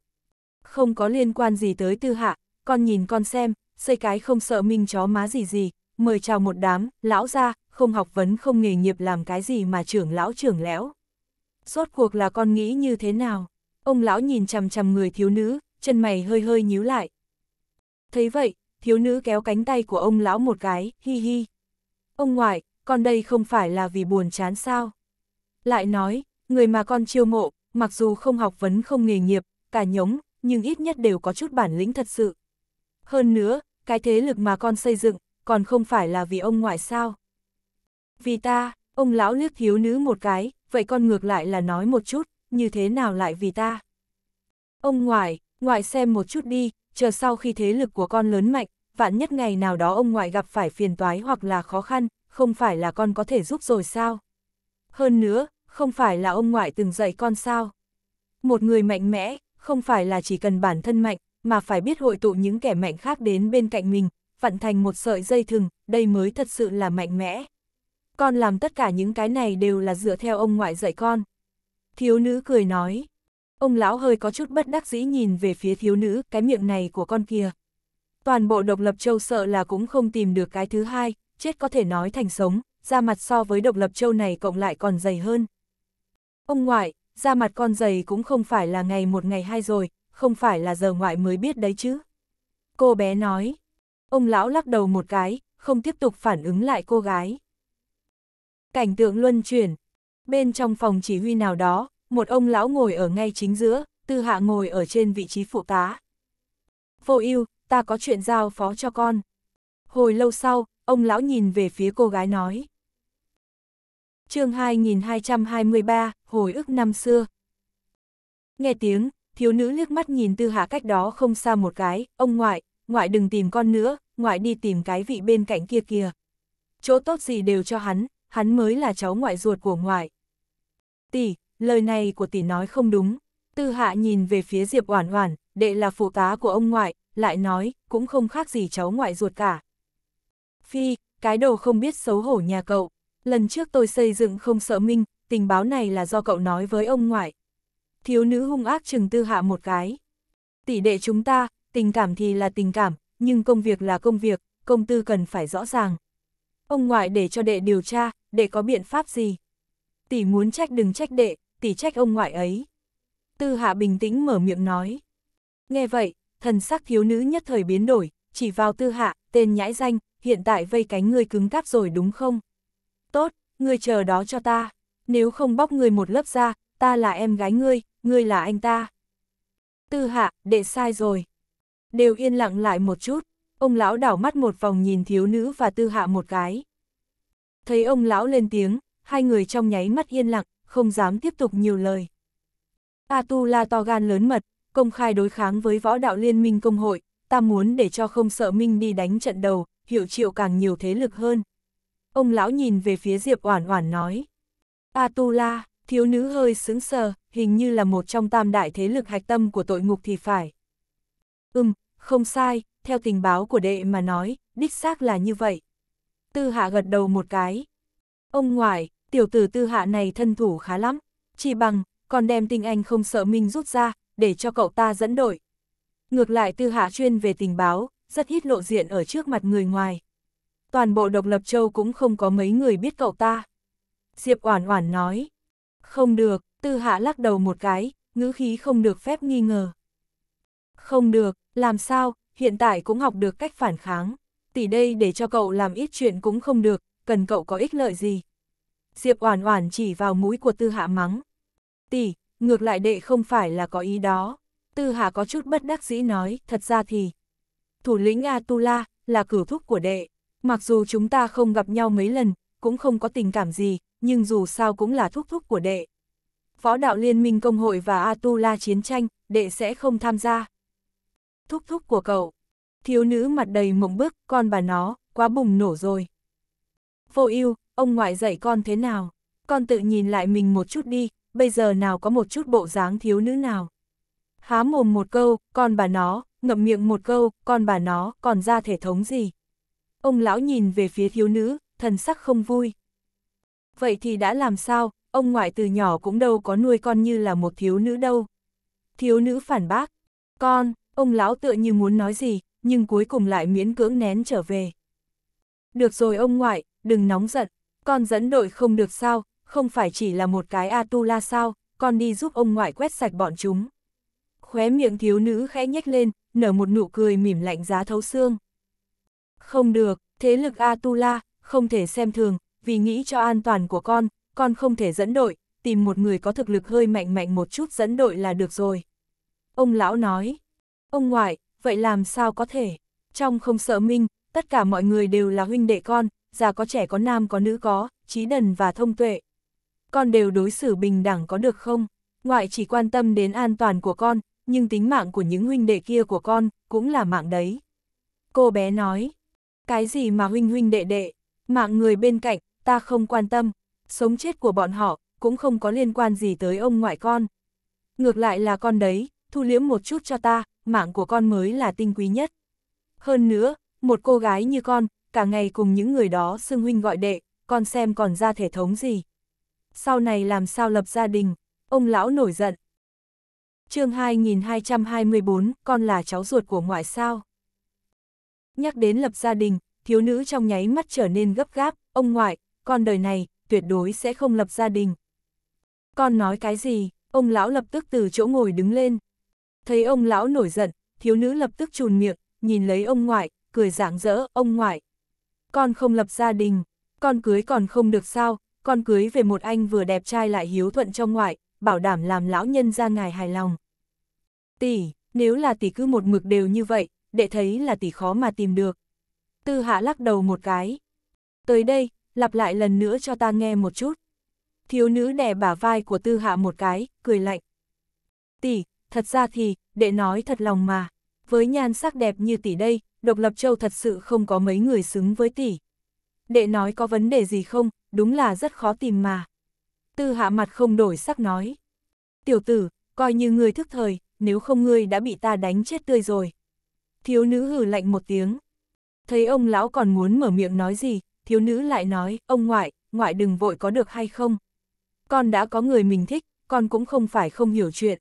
Không có liên quan gì tới tư hạ, con nhìn con xem, xây cái không sợ minh chó má gì gì, mời chào một đám, lão ra, không học vấn không nghề nghiệp làm cái gì mà trưởng lão trưởng lẽo. Rốt cuộc là con nghĩ như thế nào? Ông lão nhìn chằm chằm người thiếu nữ, chân mày hơi hơi nhíu lại. Thấy vậy, thiếu nữ kéo cánh tay của ông lão một cái, hi hi. Ông ngoại, con đây không phải là vì buồn chán sao. Lại nói, người mà con chiêu mộ, mặc dù không học vấn không nghề nghiệp, cả nhóm, nhưng ít nhất đều có chút bản lĩnh thật sự. Hơn nữa, cái thế lực mà con xây dựng, còn không phải là vì ông ngoại sao. Vì ta, ông lão liếc thiếu nữ một cái, vậy con ngược lại là nói một chút, như thế nào lại vì ta. Ông ngoại, ngoại xem một chút đi, chờ sau khi thế lực của con lớn mạnh, vạn nhất ngày nào đó ông ngoại gặp phải phiền toái hoặc là khó khăn, không phải là con có thể giúp rồi sao? Hơn nữa, không phải là ông ngoại từng dạy con sao? Một người mạnh mẽ, không phải là chỉ cần bản thân mạnh, mà phải biết hội tụ những kẻ mạnh khác đến bên cạnh mình, vặn thành một sợi dây thừng, đây mới thật sự là mạnh mẽ. Con làm tất cả những cái này đều là dựa theo ông ngoại dạy con. Thiếu nữ cười nói. Ông lão hơi có chút bất đắc dĩ nhìn về phía thiếu nữ, cái miệng này của con kia. Toàn bộ độc lập châu sợ là cũng không tìm được cái thứ hai, chết có thể nói thành sống, da mặt so với độc lập châu này cộng lại còn dày hơn. Ông ngoại, da mặt con dày cũng không phải là ngày một ngày hai rồi, không phải là giờ ngoại mới biết đấy chứ. Cô bé nói, ông lão lắc đầu một cái, không tiếp tục phản ứng lại cô gái. Cảnh tượng luân chuyển, bên trong phòng chỉ huy nào đó, một ông lão ngồi ở ngay chính giữa, tư hạ ngồi ở trên vị trí phụ tá. Vô ưu ta có chuyện giao phó cho con. Hồi lâu sau, ông lão nhìn về phía cô gái nói. chương 2223, hồi ức năm xưa. Nghe tiếng, thiếu nữ liếc mắt nhìn tư hạ cách đó không xa một cái, ông ngoại, ngoại đừng tìm con nữa, ngoại đi tìm cái vị bên cạnh kia kìa. Chỗ tốt gì đều cho hắn, hắn mới là cháu ngoại ruột của ngoại. Tỷ, lời này của tỷ nói không đúng. Tư hạ nhìn về phía Diệp Oản Oản, đệ là phụ tá của ông ngoại, lại nói, cũng không khác gì cháu ngoại ruột cả, Phi, cái đồ không biết xấu hổ nhà cậu. Lần trước tôi xây dựng không sợ minh, tình báo này là do cậu nói với ông ngoại. Thiếu nữ hung ác trừng tư hạ một cái. Tỷ đệ chúng ta, tình cảm thì là tình cảm, nhưng công việc là công việc, công tư cần phải rõ ràng. Ông ngoại để cho đệ điều tra, đệ có biện pháp gì? Tỷ muốn trách đừng trách đệ, tỷ trách ông ngoại ấy. Tư hạ bình tĩnh mở miệng nói. Nghe vậy, thần sắc thiếu nữ nhất thời biến đổi, chỉ vào tư hạ, tên nhãi danh, hiện tại vây cánh ngươi cứng cáp rồi đúng không? Tốt, ngươi chờ đó cho ta, nếu không bóc ngươi một lớp ra, ta là em gái ngươi, ngươi là anh ta. Tư hạ, đệ sai rồi. Đều yên lặng lại một chút, ông lão đảo mắt một vòng nhìn thiếu nữ và tư hạ một cái. Thấy ông lão lên tiếng, hai người trong nháy mắt yên lặng, không dám tiếp tục nhiều lời. tu la to gan lớn mật, công khai đối kháng với võ đạo liên minh công hội, ta muốn để cho không sợ Minh đi đánh trận đầu, hiểu triệu càng nhiều thế lực hơn. Ông lão nhìn về phía Diệp Oản Oản nói. Atula, thiếu nữ hơi sững sờ, hình như là một trong tam đại thế lực hạch tâm của tội ngục thì phải. Ừm, không sai, theo tình báo của đệ mà nói, đích xác là như vậy. Tư hạ gật đầu một cái. Ông ngoại, tiểu tử tư hạ này thân thủ khá lắm, chỉ bằng, còn đem tình anh không sợ mình rút ra, để cho cậu ta dẫn đội. Ngược lại tư hạ chuyên về tình báo, rất ít lộ diện ở trước mặt người ngoài. Toàn bộ độc lập châu cũng không có mấy người biết cậu ta. Diệp Oản Oản nói, không được, Tư Hạ lắc đầu một cái, ngữ khí không được phép nghi ngờ. Không được, làm sao, hiện tại cũng học được cách phản kháng, tỷ đây để cho cậu làm ít chuyện cũng không được, cần cậu có ích lợi gì. Diệp Oản Oản chỉ vào mũi của Tư Hạ mắng. Tỷ, ngược lại đệ không phải là có ý đó. Tư Hạ có chút bất đắc dĩ nói, thật ra thì, thủ lĩnh Atula, là cửu thúc của đệ. Mặc dù chúng ta không gặp nhau mấy lần, cũng không có tình cảm gì, nhưng dù sao cũng là thúc thúc của đệ. Phó đạo Liên minh Công hội và Atula chiến tranh, đệ sẽ không tham gia. Thúc thúc của cậu. Thiếu nữ mặt đầy mộng bức, con bà nó, quá bùng nổ rồi. Vô yêu ông ngoại dạy con thế nào? Con tự nhìn lại mình một chút đi, bây giờ nào có một chút bộ dáng thiếu nữ nào? Há mồm một câu, con bà nó, ngậm miệng một câu, con bà nó, còn ra thể thống gì. Ông lão nhìn về phía thiếu nữ, thần sắc không vui. Vậy thì đã làm sao, ông ngoại từ nhỏ cũng đâu có nuôi con như là một thiếu nữ đâu. Thiếu nữ phản bác, con, ông lão tựa như muốn nói gì, nhưng cuối cùng lại miễn cưỡng nén trở về. Được rồi ông ngoại, đừng nóng giận, con dẫn đội không được sao, không phải chỉ là một cái Atula sao, con đi giúp ông ngoại quét sạch bọn chúng. Khóe miệng thiếu nữ khẽ nhếch lên, nở một nụ cười mỉm lạnh giá thấu xương. Không được, thế lực Atula, không thể xem thường, vì nghĩ cho an toàn của con, con không thể dẫn đội, tìm một người có thực lực hơi mạnh mạnh một chút dẫn đội là được rồi. Ông lão nói, ông ngoại, vậy làm sao có thể? Trong không sợ minh, tất cả mọi người đều là huynh đệ con, già có trẻ có nam có nữ có, trí đần và thông tuệ. Con đều đối xử bình đẳng có được không? Ngoại chỉ quan tâm đến an toàn của con, nhưng tính mạng của những huynh đệ kia của con, cũng là mạng đấy. Cô bé nói, cái gì mà huynh huynh đệ đệ, mạng người bên cạnh, ta không quan tâm, sống chết của bọn họ, cũng không có liên quan gì tới ông ngoại con. Ngược lại là con đấy, thu liễm một chút cho ta, mạng của con mới là tinh quý nhất. Hơn nữa, một cô gái như con, cả ngày cùng những người đó xưng huynh gọi đệ, con xem còn ra thể thống gì. Sau này làm sao lập gia đình, ông lão nổi giận, chương 2224, con là cháu ruột của ngoại sao. Nhắc đến lập gia đình, thiếu nữ trong nháy mắt trở nên gấp gáp, ông ngoại, con đời này, tuyệt đối sẽ không lập gia đình. Con nói cái gì, ông lão lập tức từ chỗ ngồi đứng lên. Thấy ông lão nổi giận, thiếu nữ lập tức trùn miệng, nhìn lấy ông ngoại, cười rạng rỡ, ông ngoại. Con không lập gia đình, con cưới còn không được sao, con cưới về một anh vừa đẹp trai lại hiếu thuận cho ngoại, bảo đảm làm lão nhân ra ngài hài lòng. Tỷ, nếu là tỷ cứ một mực đều như vậy, đệ thấy là tỷ khó mà tìm được. Tư hạ lắc đầu một cái. Tới đây, lặp lại lần nữa cho ta nghe một chút. Thiếu nữ đè bả vai của tư hạ một cái, cười lạnh. Tỷ, thật ra thì, đệ nói thật lòng mà, với nhan sắc đẹp như tỷ đây, độc lập châu thật sự không có mấy người xứng với tỷ. Đệ nói có vấn đề gì không, đúng là rất khó tìm mà. Tư hạ mặt không đổi sắc nói. Tiểu tử, coi như ngươi thức thời, nếu không ngươi đã bị ta đánh chết tươi rồi. Thiếu nữ hừ lạnh một tiếng. Thấy ông lão còn muốn mở miệng nói gì, thiếu nữ lại nói, ông ngoại, ngoại đừng vội có được hay không. Con đã có người mình thích, con cũng không phải không hiểu chuyện.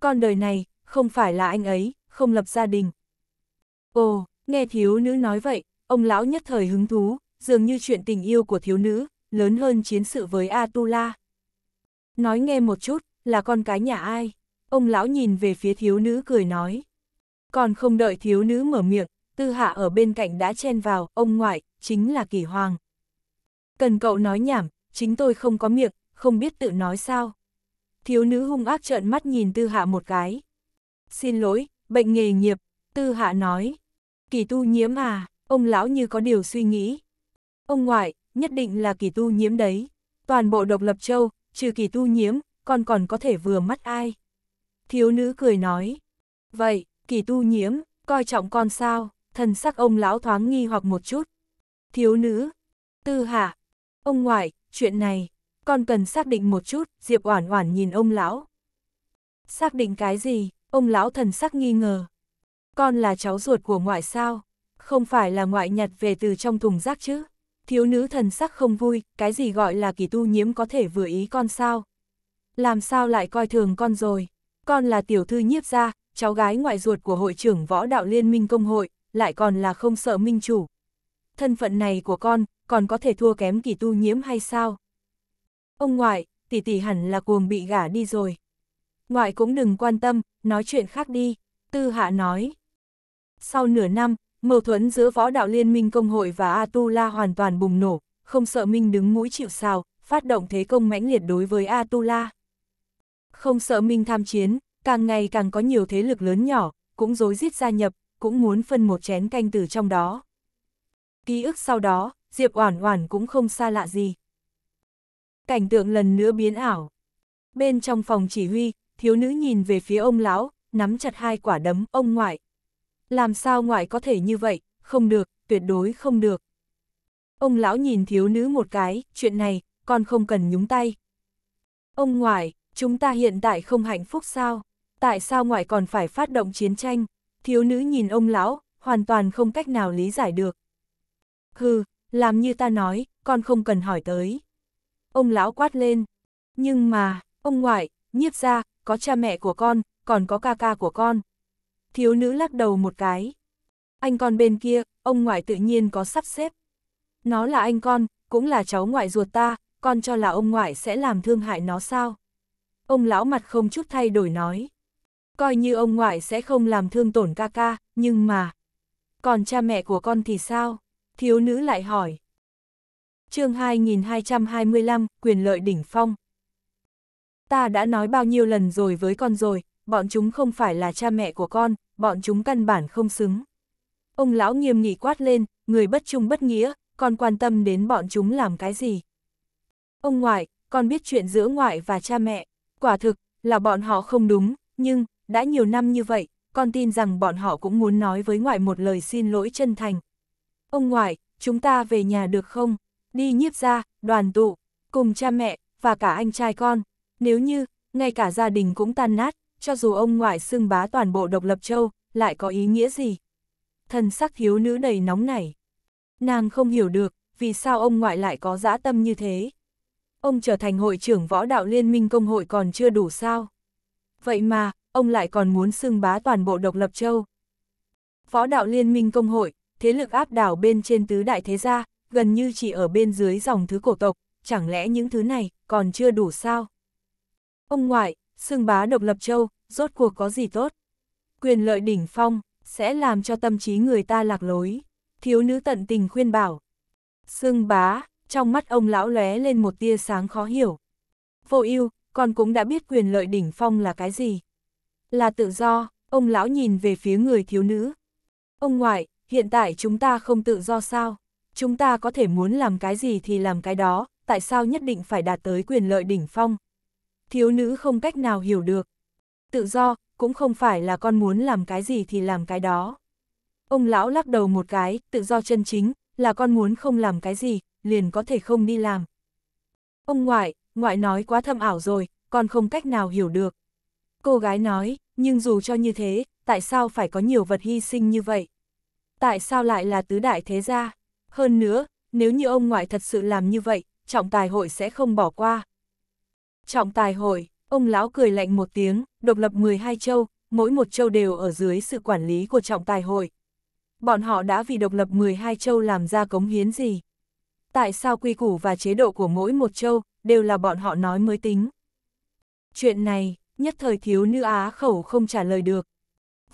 Con đời này, không phải là anh ấy, không lập gia đình. Ồ, nghe thiếu nữ nói vậy, ông lão nhất thời hứng thú, dường như chuyện tình yêu của thiếu nữ, lớn hơn chiến sự với Atula. Nói nghe một chút, là con cái nhà ai? Ông lão nhìn về phía thiếu nữ cười nói. Còn không đợi thiếu nữ mở miệng, tư hạ ở bên cạnh đã chen vào, ông ngoại, chính là kỳ hoàng. Cần cậu nói nhảm, chính tôi không có miệng, không biết tự nói sao. Thiếu nữ hung ác trợn mắt nhìn tư hạ một cái. Xin lỗi, bệnh nghề nghiệp, tư hạ nói. Kỳ tu nhiễm à, ông lão như có điều suy nghĩ. Ông ngoại, nhất định là kỳ tu nhiễm đấy. Toàn bộ độc lập châu, trừ kỳ tu nhiễm, còn còn có thể vừa mắt ai. Thiếu nữ cười nói, vậy, kỳ tu nhiễm, coi trọng con sao, thần sắc ông lão thoáng nghi hoặc một chút. Thiếu nữ, tư hạ, ông ngoại, chuyện này, con cần xác định một chút, Diệp Oản Oản nhìn ông lão. Xác định cái gì? Ông lão thần sắc nghi ngờ. Con là cháu ruột của ngoại sao? Không phải là ngoại nhặt về từ trong thùng rác chứ? Thiếu nữ thần sắc không vui, cái gì gọi là kỳ tu nhiễm có thể vừa ý con sao? Làm sao lại coi thường con rồi? Con là tiểu thư nhiếp gia, cháu gái ngoại ruột của hội trưởng võ đạo liên minh công hội, lại còn là không sợ minh chủ. Thân phận này của con, còn có thể thua kém kỳ tu nhiễm hay sao? Ông ngoại, tỷ tỷ hẳn là cuồng bị gả đi rồi. Ngoại cũng đừng quan tâm, nói chuyện khác đi, tư hạ nói. Sau nửa năm, Mâu thuẫn giữa võ đạo liên minh công hội và Atula hoàn toàn bùng nổ, không sợ Minh đứng mũi chịu sào, phát động thế công mãnh liệt đối với Atula. Không sợ Minh tham chiến, càng ngày càng có nhiều thế lực lớn nhỏ, cũng dối rít gia nhập, cũng muốn phân một chén canh từ trong đó. Ký ức sau đó, Diệp Oản Oản cũng không xa lạ gì. Cảnh tượng lần nữa biến ảo. Bên trong phòng chỉ huy, thiếu nữ nhìn về phía ông lão, nắm chặt hai quả đấm, ông ngoại, làm sao ngoại có thể như vậy, không được, tuyệt đối không được. Ông lão nhìn thiếu nữ một cái, chuyện này, con không cần nhúng tay. Ông ngoại, chúng ta hiện tại không hạnh phúc sao? Tại sao ngoại còn phải phát động chiến tranh? Thiếu nữ nhìn ông lão, hoàn toàn không cách nào lý giải được. Hừ, làm như ta nói, con không cần hỏi tới. Ông lão quát lên. Nhưng mà, ông ngoại, nhiếp ra, có cha mẹ của con, còn có ca ca của con, thiếu nữ lắc đầu một cái. Anh con bên kia, ông ngoại tự nhiên có sắp xếp. Nó là anh con, cũng là cháu ngoại ruột ta, con cho là ông ngoại sẽ làm thương hại nó sao? Ông lão mặt không chút thay đổi nói. Coi như ông ngoại sẽ không làm thương tổn ca ca, nhưng mà... Còn cha mẹ của con thì sao? Thiếu nữ lại hỏi. chương 2225, quyền lợi đỉnh phong. Ta đã nói bao nhiêu lần rồi với con rồi, bọn chúng không phải là cha mẹ của con, bọn chúng căn bản không xứng. Ông lão nghiêm nghị quát lên, người bất trung bất nghĩa, còn quan tâm đến bọn chúng làm cái gì. Ông ngoại, con biết chuyện giữa ngoại và cha mẹ, quả thực là bọn họ không đúng, nhưng, đã nhiều năm như vậy, con tin rằng bọn họ cũng muốn nói với ngoại một lời xin lỗi chân thành. Ông ngoại, chúng ta về nhà được không? Đi nhiếp ra, đoàn tụ, cùng cha mẹ, và cả anh trai con. Nếu như, ngay cả gia đình cũng tan nát, cho dù ông ngoại xưng bá toàn bộ độc lập châu, lại có ý nghĩa gì? Thần sắc thiếu nữ đầy nóng nảy. Nàng không hiểu được, vì sao ông ngoại lại có dã tâm như thế? Ông trở thành hội trưởng võ đạo liên minh công hội còn chưa đủ sao? Vậy mà, ông lại còn muốn xưng bá toàn bộ độc lập châu. Võ đạo liên minh công hội, thế lực áp đảo bên trên tứ đại thế gia, gần như chỉ ở bên dưới dòng thứ cổ tộc, chẳng lẽ những thứ này còn chưa đủ sao? Ông ngoại, xưng bá độc lập châu, rốt cuộc có gì tốt. Quyền lợi đỉnh phong, sẽ làm cho tâm trí người ta lạc lối. Thiếu nữ tận tình khuyên bảo. Sương bá, trong mắt ông lão lóe lên một tia sáng khó hiểu. Vô ưu, con cũng đã biết quyền lợi đỉnh phong là cái gì. Là tự do, ông lão nhìn về phía người thiếu nữ. Ông ngoại, hiện tại chúng ta không tự do sao? Chúng ta có thể muốn làm cái gì thì làm cái đó, tại sao nhất định phải đạt tới quyền lợi đỉnh phong? Thiếu nữ không cách nào hiểu được tự do, cũng không phải là con muốn làm cái gì thì làm cái đó. Ông lão lắc đầu một cái, tự do chân chính, là con muốn không làm cái gì, liền có thể không đi làm. Ông ngoại, ngoại nói quá thâm ảo rồi, con không cách nào hiểu được. Cô gái nói, nhưng dù cho như thế, tại sao phải có nhiều vật hy sinh như vậy? Tại sao lại là tứ đại thế gia? Hơn nữa, nếu như ông ngoại thật sự làm như vậy, trọng tài hội sẽ không bỏ qua. Trọng tài hội, Ông lão cười lạnh một tiếng, độc lập 12 châu, mỗi một châu đều ở dưới sự quản lý của trọng tài hội. Bọn họ đã vì độc lập 12 châu làm ra cống hiến gì? Tại sao quy củ và chế độ của mỗi một châu đều là bọn họ nói mới tính? Chuyện này, nhất thời thiếu nữ á khẩu không trả lời được.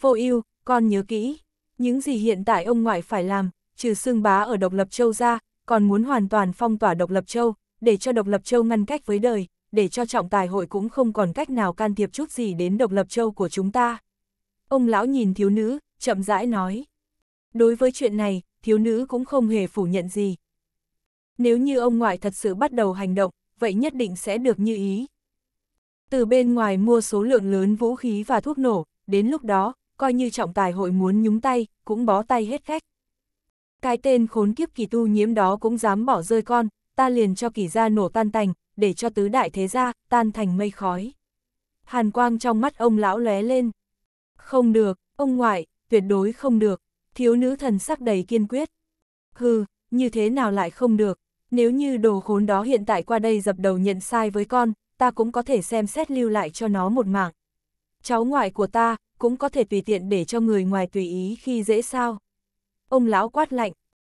Vô ưu con nhớ kỹ, những gì hiện tại ông ngoại phải làm, trừ xương bá ở độc lập châu ra, còn muốn hoàn toàn phong tỏa độc lập châu, để cho độc lập châu ngăn cách với đời, để cho trọng tài hội cũng không còn cách nào can thiệp chút gì đến độc lập châu của chúng ta. Ông lão nhìn thiếu nữ, chậm rãi nói. Đối với chuyện này, thiếu nữ cũng không hề phủ nhận gì. Nếu như ông ngoại thật sự bắt đầu hành động, vậy nhất định sẽ được như ý. Từ bên ngoài mua số lượng lớn vũ khí và thuốc nổ, đến lúc đó, coi như trọng tài hội muốn nhúng tay, cũng bó tay hết cách. Cái tên khốn kiếp kỳ tu nhiễm đó cũng dám bỏ rơi con, ta liền cho kỳ ra nổ tan tành, để cho tứ đại thế gia, tan thành mây khói. Hàn quang trong mắt ông lão lóe lên. Không được, ông ngoại, tuyệt đối không được, thiếu nữ thần sắc đầy kiên quyết. Hừ, như thế nào lại không được, nếu như đồ khốn đó hiện tại qua đây dập đầu nhận sai với con, ta cũng có thể xem xét lưu lại cho nó một mạng. Cháu ngoại của ta, cũng có thể tùy tiện để cho người ngoài tùy ý khi dễ sao. Ông lão quát lạnh,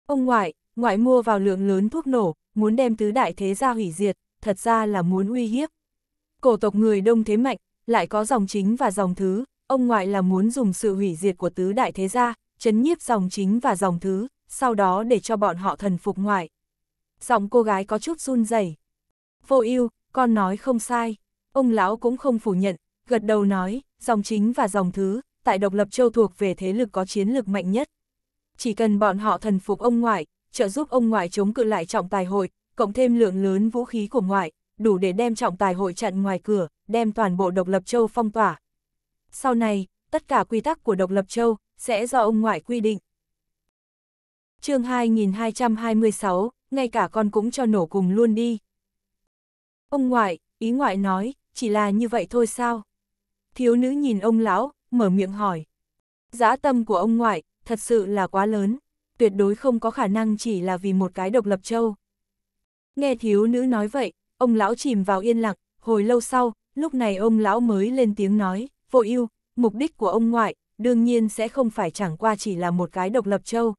ông ngoại, ngoại mua vào lượng lớn thuốc nổ, muốn đem tứ đại thế gia hủy diệt, thật ra là muốn uy hiếp. Cổ tộc người đông thế mạnh, lại có dòng chính và dòng thứ, ông ngoại là muốn dùng sự hủy diệt của tứ đại thế gia, chấn nhiếp dòng chính và dòng thứ, sau đó để cho bọn họ thần phục ngoại. Giọng cô gái có chút run rẩy. Vô ưu, con nói không sai. Ông lão cũng không phủ nhận, gật đầu nói, dòng chính và dòng thứ, tại độc lập châu thuộc về thế lực có chiến lực mạnh nhất. Chỉ cần bọn họ thần phục ông ngoại, trợ giúp ông ngoại chống cự lại trọng tài hội, cộng thêm lượng lớn vũ khí của ngoại, đủ để đem trọng tài hội trận ngoài cửa, đem toàn bộ độc lập châu phong tỏa. Sau này, tất cả quy tắc của độc lập châu sẽ do ông ngoại quy định. chương 2226, ngay cả con cũng cho nổ cùng luôn đi. Ông ngoại, ý ngoại nói, chỉ là như vậy thôi sao? Thiếu nữ nhìn ông lão, mở miệng hỏi. Giá tâm của ông ngoại, thật sự là quá lớn, tuyệt đối không có khả năng chỉ là vì một cái độc lập châu. Nghe thiếu nữ nói vậy, ông lão chìm vào yên lặng, hồi lâu sau, lúc này ông lão mới lên tiếng nói, vô ưu mục đích của ông ngoại, đương nhiên sẽ không phải chẳng qua chỉ là một cái độc lập châu.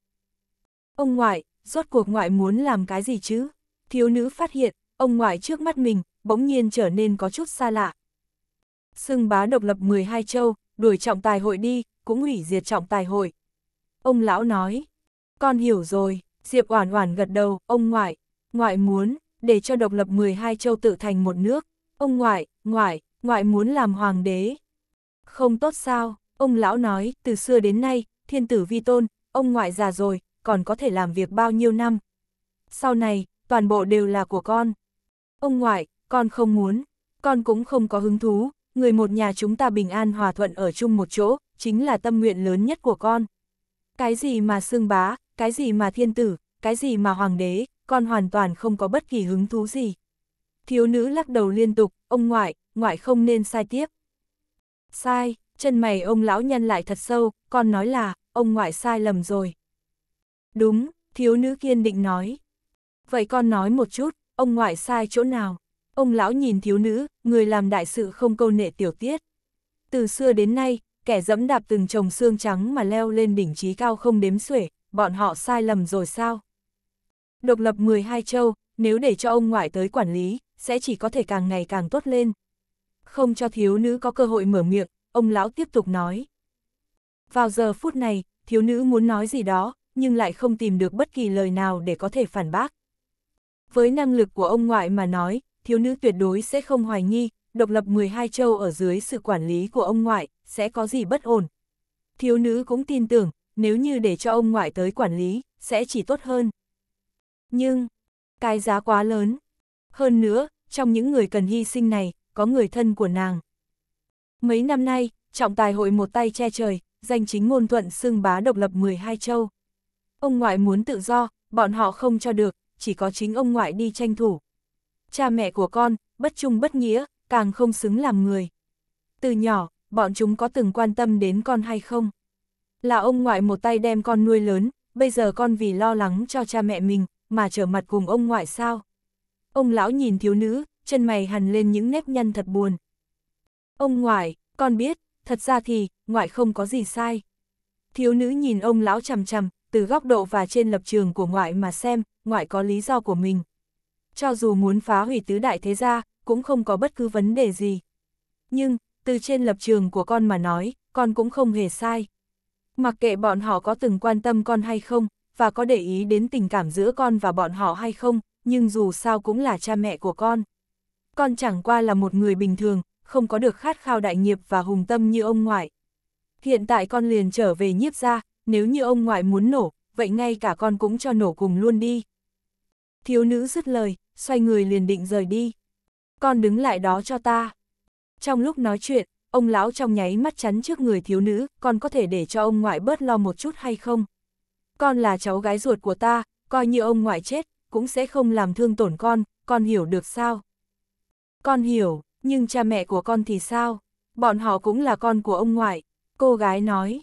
Ông ngoại, rốt cuộc ngoại muốn làm cái gì chứ? Thiếu nữ phát hiện, ông ngoại trước mắt mình, bỗng nhiên trở nên có chút xa lạ. Sưng bá độc lập 12 châu, đuổi trọng tài hội đi, cũng hủy diệt trọng tài hội. Ông lão nói, con hiểu rồi, Diệp Oản Oản gật đầu, ông ngoại, ngoại muốn, để cho độc lập 12 châu tự thành một nước, ông ngoại, ngoại, ngoại muốn làm hoàng đế. Không tốt sao, ông lão nói, từ xưa đến nay, thiên tử vi tôn, ông ngoại già rồi, còn có thể làm việc bao nhiêu năm. Sau này, toàn bộ đều là của con. Ông ngoại, con không muốn, con cũng không có hứng thú, người một nhà chúng ta bình an hòa thuận ở chung một chỗ, chính là tâm nguyện lớn nhất của con. Cái gì mà xương bá, cái gì mà thiên tử, cái gì mà hoàng đế, con hoàn toàn không có bất kỳ hứng thú gì. Thiếu nữ lắc đầu liên tục, ông ngoại, ngoại không nên sai tiếp. Sai, chân mày ông lão nhăn lại thật sâu, con nói là, ông ngoại sai lầm rồi. Đúng, thiếu nữ kiên định nói. Vậy con nói một chút, ông ngoại sai chỗ nào? Ông lão nhìn thiếu nữ, người làm đại sự không câu nệ tiểu tiết. Từ xưa đến nay, kẻ dẫm đạp từng chồng xương trắng mà leo lên đỉnh trí cao không đếm xuể, bọn họ sai lầm rồi sao? Độc lập 12 châu, nếu để cho ông ngoại tới quản lý, sẽ chỉ có thể càng ngày càng tốt lên. Không cho thiếu nữ có cơ hội mở miệng, ông lão tiếp tục nói. Vào giờ phút này, thiếu nữ muốn nói gì đó, nhưng lại không tìm được bất kỳ lời nào để có thể phản bác. Với năng lực của ông ngoại mà nói, thiếu nữ tuyệt đối sẽ không hoài nghi, độc lập 12 châu ở dưới sự quản lý của ông ngoại, sẽ có gì bất ổn. Thiếu nữ cũng tin tưởng, nếu như để cho ông ngoại tới quản lý, sẽ chỉ tốt hơn. Nhưng, cái giá quá lớn. Hơn nữa, trong những người cần hy sinh này, có người thân của nàng. Mấy năm nay, trọng tài hội một tay che trời, danh chính ngôn thuận xưng bá độc lập 12 châu. Ông ngoại muốn tự do, bọn họ không cho được, chỉ có chính ông ngoại đi tranh thủ. Cha mẹ của con, bất trung bất nghĩa, càng không xứng làm người. Từ nhỏ, bọn chúng có từng quan tâm đến con hay không? Là ông ngoại một tay đem con nuôi lớn, bây giờ con vì lo lắng cho cha mẹ mình, mà trở mặt cùng ông ngoại sao. Ông lão nhìn thiếu nữ, chân mày hằn lên những nếp nhăn thật buồn. Ông ngoại, con biết, thật ra thì, ngoại không có gì sai. Thiếu nữ nhìn ông lão chằm chằm, từ góc độ và trên lập trường của ngoại mà xem, ngoại có lý do của mình. Cho dù muốn phá hủy tứ đại thế gia, cũng không có bất cứ vấn đề gì. Nhưng, từ trên lập trường của con mà nói, con cũng không hề sai. Mặc kệ bọn họ có từng quan tâm con hay không, và có để ý đến tình cảm giữa con và bọn họ hay không, nhưng dù sao cũng là cha mẹ của con. Con chẳng qua là một người bình thường, không có được khát khao đại nghiệp và hùng tâm như ông ngoại. Hiện tại con liền trở về nhiếp ra, nếu như ông ngoại muốn nổ, vậy ngay cả con cũng cho nổ cùng luôn đi. Thiếu nữ dứt lời, xoay người liền định rời đi. Con đứng lại đó cho ta. Trong lúc nói chuyện, ông lão trong nháy mắt chắn trước người thiếu nữ, con có thể để cho ông ngoại bớt lo một chút hay không? con là cháu gái ruột của ta, coi như ông ngoại chết, cũng sẽ không làm thương tổn con, con hiểu được sao? Con hiểu, nhưng cha mẹ của con thì sao? Bọn họ cũng là con của ông ngoại, cô gái nói.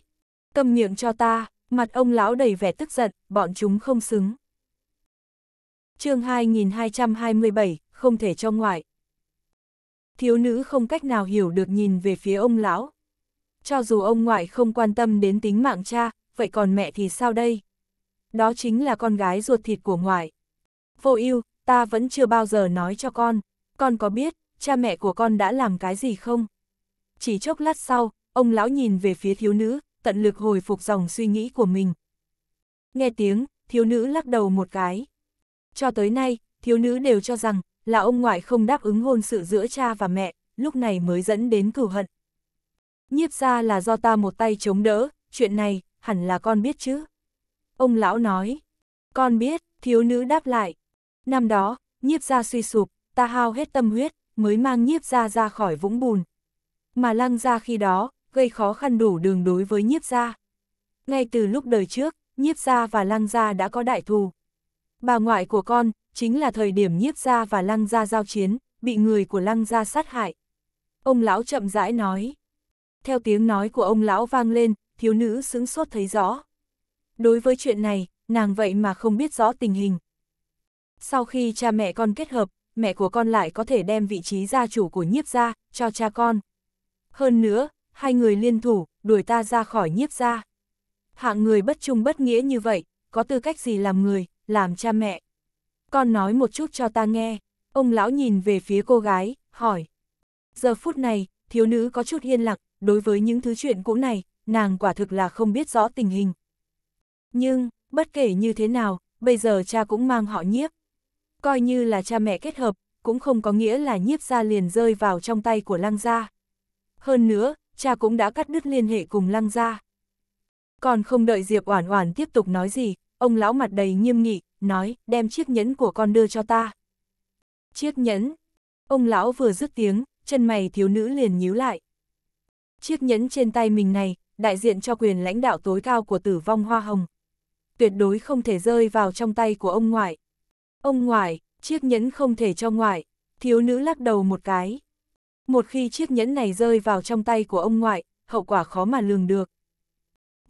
Cầm miệng cho ta, mặt ông lão đầy vẻ tức giận, bọn chúng không xứng. chương 2227, không thể cho ngoại. Thiếu nữ không cách nào hiểu được nhìn về phía ông lão. Cho dù ông ngoại không quan tâm đến tính mạng cha, vậy còn mẹ thì sao đây? Đó chính là con gái ruột thịt của ngoại. Vô ưu, ta vẫn chưa bao giờ nói cho con, con có biết, cha mẹ của con đã làm cái gì không? Chỉ chốc lát sau, ông lão nhìn về phía thiếu nữ, tận lực hồi phục dòng suy nghĩ của mình. Nghe tiếng, thiếu nữ lắc đầu một cái. Cho tới nay, thiếu nữ đều cho rằng, là ông ngoại không đáp ứng hôn sự giữa cha và mẹ, lúc này mới dẫn đến cửu hận. Nhiếp ra là do ta một tay chống đỡ, chuyện này, hẳn là con biết chứ. Ông lão nói, con biết, thiếu nữ đáp lại. Năm đó, nhiếp gia suy sụp, ta hao hết tâm huyết, mới mang nhiếp gia ra khỏi vũng bùn. Mà lăng gia khi đó, gây khó khăn đủ đường đối với nhiếp gia. Ngay từ lúc đời trước, nhiếp gia và lăng gia đã có đại thù. Bà ngoại của con, chính là thời điểm nhiếp gia và lăng gia giao chiến, bị người của lăng gia sát hại. Ông lão chậm rãi nói. Theo tiếng nói của ông lão vang lên, thiếu nữ sững sốt thấy rõ. Đối với chuyện này, nàng vậy mà không biết rõ tình hình. Sau khi cha mẹ con kết hợp, mẹ của con lại có thể đem vị trí gia chủ của nhiếp gia cho cha con. Hơn nữa, hai người liên thủ, đuổi ta ra khỏi nhiếp gia. Hạng người bất trung bất nghĩa như vậy, có tư cách gì làm người, làm cha mẹ. Con nói một chút cho ta nghe, ông lão nhìn về phía cô gái, hỏi. Giờ phút này, thiếu nữ có chút yên lặng, đối với những thứ chuyện cũ này, nàng quả thực là không biết rõ tình hình. Nhưng, bất kể như thế nào, bây giờ cha cũng mang họ nhiếp. Coi như là cha mẹ kết hợp, cũng không có nghĩa là nhiếp gia liền rơi vào trong tay của lăng gia. Hơn nữa, cha cũng đã cắt đứt liên hệ cùng lăng gia. Còn không đợi Diệp Oản Oản tiếp tục nói gì, ông lão mặt đầy nghiêm nghị, nói, đem chiếc nhẫn của con đưa cho ta. Chiếc nhẫn. Ông lão vừa dứt tiếng, chân mày thiếu nữ liền nhíu lại. Chiếc nhẫn trên tay mình này, đại diện cho quyền lãnh đạo tối cao của tử vong hoa hồng. Tuyệt đối không thể rơi vào trong tay của ông ngoại. Ông ngoại, chiếc nhẫn không thể cho ngoại, thiếu nữ lắc đầu một cái. Một khi chiếc nhẫn này rơi vào trong tay của ông ngoại, hậu quả khó mà lường được.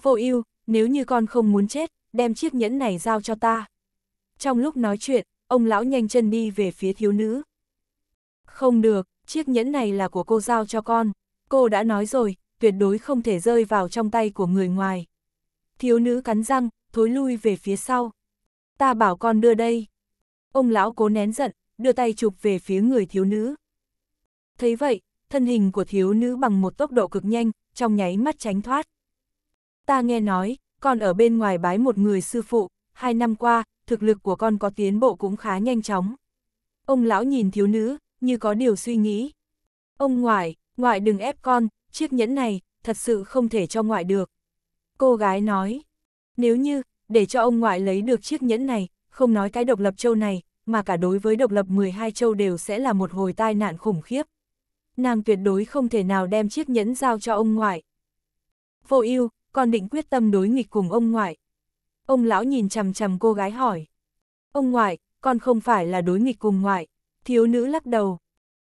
Vô ưu, nếu như con không muốn chết, đem chiếc nhẫn này giao cho ta. Trong lúc nói chuyện, ông lão nhanh chân đi về phía thiếu nữ. Không được, chiếc nhẫn này là của cô giao cho con. Cô đã nói rồi, tuyệt đối không thể rơi vào trong tay của người ngoài. Thiếu nữ cắn răng, thối lui về phía sau. Ta bảo con đưa đây. Ông lão cố nén giận, đưa tay chụp về phía người thiếu nữ. Thấy vậy, thân hình của thiếu nữ bằng một tốc độ cực nhanh, trong nháy mắt tránh thoát. Ta nghe nói, con ở bên ngoài bái một người sư phụ, hai năm qua, thực lực của con có tiến bộ cũng khá nhanh chóng. Ông lão nhìn thiếu nữ, như có điều suy nghĩ. Ông ngoại, ngoại đừng ép con, chiếc nhẫn này, thật sự không thể cho ngoại được. Cô gái nói, nếu như, để cho ông ngoại lấy được chiếc nhẫn này, không nói cái độc lập châu này, mà cả đối với độc lập 12 châu đều sẽ là một hồi tai nạn khủng khiếp. Nàng tuyệt đối không thể nào đem chiếc nhẫn giao cho ông ngoại. Vô ưu còn định quyết tâm đối nghịch cùng ông ngoại. Ông lão nhìn chằm chằm cô gái hỏi. Ông ngoại, con không phải là đối nghịch cùng ngoại. Thiếu nữ lắc đầu.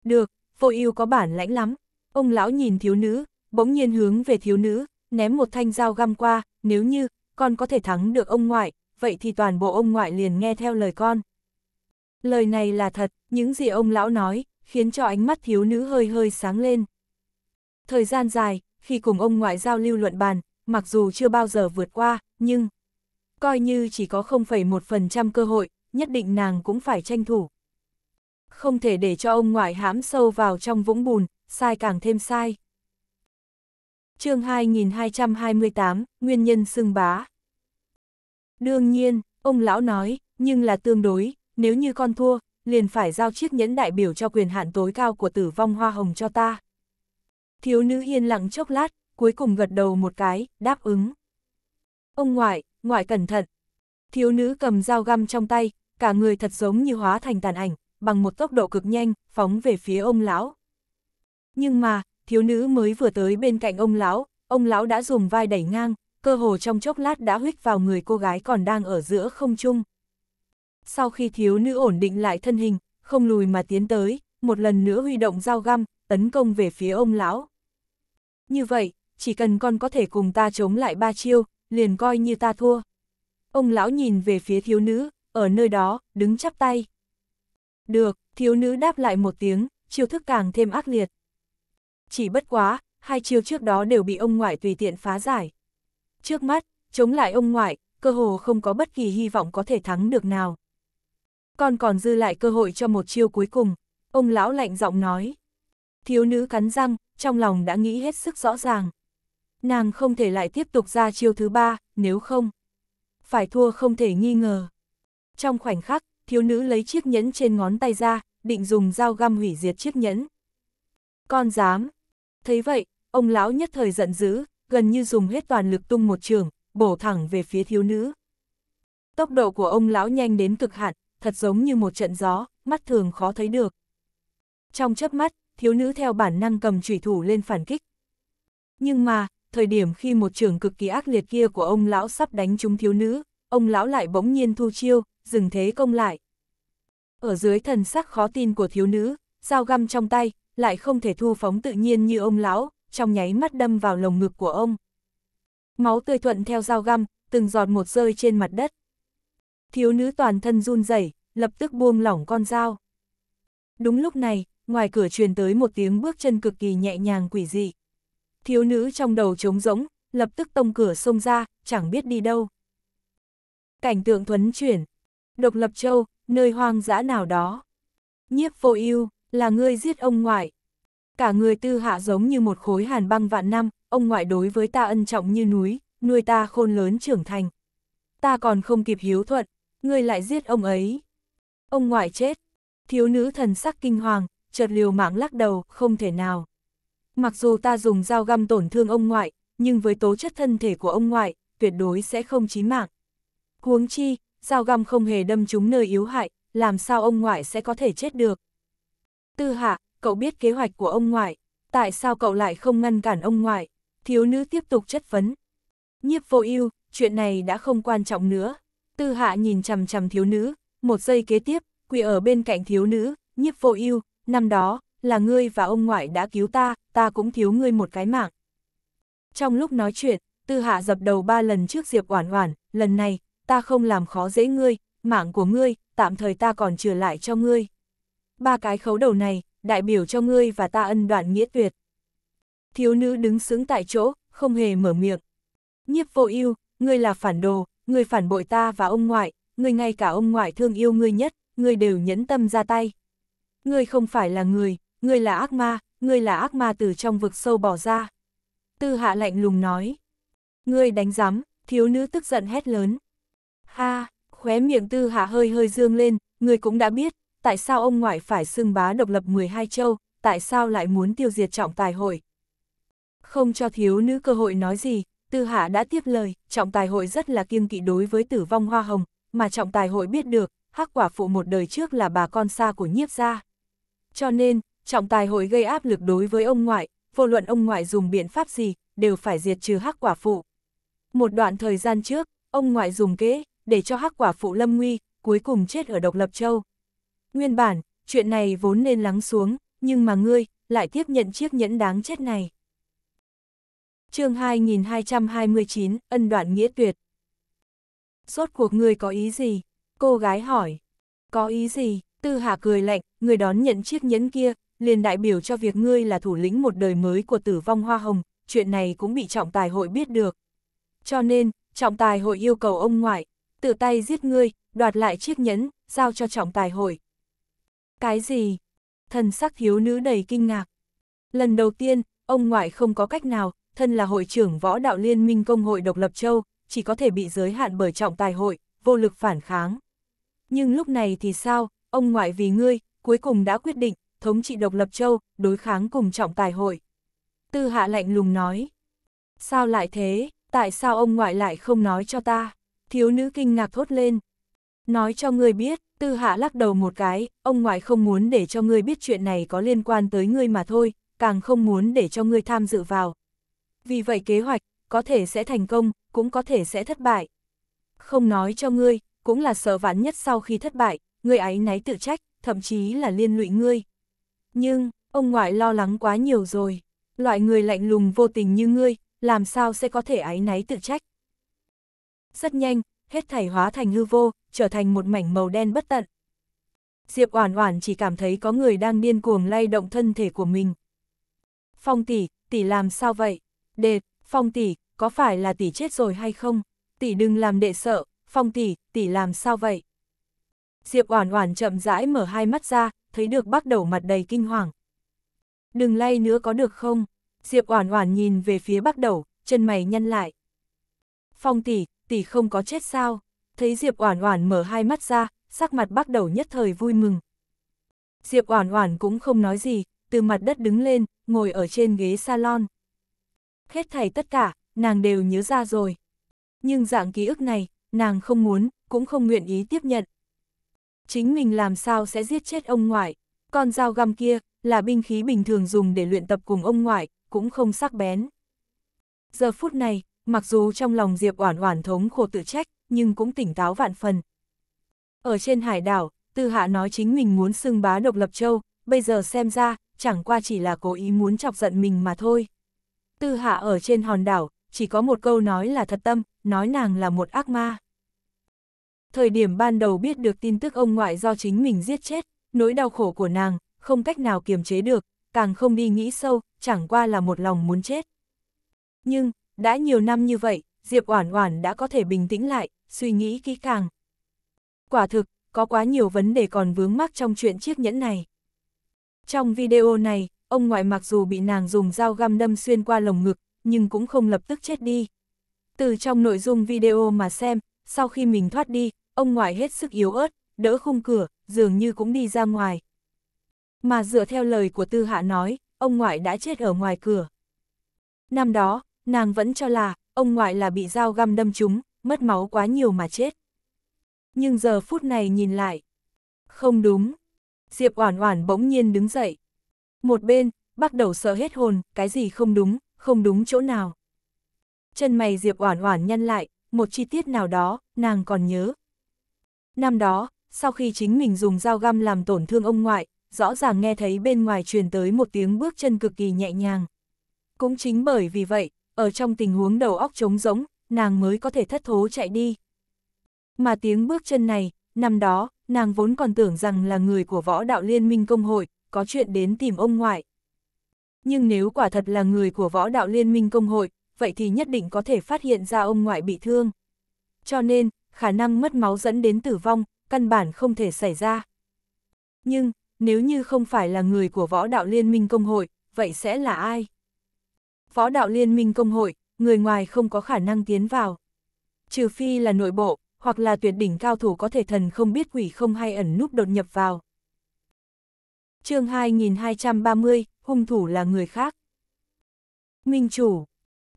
Được, vô ưu có bản lãnh lắm, Ông lão nhìn thiếu nữ, bỗng nhiên hướng về thiếu nữ, ném một thanh dao găm qua, nếu như, con có thể thắng được ông ngoại, vậy thì toàn bộ ông ngoại liền nghe theo lời con. Lời này là thật, những gì ông lão nói, khiến cho ánh mắt thiếu nữ hơi hơi sáng lên. Thời gian dài, khi cùng ông ngoại giao lưu luận bàn, mặc dù chưa bao giờ vượt qua, nhưng coi như chỉ có 0,1% cơ hội, nhất định nàng cũng phải tranh thủ. Không thể để cho ông ngoại hãm sâu vào trong vũng bùn, sai càng thêm sai. chương 2228, Nguyên nhân xưng bá. Đương nhiên, ông lão nói, nhưng là tương đối, nếu như con thua, liền phải giao chiếc nhẫn đại biểu cho quyền hạn tối cao của tử vong hoa hồng cho ta. Thiếu nữ yên lặng chốc lát, cuối cùng gật đầu một cái, đáp ứng. Ông ngoại, ngoại cẩn thận. Thiếu nữ cầm dao găm trong tay, cả người thật giống như hóa thành tàn ảnh, bằng một tốc độ cực nhanh, phóng về phía ông lão. Nhưng mà, thiếu nữ mới vừa tới bên cạnh ông lão, ông lão đã dùng vai đẩy ngang, cơ hồ trong chốc lát đã huyết vào người cô gái còn đang ở giữa không trung. Sau khi thiếu nữ ổn định lại thân hình, không lùi mà tiến tới, một lần nữa huy động dao găm, tấn công về phía ông lão. Như vậy, chỉ cần con có thể cùng ta chống lại ba chiêu, liền coi như ta thua. Ông lão nhìn về phía thiếu nữ, ở nơi đó, đứng chắp tay. Được, thiếu nữ đáp lại một tiếng, chiêu thức càng thêm ác liệt. Chỉ bất quá, hai chiêu trước đó đều bị ông ngoại tùy tiện phá giải. Trước mắt, chống lại ông ngoại, cơ hồ không có bất kỳ hy vọng có thể thắng được nào. Còn còn dư lại cơ hội cho một chiêu cuối cùng, ông lão lạnh giọng nói. Thiếu nữ cắn răng, trong lòng đã nghĩ hết sức rõ ràng. Nàng không thể lại tiếp tục ra chiêu thứ ba, nếu không. Phải thua không thể nghi ngờ. Trong khoảnh khắc, thiếu nữ lấy chiếc nhẫn trên ngón tay ra, định dùng dao găm hủy diệt chiếc nhẫn. Con dám, Thấy vậy, ông lão nhất thời giận dữ, gần như dùng hết toàn lực tung một trường, bổ thẳng về phía thiếu nữ. Tốc độ của ông lão nhanh đến cực hạn, thật giống như một trận gió, mắt thường khó thấy được. Trong chớp mắt, thiếu nữ theo bản năng cầm chủy thủ lên phản kích. Nhưng mà, thời điểm khi một trường cực kỳ ác liệt kia của ông lão sắp đánh trúng thiếu nữ, ông lão lại bỗng nhiên thu chiêu, dừng thế công lại. Ở dưới thần sắc khó tin của thiếu nữ, dao găm trong tay, lại không thể thu phóng tự nhiên như ông lão, trong nháy mắt đâm vào lồng ngực của ông. Máu tươi thuận theo dao găm, từng giọt một rơi trên mặt đất. Thiếu nữ toàn thân run rẩy, lập tức buông lỏng con dao. Đúng lúc này, ngoài cửa truyền tới một tiếng bước chân cực kỳ nhẹ nhàng quỷ dị. Thiếu nữ trong đầu trống rỗng, lập tức tông cửa xông ra, chẳng biết đi đâu. Cảnh tượng thuấn chuyển. Độc lập châu, nơi hoang dã nào đó. Nhiếp vô ưu là ngươi giết ông ngoại. Cả người tư hạ giống như một khối hàn băng vạn năm, ông ngoại đối với ta ân trọng như núi, nuôi ta khôn lớn trưởng thành. Ta còn không kịp hiếu thuận, ngươi lại giết ông ấy. Ông ngoại chết, thiếu nữ thần sắc kinh hoàng, chợt liều mạng lắc đầu, không thể nào. Mặc dù ta dùng dao găm tổn thương ông ngoại, nhưng với tố chất thân thể của ông ngoại, tuyệt đối sẽ không chí mạng. Huống chi, dao găm không hề đâm trúng nơi yếu hại, làm sao ông ngoại sẽ có thể chết được. Tư hạ, cậu biết kế hoạch của ông ngoại, tại sao cậu lại không ngăn cản ông ngoại? Thiếu nữ tiếp tục chất vấn. Nhiếp vô ưu, chuyện này đã không quan trọng nữa. Tư hạ nhìn chằm chằm thiếu nữ, một giây kế tiếp, quỳ ở bên cạnh thiếu nữ, nhiếp vô ưu, năm đó, là ngươi và ông ngoại đã cứu ta, ta cũng thiếu ngươi một cái mạng. Trong lúc nói chuyện, tư hạ dập đầu ba lần trước Diệp Oản Oản, lần này, ta không làm khó dễ ngươi, mạng của ngươi, tạm thời ta còn trở lại cho ngươi ba cái khấu đầu này, đại biểu cho ngươi và ta ân đoạn nghĩa tuyệt. Thiếu nữ đứng sững tại chỗ, không hề mở miệng. Nhiếp vô ưu, ngươi là phản đồ, ngươi phản bội ta và ông ngoại, ngươi ngay cả ông ngoại thương yêu ngươi nhất, ngươi đều nhẫn tâm ra tay. Ngươi không phải là người, ngươi là ác ma, ngươi là ác ma từ trong vực sâu bỏ ra. Tư hạ lạnh lùng nói. Ngươi đánh giám, thiếu nữ tức giận hét lớn. Ha, khóe miệng tư hạ hơi hơi dương lên, ngươi cũng đã biết, tại sao ông ngoại phải xưng bá độc lập 12 châu, tại sao lại muốn tiêu diệt trọng tài hội. Không cho thiếu nữ cơ hội nói gì, Tư Hạ đã tiếp lời, trọng tài hội rất là kiêng kỵ đối với tử vong hoa hồng, mà trọng tài hội biết được, hắc quả phụ một đời trước là bà con xa của nhiếp gia. Cho nên, trọng tài hội gây áp lực đối với ông ngoại, vô luận ông ngoại dùng biện pháp gì, đều phải diệt trừ hắc quả phụ. Một đoạn thời gian trước, ông ngoại dùng kế, để cho hắc quả phụ lâm nguy, cuối cùng chết ở độc lập châu. Nguyên bản, chuyện này vốn nên lắng xuống, nhưng mà ngươi, lại tiếp nhận chiếc nhẫn đáng chết này. chương 2229, ân đoạn nghĩa tuyệt. Rốt cuộc ngươi có ý gì? Cô gái hỏi. Có ý gì? Tư Hạ cười lạnh, người đón nhận chiếc nhẫn kia, liền đại biểu cho việc ngươi là thủ lĩnh một đời mới của tử vong hoa hồng, chuyện này cũng bị trọng tài hội biết được. Cho nên, trọng tài hội yêu cầu ông ngoại, tự tay giết ngươi, đoạt lại chiếc nhẫn, giao cho trọng tài hội. Cái gì? Thần sắc thiếu nữ đầy kinh ngạc. Lần đầu tiên, ông ngoại không có cách nào, thân là hội trưởng võ đạo liên minh công hội độc lập châu, chỉ có thể bị giới hạn bởi trọng tài hội, vô lực phản kháng. Nhưng lúc này thì sao, ông ngoại vì ngươi, cuối cùng đã quyết định, thống trị độc lập châu, đối kháng cùng trọng tài hội. Tư hạ lạnh lùng nói. Sao lại thế, tại sao ông ngoại lại không nói cho ta? Thiếu nữ kinh ngạc thốt lên. Nói cho ngươi biết, Tư hạ lắc đầu một cái, ông ngoại không muốn để cho ngươi biết chuyện này có liên quan tới ngươi mà thôi, càng không muốn để cho ngươi tham dự vào. Vì vậy kế hoạch, có thể sẽ thành công, cũng có thể sẽ thất bại. Không nói cho ngươi, cũng là sợ vãn nhất sau khi thất bại, ngươi ấy náy tự trách, thậm chí là liên lụy ngươi. Nhưng, ông ngoại lo lắng quá nhiều rồi, loại người lạnh lùng vô tình như ngươi, làm sao sẽ có thể ấy náy tự trách. Rất nhanh, hết thảy hóa thành hư vô, trở thành một mảnh màu đen bất tận. Diệp Oản Oản chỉ cảm thấy có người đang điên cuồng lay động thân thể của mình. Phong tỷ, tỷ làm sao vậy? đệ, Phong tỷ, có phải là tỷ chết rồi hay không? Tỷ đừng làm đệ sợ, Phong tỷ, tỷ làm sao vậy? Diệp Oản Oản chậm rãi mở hai mắt ra, thấy được bác đầu mặt đầy kinh hoàng. Đừng lay nữa có được không? Diệp Oản Oản nhìn về phía bác đầu, chân mày nhăn lại. Phong tỷ, tỷ không có chết sao? thấy Diệp Oản Oản mở hai mắt ra, sắc mặt bắt đầu nhất thời vui mừng. Diệp Oản Oản cũng không nói gì, từ mặt đất đứng lên, ngồi ở trên ghế salon. Hết thảy tất cả, nàng đều nhớ ra rồi. Nhưng dạng ký ức này, nàng không muốn, cũng không nguyện ý tiếp nhận. Chính mình làm sao sẽ giết chết ông ngoại, con dao găm kia là binh khí bình thường dùng để luyện tập cùng ông ngoại, cũng không sắc bén. Giờ phút này, mặc dù trong lòng Diệp Oản Oản thống khổ tự trách, nhưng cũng tỉnh táo vạn phần. Ở trên hải đảo, Tư Hạ nói chính mình muốn xưng bá độc lập châu, bây giờ xem ra, chẳng qua chỉ là cố ý muốn chọc giận mình mà thôi. Tư Hạ ở trên hòn đảo, chỉ có một câu nói là thật tâm, nói nàng là một ác ma. Thời điểm ban đầu biết được tin tức ông ngoại do chính mình giết chết, nỗi đau khổ của nàng, không cách nào kiềm chế được, càng không đi nghĩ sâu, chẳng qua là một lòng muốn chết. Nhưng, đã nhiều năm như vậy, Diệp Oản Oản đã có thể bình tĩnh lại, suy nghĩ kỹ càng. Quả thực, có quá nhiều vấn đề còn vướng mắc trong chuyện chiếc nhẫn này. Trong video này, ông ngoại mặc dù bị nàng dùng dao găm đâm xuyên qua lồng ngực, nhưng cũng không lập tức chết đi. Từ trong nội dung video mà xem, sau khi mình thoát đi, ông ngoại hết sức yếu ớt, đỡ khung cửa, dường như cũng đi ra ngoài. Mà dựa theo lời của Tư Hạ nói, ông ngoại đã chết ở ngoài cửa. Năm đó, nàng vẫn cho là, ông ngoại là bị dao găm đâm trúng, mất máu quá nhiều mà chết. Nhưng giờ phút này nhìn lại. Không đúng. Diệp Oản Oản bỗng nhiên đứng dậy. Một bên, bắt đầu sợ hết hồn, cái gì không đúng, không đúng chỗ nào. Chân mày Diệp Oản Oản nhăn lại, một chi tiết nào đó, nàng còn nhớ. Năm đó, sau khi chính mình dùng dao găm làm tổn thương ông ngoại, rõ ràng nghe thấy bên ngoài truyền tới một tiếng bước chân cực kỳ nhẹ nhàng. Cũng chính bởi vì vậy, ở trong tình huống đầu óc trống rỗng, nàng mới có thể thất thố chạy đi. Mà tiếng bước chân này, năm đó, nàng vốn còn tưởng rằng là người của võ đạo liên minh công hội, có chuyện đến tìm ông ngoại. Nhưng nếu quả thật là người của võ đạo liên minh công hội, vậy thì nhất định có thể phát hiện ra ông ngoại bị thương. Cho nên, khả năng mất máu dẫn đến tử vong, căn bản không thể xảy ra. Nhưng, nếu như không phải là người của võ đạo liên minh công hội, vậy sẽ là ai? Võ đạo liên minh công hội, người ngoài không có khả năng tiến vào. Trừ phi là nội bộ, hoặc là tuyệt đỉnh cao thủ có thể thần không biết quỷ không hay ẩn núp đột nhập vào. chương 2230, hung thủ là người khác. Minh chủ,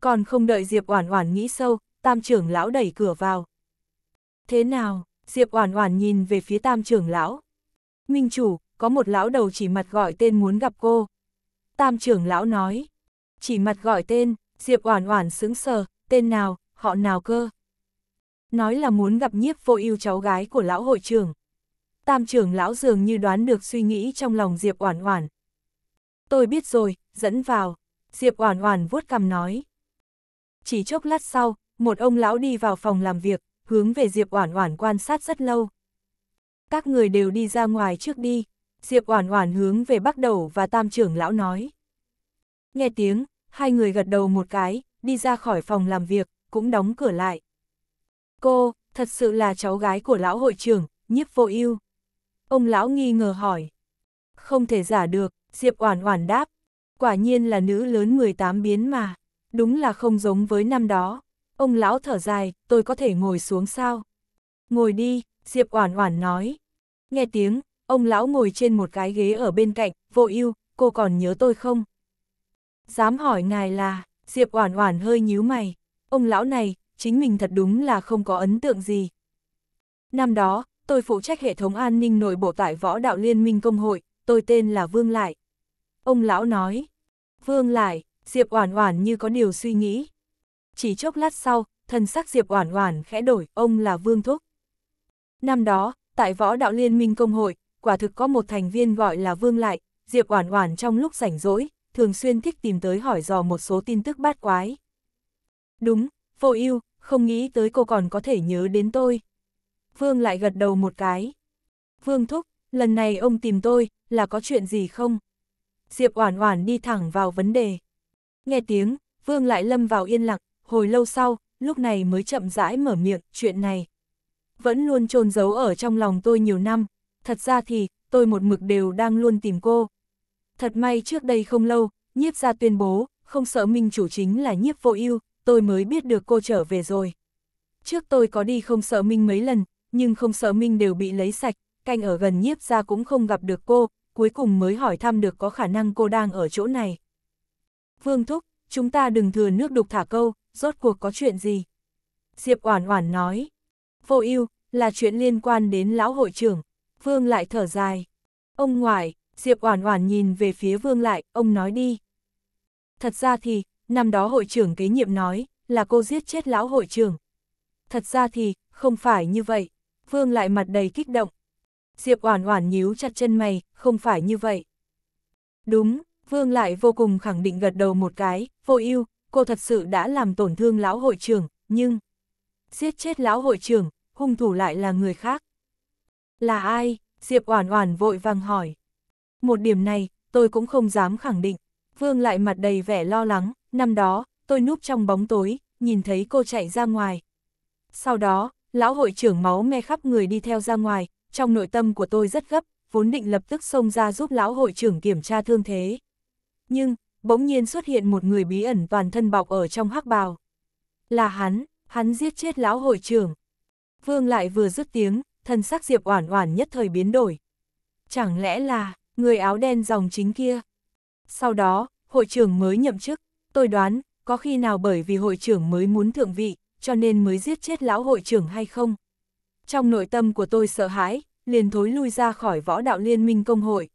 còn không đợi Diệp Oản Oản nghĩ sâu, Tam trưởng lão đẩy cửa vào. Thế nào? Diệp Oản Oản nhìn về phía Tam trưởng lão. Minh chủ, có một lão đầu chỉ mặt gọi tên muốn gặp cô. Tam trưởng lão nói, chỉ mặt gọi tên, Diệp Oản Oản sững sờ, tên nào, họ nào cơ? Nói là muốn gặp Nhiếp Vô Ưu cháu gái của lão hội trưởng. Tam trưởng lão dường như đoán được suy nghĩ trong lòng Diệp Oản Oản. Tôi biết rồi, dẫn vào. Diệp Oản Oản vuốt cằm nói. Chỉ chốc lát sau, một ông lão đi vào phòng làm việc, hướng về Diệp Oản Oản quan sát rất lâu. Các người đều đi ra ngoài trước đi, Diệp Oản Oản hướng về Bắc Đầu và Tam trưởng lão nói. Nghe tiếng, hai người gật đầu một cái, đi ra khỏi phòng làm việc, cũng đóng cửa lại. Cô, thật sự là cháu gái của lão hội trưởng, nhiếp vô ưu Ông lão nghi ngờ hỏi. Không thể giả được, Diệp Oản Oản đáp. Quả nhiên là nữ lớn 18 biến mà, đúng là không giống với năm đó. Ông lão thở dài, tôi có thể ngồi xuống sao? Ngồi đi, Diệp Oản Oản nói. Nghe tiếng, ông lão ngồi trên một cái ghế ở bên cạnh, vô ưu cô còn nhớ tôi không? Dám hỏi ngài là, Diệp Oản Oản hơi nhíu mày, ông lão này, chính mình thật đúng là không có ấn tượng gì. Năm đó, tôi phụ trách hệ thống an ninh nội bộ tại Võ Đạo Liên minh công hội, tôi tên là Vương Lại. Ông lão nói, Vương Lại, Diệp Oản Oản như có điều suy nghĩ. Chỉ chốc lát sau, thần sắc Diệp Oản Oản khẽ đổi, ông là Vương Thúc. Năm đó, tại Võ Đạo Liên minh công hội, quả thực có một thành viên gọi là Vương Lại, Diệp Oản Oản trong lúc rảnh rỗi, thường xuyên thích tìm tới hỏi dò một số tin tức bát quái. Đúng, vô ưu không nghĩ tới cô còn có thể nhớ đến tôi. Vương lại gật đầu một cái. Vương thúc, lần này ông tìm tôi, là có chuyện gì không? Diệp Oản Oản đi thẳng vào vấn đề. Nghe tiếng, Vương lại lâm vào yên lặng, hồi lâu sau, lúc này mới chậm rãi mở miệng, chuyện này vẫn luôn chôn giấu ở trong lòng tôi nhiều năm, thật ra thì tôi một mực đều đang luôn tìm cô, Thật may trước đây không lâu, nhiếp ra tuyên bố, không sợ minh chủ chính là nhiếp vô ưu tôi mới biết được cô trở về rồi. Trước tôi có đi không sợ minh mấy lần, nhưng không sợ minh đều bị lấy sạch, canh ở gần nhiếp ra cũng không gặp được cô, cuối cùng mới hỏi thăm được có khả năng cô đang ở chỗ này. Vương Thúc, chúng ta đừng thừa nước đục thả câu, rốt cuộc có chuyện gì? Diệp Oản Oản nói, vô ưu là chuyện liên quan đến lão hội trưởng, Vương lại thở dài. Ông ngoại, Diệp Oản Oản nhìn về phía Vương lại, ông nói đi. Thật ra thì, năm đó hội trưởng kế nhiệm nói, là cô giết chết lão hội trưởng. Thật ra thì, không phải như vậy. Vương lại mặt đầy kích động. Diệp Oản Oản nhíu chặt chân mày, không phải như vậy. Đúng, Vương lại vô cùng khẳng định gật đầu một cái, "Vô Ưu, cô thật sự đã làm tổn thương lão hội trưởng, nhưng giết chết lão hội trưởng, hung thủ lại là người khác." "Là ai?" Diệp Oản Oản vội vàng hỏi. Một điểm này, tôi cũng không dám khẳng định. Vương lại mặt đầy vẻ lo lắng, năm đó, tôi núp trong bóng tối, nhìn thấy cô chạy ra ngoài. Sau đó, lão hội trưởng máu me khắp người đi theo ra ngoài, trong nội tâm của tôi rất gấp, vốn định lập tức xông ra giúp lão hội trưởng kiểm tra thương thế. Nhưng, bỗng nhiên xuất hiện một người bí ẩn toàn thân bọc ở trong hắc bào. Là hắn, hắn giết chết lão hội trưởng. Vương lại vừa dứt tiếng, thân sắc Diệp Oản Oản nhất thời biến đổi. Chẳng lẽ là người áo đen dòng chính kia. Sau đó, hội trưởng mới nhậm chức, tôi đoán, có khi nào bởi vì hội trưởng mới muốn thượng vị, cho nên mới giết chết lão hội trưởng hay không? Trong nội tâm của tôi sợ hãi, liền thối lui ra khỏi võ đạo liên minh công hội.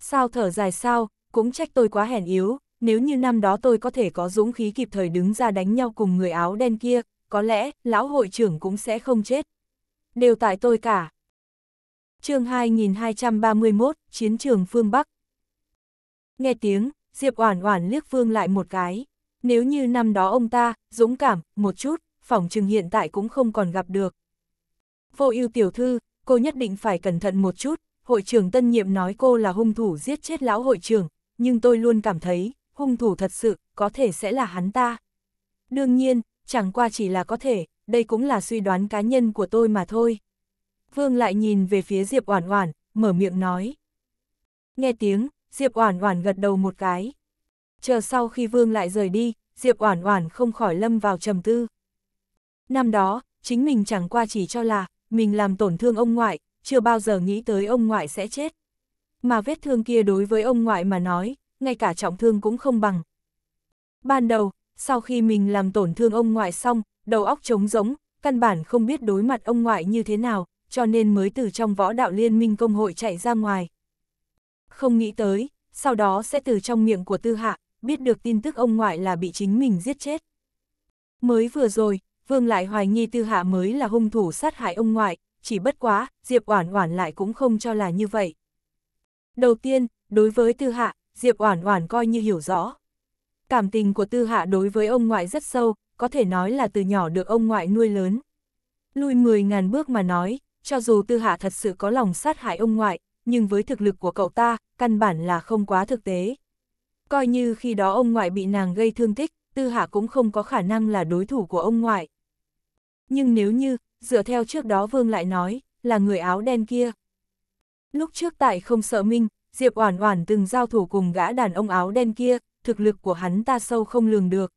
Sao thở dài sao, cũng trách tôi quá hèn yếu, nếu như năm đó tôi có thể có dũng khí kịp thời đứng ra đánh nhau cùng người áo đen kia, có lẽ lão hội trưởng cũng sẽ không chết. Đều tại tôi cả chương 2231, Chiến trường phương Bắc. Nghe tiếng, Diệp Oản Oản liếc Phương lại một cái, nếu như năm đó ông ta dũng cảm một chút, phỏng chừng hiện tại cũng không còn gặp được. Vô Ưu tiểu thư, cô nhất định phải cẩn thận một chút, hội trưởng Tân Nhiệm nói cô là hung thủ giết chết lão hội trưởng, nhưng tôi luôn cảm thấy, hung thủ thật sự có thể sẽ là hắn ta. Đương nhiên, chẳng qua chỉ là có thể, đây cũng là suy đoán cá nhân của tôi mà thôi. Vương lại nhìn về phía Diệp Oản Oản, mở miệng nói. Nghe tiếng, Diệp Oản Oản gật đầu một cái. Chờ sau khi Vương lại rời đi, Diệp Oản Oản không khỏi lâm vào trầm tư. Năm đó, chính mình chẳng qua chỉ cho là mình làm tổn thương ông ngoại, chưa bao giờ nghĩ tới ông ngoại sẽ chết. Mà vết thương kia đối với ông ngoại mà nói, ngay cả trọng thương cũng không bằng. Ban đầu, sau khi mình làm tổn thương ông ngoại xong, đầu óc trống rỗng, căn bản không biết đối mặt ông ngoại như thế nào, cho nên mới từ trong võ đạo liên minh công hội chạy ra ngoài. Không nghĩ tới, sau đó sẽ từ trong miệng của Tư Hạ, biết được tin tức ông ngoại là bị chính mình giết chết. Mới vừa rồi, Vương lại hoài nghi Tư Hạ mới là hung thủ sát hại ông ngoại, chỉ bất quá, Diệp Oản Oản lại cũng không cho là như vậy. Đầu tiên, đối với Tư Hạ, Diệp Oản Oản coi như hiểu rõ. Cảm tình của Tư Hạ đối với ông ngoại rất sâu, có thể nói là từ nhỏ được ông ngoại nuôi lớn. lùi 10.000 bước mà nói, cho dù tư hạ thật sự có lòng sát hại ông ngoại, nhưng với thực lực của cậu ta, căn bản là không quá thực tế. Coi như khi đó ông ngoại bị nàng gây thương tích, tư hạ cũng không có khả năng là đối thủ của ông ngoại. Nhưng nếu như, dựa theo trước đó Vương lại nói, là người áo đen kia. Lúc trước tại không sợ minh, Diệp Oản Oản từng giao thủ cùng gã đàn ông áo đen kia, thực lực của hắn ta sâu không lường được.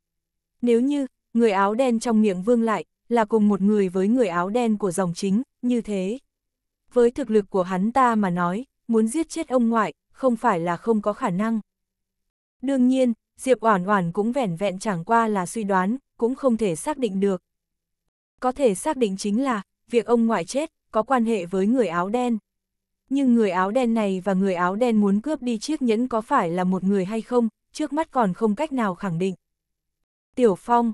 Nếu như, người áo đen trong miệng Vương lại, là cùng một người với người áo đen của dòng chính, như thế. Với thực lực của hắn ta mà nói, muốn giết chết ông ngoại, không phải là không có khả năng. Đương nhiên, Diệp Oản Oản cũng vẻn vẹn chẳng qua là suy đoán, cũng không thể xác định được. Có thể xác định chính là, việc ông ngoại chết, có quan hệ với người áo đen. Nhưng người áo đen này và người áo đen muốn cướp đi chiếc nhẫn có phải là một người hay không, trước mắt còn không cách nào khẳng định. Tiểu Phong,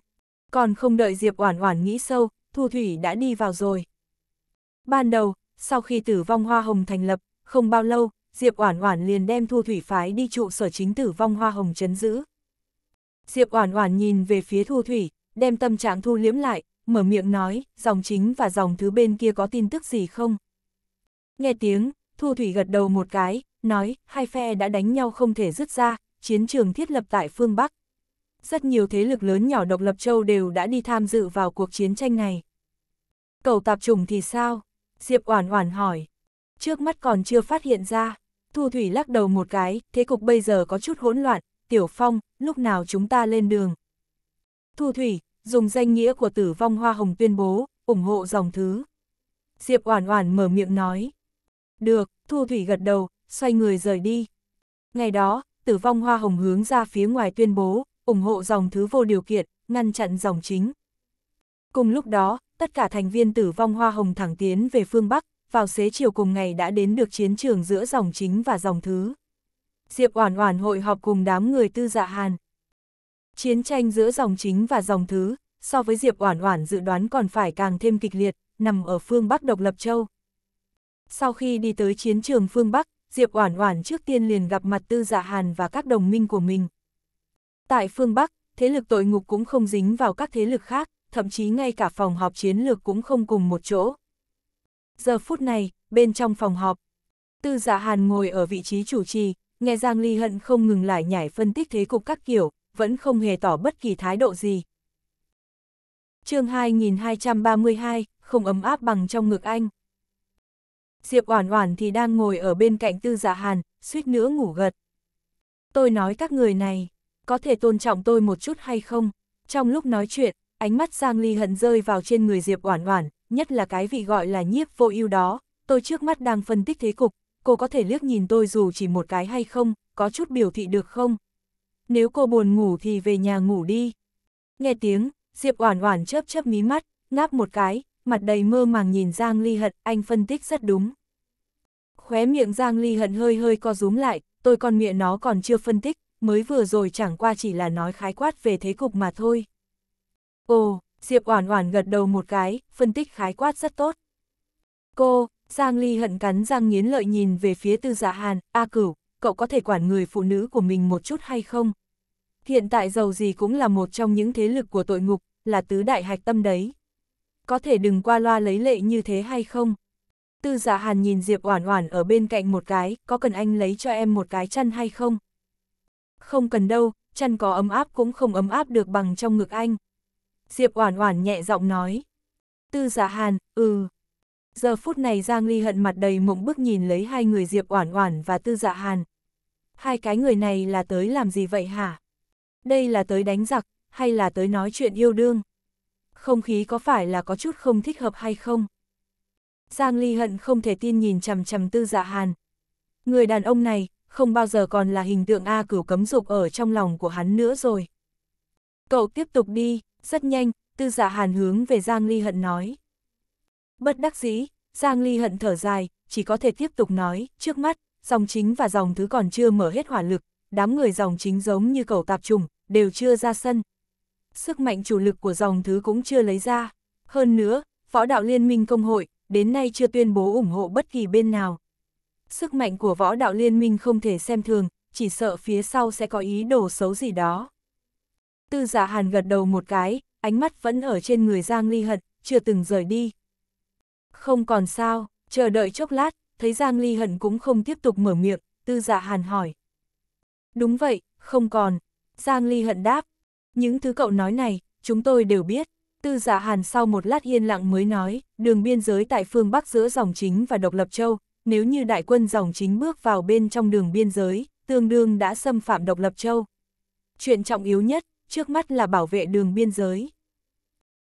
còn không đợi Diệp Oản Oản nghĩ sâu, Thu Thủy đã đi vào rồi. Ban đầu, sau khi tử vong Hoa Hồng thành lập, không bao lâu, Diệp Oản Oản liền đem Thu Thủy phái đi trụ sở chính tử vong Hoa Hồng chấn giữ. Diệp Oản Oản nhìn về phía Thu Thủy, đem tâm trạng thu liễm lại, mở miệng nói, dòng chính và dòng thứ bên kia có tin tức gì không? Nghe tiếng, Thu Thủy gật đầu một cái, nói, hai phe đã đánh nhau không thể dứt ra, chiến trường thiết lập tại phương Bắc. Rất nhiều thế lực lớn nhỏ độc lập châu đều đã đi tham dự vào cuộc chiến tranh này. Cầu tạp trùng thì sao? Diệp Oản Oản hỏi. Trước mắt còn chưa phát hiện ra. Thu Thủy lắc đầu một cái, thế cục bây giờ có chút hỗn loạn, Tiểu Phong, lúc nào chúng ta lên đường? Thu Thủy, dùng danh nghĩa của tử vong Hoa Hồng tuyên bố, ủng hộ dòng thứ. Diệp Oản Oản mở miệng nói. Được, Thu Thủy gật đầu, xoay người rời đi. Ngày đó, tử vong Hoa Hồng hướng ra phía ngoài tuyên bố, ủng hộ dòng thứ vô điều kiện, ngăn chặn dòng chính. Cùng lúc đó, tất cả thành viên tử vong hoa hồng thẳng tiến về phương Bắc, vào xế chiều cùng ngày đã đến được chiến trường giữa dòng chính và dòng thứ. Diệp Oản Oản hội họp cùng đám người tư dạ Hàn. Chiến tranh giữa dòng chính và dòng thứ, so với Diệp Oản Oản dự đoán còn phải càng thêm kịch liệt, nằm ở phương Bắc độc lập châu. Sau khi đi tới chiến trường phương Bắc, Diệp Oản Oản trước tiên liền gặp mặt Tư Dạ Hàn và các đồng minh của mình. Tại phương Bắc, thế lực tội ngục cũng không dính vào các thế lực khác, thậm chí ngay cả phòng họp chiến lược cũng không cùng một chỗ. Giờ phút này, bên trong phòng họp, Tư Dạ Hàn ngồi ở vị trí chủ trì, nghe Giang Ly Hận không ngừng lại nhảy phân tích thế cục các kiểu, vẫn không hề tỏ bất kỳ thái độ gì. chương 2232, không ấm áp bằng trong ngực anh. Diệp Oản Oản thì đang ngồi ở bên cạnh Tư Dạ Hàn, suýt nữa ngủ gật. Tôi nói các người này, có thể tôn trọng tôi một chút hay không? Trong lúc nói chuyện, ánh mắt Giang Ly hận rơi vào trên người Diệp Oản Oản, nhất là cái vị gọi là nhiếp vô ưu đó, tôi trước mắt đang phân tích thế cục, cô có thể liếc nhìn tôi dù chỉ một cái hay không, có chút biểu thị được không? Nếu cô buồn ngủ thì về nhà ngủ đi. Nghe tiếng, Diệp Oản Oản chớp chớp mí mắt, ngáp một cái, mặt đầy mơ màng nhìn Giang Ly Hận, anh phân tích rất đúng. Khóe miệng Giang Ly Hận hơi hơi co rúm lại, tôi còn miệng nó còn chưa phân tích, mới vừa rồi chẳng qua chỉ là nói khái quát về thế cục mà thôi. Ồ, Diệp Oản Oản gật đầu một cái, phân tích khái quát rất tốt. Cô, Giang Ly hận cắn răng nghiến lợi nhìn về phía Tư Dạ Hàn, "A Cửu, cậu có thể quản người phụ nữ của mình một chút hay không? Hiện tại giàu gì cũng là một trong những thế lực của tội ngục, là tứ đại hạch tâm đấy. Có thể đừng qua loa lấy lệ như thế hay không?" Tư Dạ Hàn nhìn Diệp Oản Oản ở bên cạnh một cái, "Có cần anh lấy cho em một cái chăn hay không?" "Không cần đâu, chăn có ấm áp cũng không ấm áp được bằng trong ngực anh." Diệp Oản Oản nhẹ giọng nói. Tư Dạ Hàn, ừ. Giờ phút này Giang Ly hận mặt đầy mộng bức nhìn lấy hai người Diệp Oản Oản và Tư Dạ Hàn. Hai cái người này là tới làm gì vậy hả? Đây là tới đánh giặc, hay là tới nói chuyện yêu đương? Không khí có phải là có chút không thích hợp hay không? Giang Ly hận không thể tin nhìn chằm chằm Tư Dạ Hàn. Người đàn ông này, không bao giờ còn là hình tượng A cửu cấm dục ở trong lòng của hắn nữa rồi. Cậu tiếp tục đi, rất nhanh, tư giả dạ hàn hướng về Giang Ly Hận nói. Bất đắc dĩ, Giang Ly Hận thở dài, chỉ có thể tiếp tục nói, trước mắt, dòng chính và dòng thứ còn chưa mở hết hỏa lực, đám người dòng chính giống như cầu tạp trùng, đều chưa ra sân. Sức mạnh chủ lực của dòng thứ cũng chưa lấy ra. Hơn nữa, võ đạo liên minh công hội, đến nay chưa tuyên bố ủng hộ bất kỳ bên nào. Sức mạnh của võ đạo liên minh không thể xem thường, chỉ sợ phía sau sẽ có ý đồ xấu gì đó. Tư giả dạ hàn gật đầu một cái, ánh mắt vẫn ở trên người Giang Ly Hận, chưa từng rời đi. Không còn sao, chờ đợi chốc lát, thấy Giang Ly Hận cũng không tiếp tục mở miệng, tư giả dạ hàn hỏi. Đúng vậy, không còn. Giang Ly Hận đáp. Những thứ cậu nói này, chúng tôi đều biết. Tư giả dạ hàn sau một lát yên lặng mới nói, đường biên giới tại phương Bắc giữa dòng chính và độc lập châu, nếu như đại quân dòng chính bước vào bên trong đường biên giới, tương đương đã xâm phạm độc lập châu. Chuyện trọng yếu nhất, trước mắt là bảo vệ đường biên giới.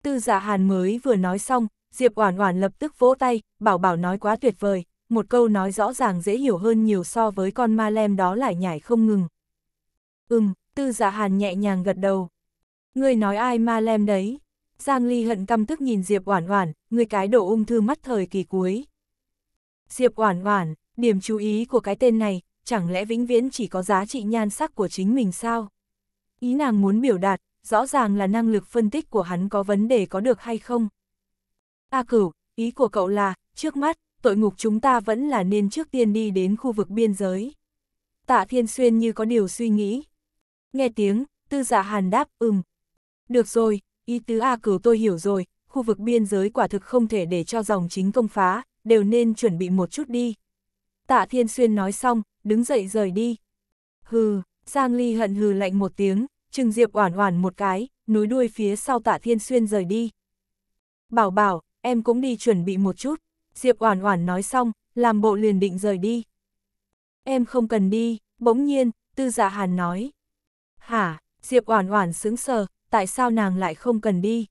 Tư giả dạ hàn mới vừa nói xong, Diệp Oản Oản lập tức vỗ tay, bảo bảo nói quá tuyệt vời, một câu nói rõ ràng dễ hiểu hơn nhiều so với con ma lem đó lại nhảy không ngừng. Ừm, tư giả dạ hàn nhẹ nhàng gật đầu. người nói ai ma lem đấy? Giang Ly hận căm tức nhìn Diệp Oản Oản, người cái đổ ung thư mắt thời kỳ cuối. Diệp Oản Oản, điểm chú ý của cái tên này, chẳng lẽ vĩnh viễn chỉ có giá trị nhan sắc của chính mình sao? Ý nàng muốn biểu đạt, rõ ràng là năng lực phân tích của hắn có vấn đề có được hay không. A cửu, ý của cậu là, trước mắt, tội ngục chúng ta vẫn là nên trước tiên đi đến khu vực biên giới. Tạ Thiên Xuyên như có điều suy nghĩ. Nghe tiếng, tư giả dạ hàn đáp, ừm. Được rồi, ý tứ A cửu tôi hiểu rồi, khu vực biên giới quả thực không thể để cho dòng chính công phá, đều nên chuẩn bị một chút đi. Tạ Thiên Xuyên nói xong, đứng dậy rời đi. Hừ, Giang Ly hận hừ lạnh một tiếng, Trừng Diệp oản oản một cái, núi đuôi phía sau Tạ Thiên Xuyên rời đi. Bảo bảo, em cũng đi chuẩn bị một chút. Diệp oản oản nói xong, làm bộ liền định rời đi. Em không cần đi, bỗng nhiên, tư dạ hàn nói. Hả, Diệp oản oản sững sờ, tại sao nàng lại không cần đi?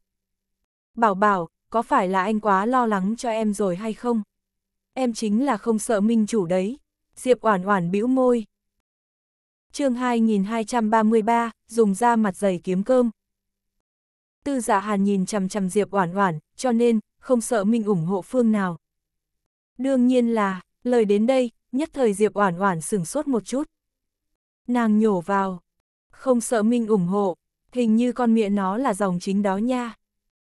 Bảo bảo, có phải là anh quá lo lắng cho em rồi hay không? Em chính là không sợ minh chủ đấy. Diệp oản oản bĩu môi, chương 2233, dùng da mặt dày kiếm cơm. Tư giả dạ hàn nhìn chằm chằm Diệp Oản Oản, cho nên, không sợ mình ủng hộ phương nào. Đương nhiên là, lời đến đây, nhất thời Diệp Oản Oản sửng sốt một chút. Nàng nhổ vào, không sợ Minh ủng hộ, hình như con miệng nó là dòng chính đó nha.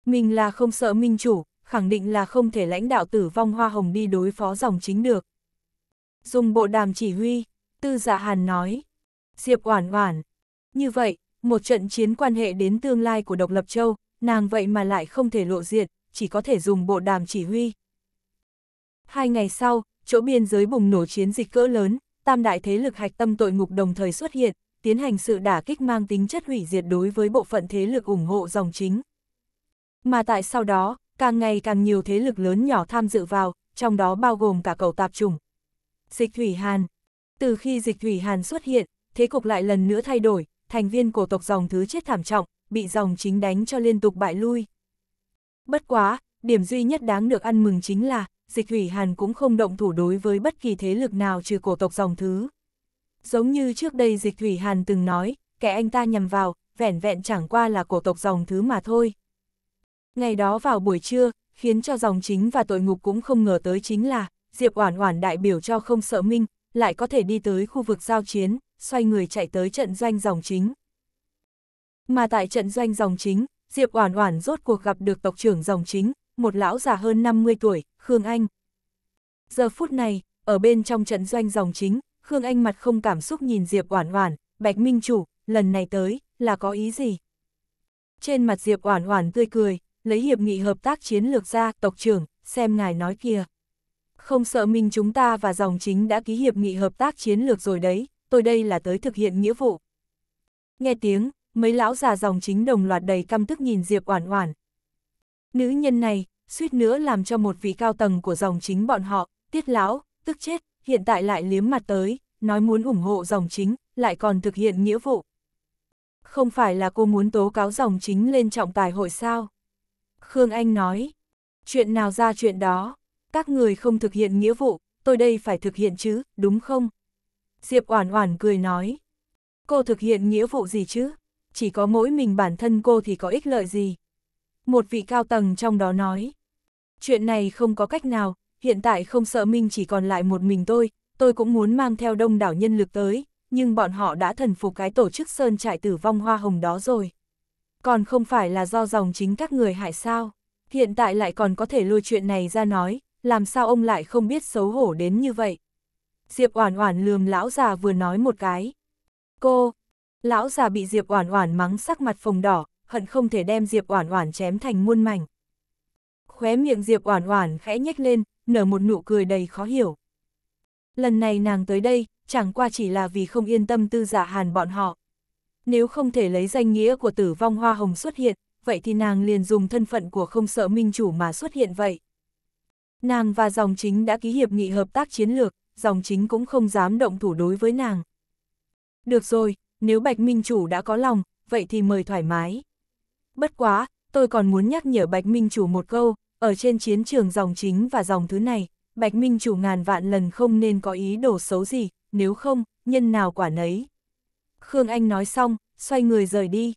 Mình là không sợ Minh chủ, khẳng định là không thể lãnh đạo tử vong hoa hồng đi đối phó dòng chính được. Dùng bộ đàm chỉ huy, Tư giả dạ Hàn nói. Diệp Oản Oản. Như vậy, một trận chiến quan hệ đến tương lai của Độc Lập Châu, nàng vậy mà lại không thể lộ diện, chỉ có thể dùng bộ đàm chỉ huy. Hai ngày sau, chỗ biên giới bùng nổ chiến dịch cỡ lớn, tam đại thế lực hạch tâm tội ngục đồng thời xuất hiện, tiến hành sự đả kích mang tính chất hủy diệt đối với bộ phận thế lực ủng hộ dòng chính. Mà tại sau đó, càng ngày càng nhiều thế lực lớn nhỏ tham dự vào, trong đó bao gồm cả cầu tạp chủng. Dịch Thủy Hàn Từ khi Dịch Thủy Hàn xuất hiện, Thế cục lại lần nữa thay đổi, thành viên cổ tộc dòng thứ chết thảm trọng, bị dòng chính đánh cho liên tục bại lui. Bất quá, điểm duy nhất đáng được ăn mừng chính là, dịch thủy hàn cũng không động thủ đối với bất kỳ thế lực nào trừ cổ tộc dòng thứ. Giống như trước đây dịch thủy hàn từng nói, kẻ anh ta nhầm vào, vẻn vẹn chẳng qua là cổ tộc dòng thứ mà thôi. Ngày đó vào buổi trưa, khiến cho dòng chính và tội ngục cũng không ngờ tới chính là, Diệp Oản Oản đại biểu cho không sợ minh, lại có thể đi tới khu vực giao chiến, xoay người chạy tới trận doanh dòng chính. Mà tại trận doanh dòng chính, Diệp Oản Oản rốt cuộc gặp được tộc trưởng dòng chính, một lão già hơn 50 tuổi, Khương Anh. Giờ phút này, ở bên trong trận doanh dòng chính, Khương Anh mặt không cảm xúc nhìn Diệp Oản Oản, "Bạch Minh chủ, lần này tới là có ý gì?" Trên mặt Diệp Oản Oản tươi cười, lấy hiệp nghị hợp tác chiến lược ra, "Tộc trưởng, xem ngài nói kia Không sợ mình chúng ta và dòng chính đã ký hiệp nghị hợp tác chiến lược rồi đấy, tôi đây là tới thực hiện nghĩa vụ. Nghe tiếng, mấy lão già dòng chính đồng loạt đầy căm tức nhìn Diệp Oản Oản. Nữ nhân này, suýt nữa làm cho một vị cao tầng của dòng chính bọn họ, tiết lão, tức chết, hiện tại lại liếm mặt tới, nói muốn ủng hộ dòng chính, lại còn thực hiện nghĩa vụ. Không phải là cô muốn tố cáo dòng chính lên trọng tài hội sao? Khương Anh nói, chuyện nào ra chuyện đó, các người không thực hiện nghĩa vụ, tôi đây phải thực hiện chứ, đúng không? Diệp Oản Oản cười nói. Cô thực hiện nghĩa vụ gì chứ? Chỉ có mỗi mình bản thân cô thì có ích lợi gì? Một vị cao tầng trong đó nói. Chuyện này không có cách nào, hiện tại không sợ Minh chỉ còn lại một mình tôi, tôi cũng muốn mang theo đông đảo nhân lực tới, nhưng bọn họ đã thần phục cái tổ chức sơn trại tử vong hoa hồng đó rồi. Còn không phải là do dòng chính các người hại sao? Hiện tại lại còn có thể lôi chuyện này ra nói, làm sao ông lại không biết xấu hổ đến như vậy? Diệp Oản Oản lườm lão già vừa nói một cái. Cô, lão già bị Diệp Oản Oản mắng sắc mặt phồng đỏ, hận không thể đem Diệp Oản Oản chém thành muôn mảnh. Khóe miệng Diệp Oản Oản khẽ nhếch lên, nở một nụ cười đầy khó hiểu. Lần này nàng tới đây, chẳng qua chỉ là vì không yên tâm tư Dạ hàn bọn họ. Nếu không thể lấy danh nghĩa của tử vong hoa hồng xuất hiện, vậy thì nàng liền dùng thân phận của không sợ minh chủ mà xuất hiện vậy. Nàng và dòng chính đã ký hiệp nghị hợp tác chiến lược, dòng chính cũng không dám động thủ đối với nàng. Được rồi, nếu Bạch Minh Chủ đã có lòng, vậy thì mời thoải mái. Bất quá, tôi còn muốn nhắc nhở Bạch Minh Chủ một câu, ở trên chiến trường dòng chính và dòng thứ này, Bạch Minh Chủ ngàn vạn lần không nên có ý đồ xấu gì, nếu không, nhân nào quả nấy. Khương Anh nói xong, xoay người rời đi.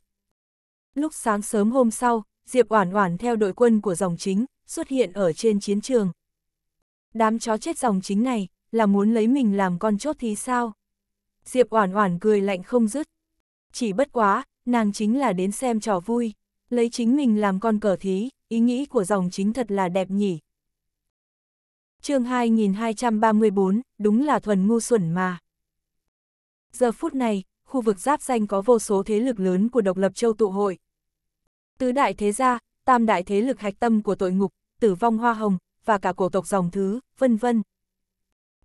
Lúc sáng sớm hôm sau, Diệp Oản Oản theo đội quân của dòng chính, xuất hiện ở trên chiến trường. Đám chó chết dòng chính này, là muốn lấy mình làm con chốt thì sao? Diệp Oản Oản cười lạnh không dứt. Chỉ bất quá, nàng chính là đến xem trò vui, lấy chính mình làm con cờ thí, ý nghĩ của dòng chính thật là đẹp nhỉ. Chương 2234, đúng là thuần ngu xuẩn mà. Giờ phút này, khu vực giáp danh có vô số thế lực lớn của độc lập châu tụ hội. Tứ đại thế gia, tam đại thế lực hạch tâm của tội ngục, tử vong hoa hồng, và cả cổ tộc dòng thứ, vân vân.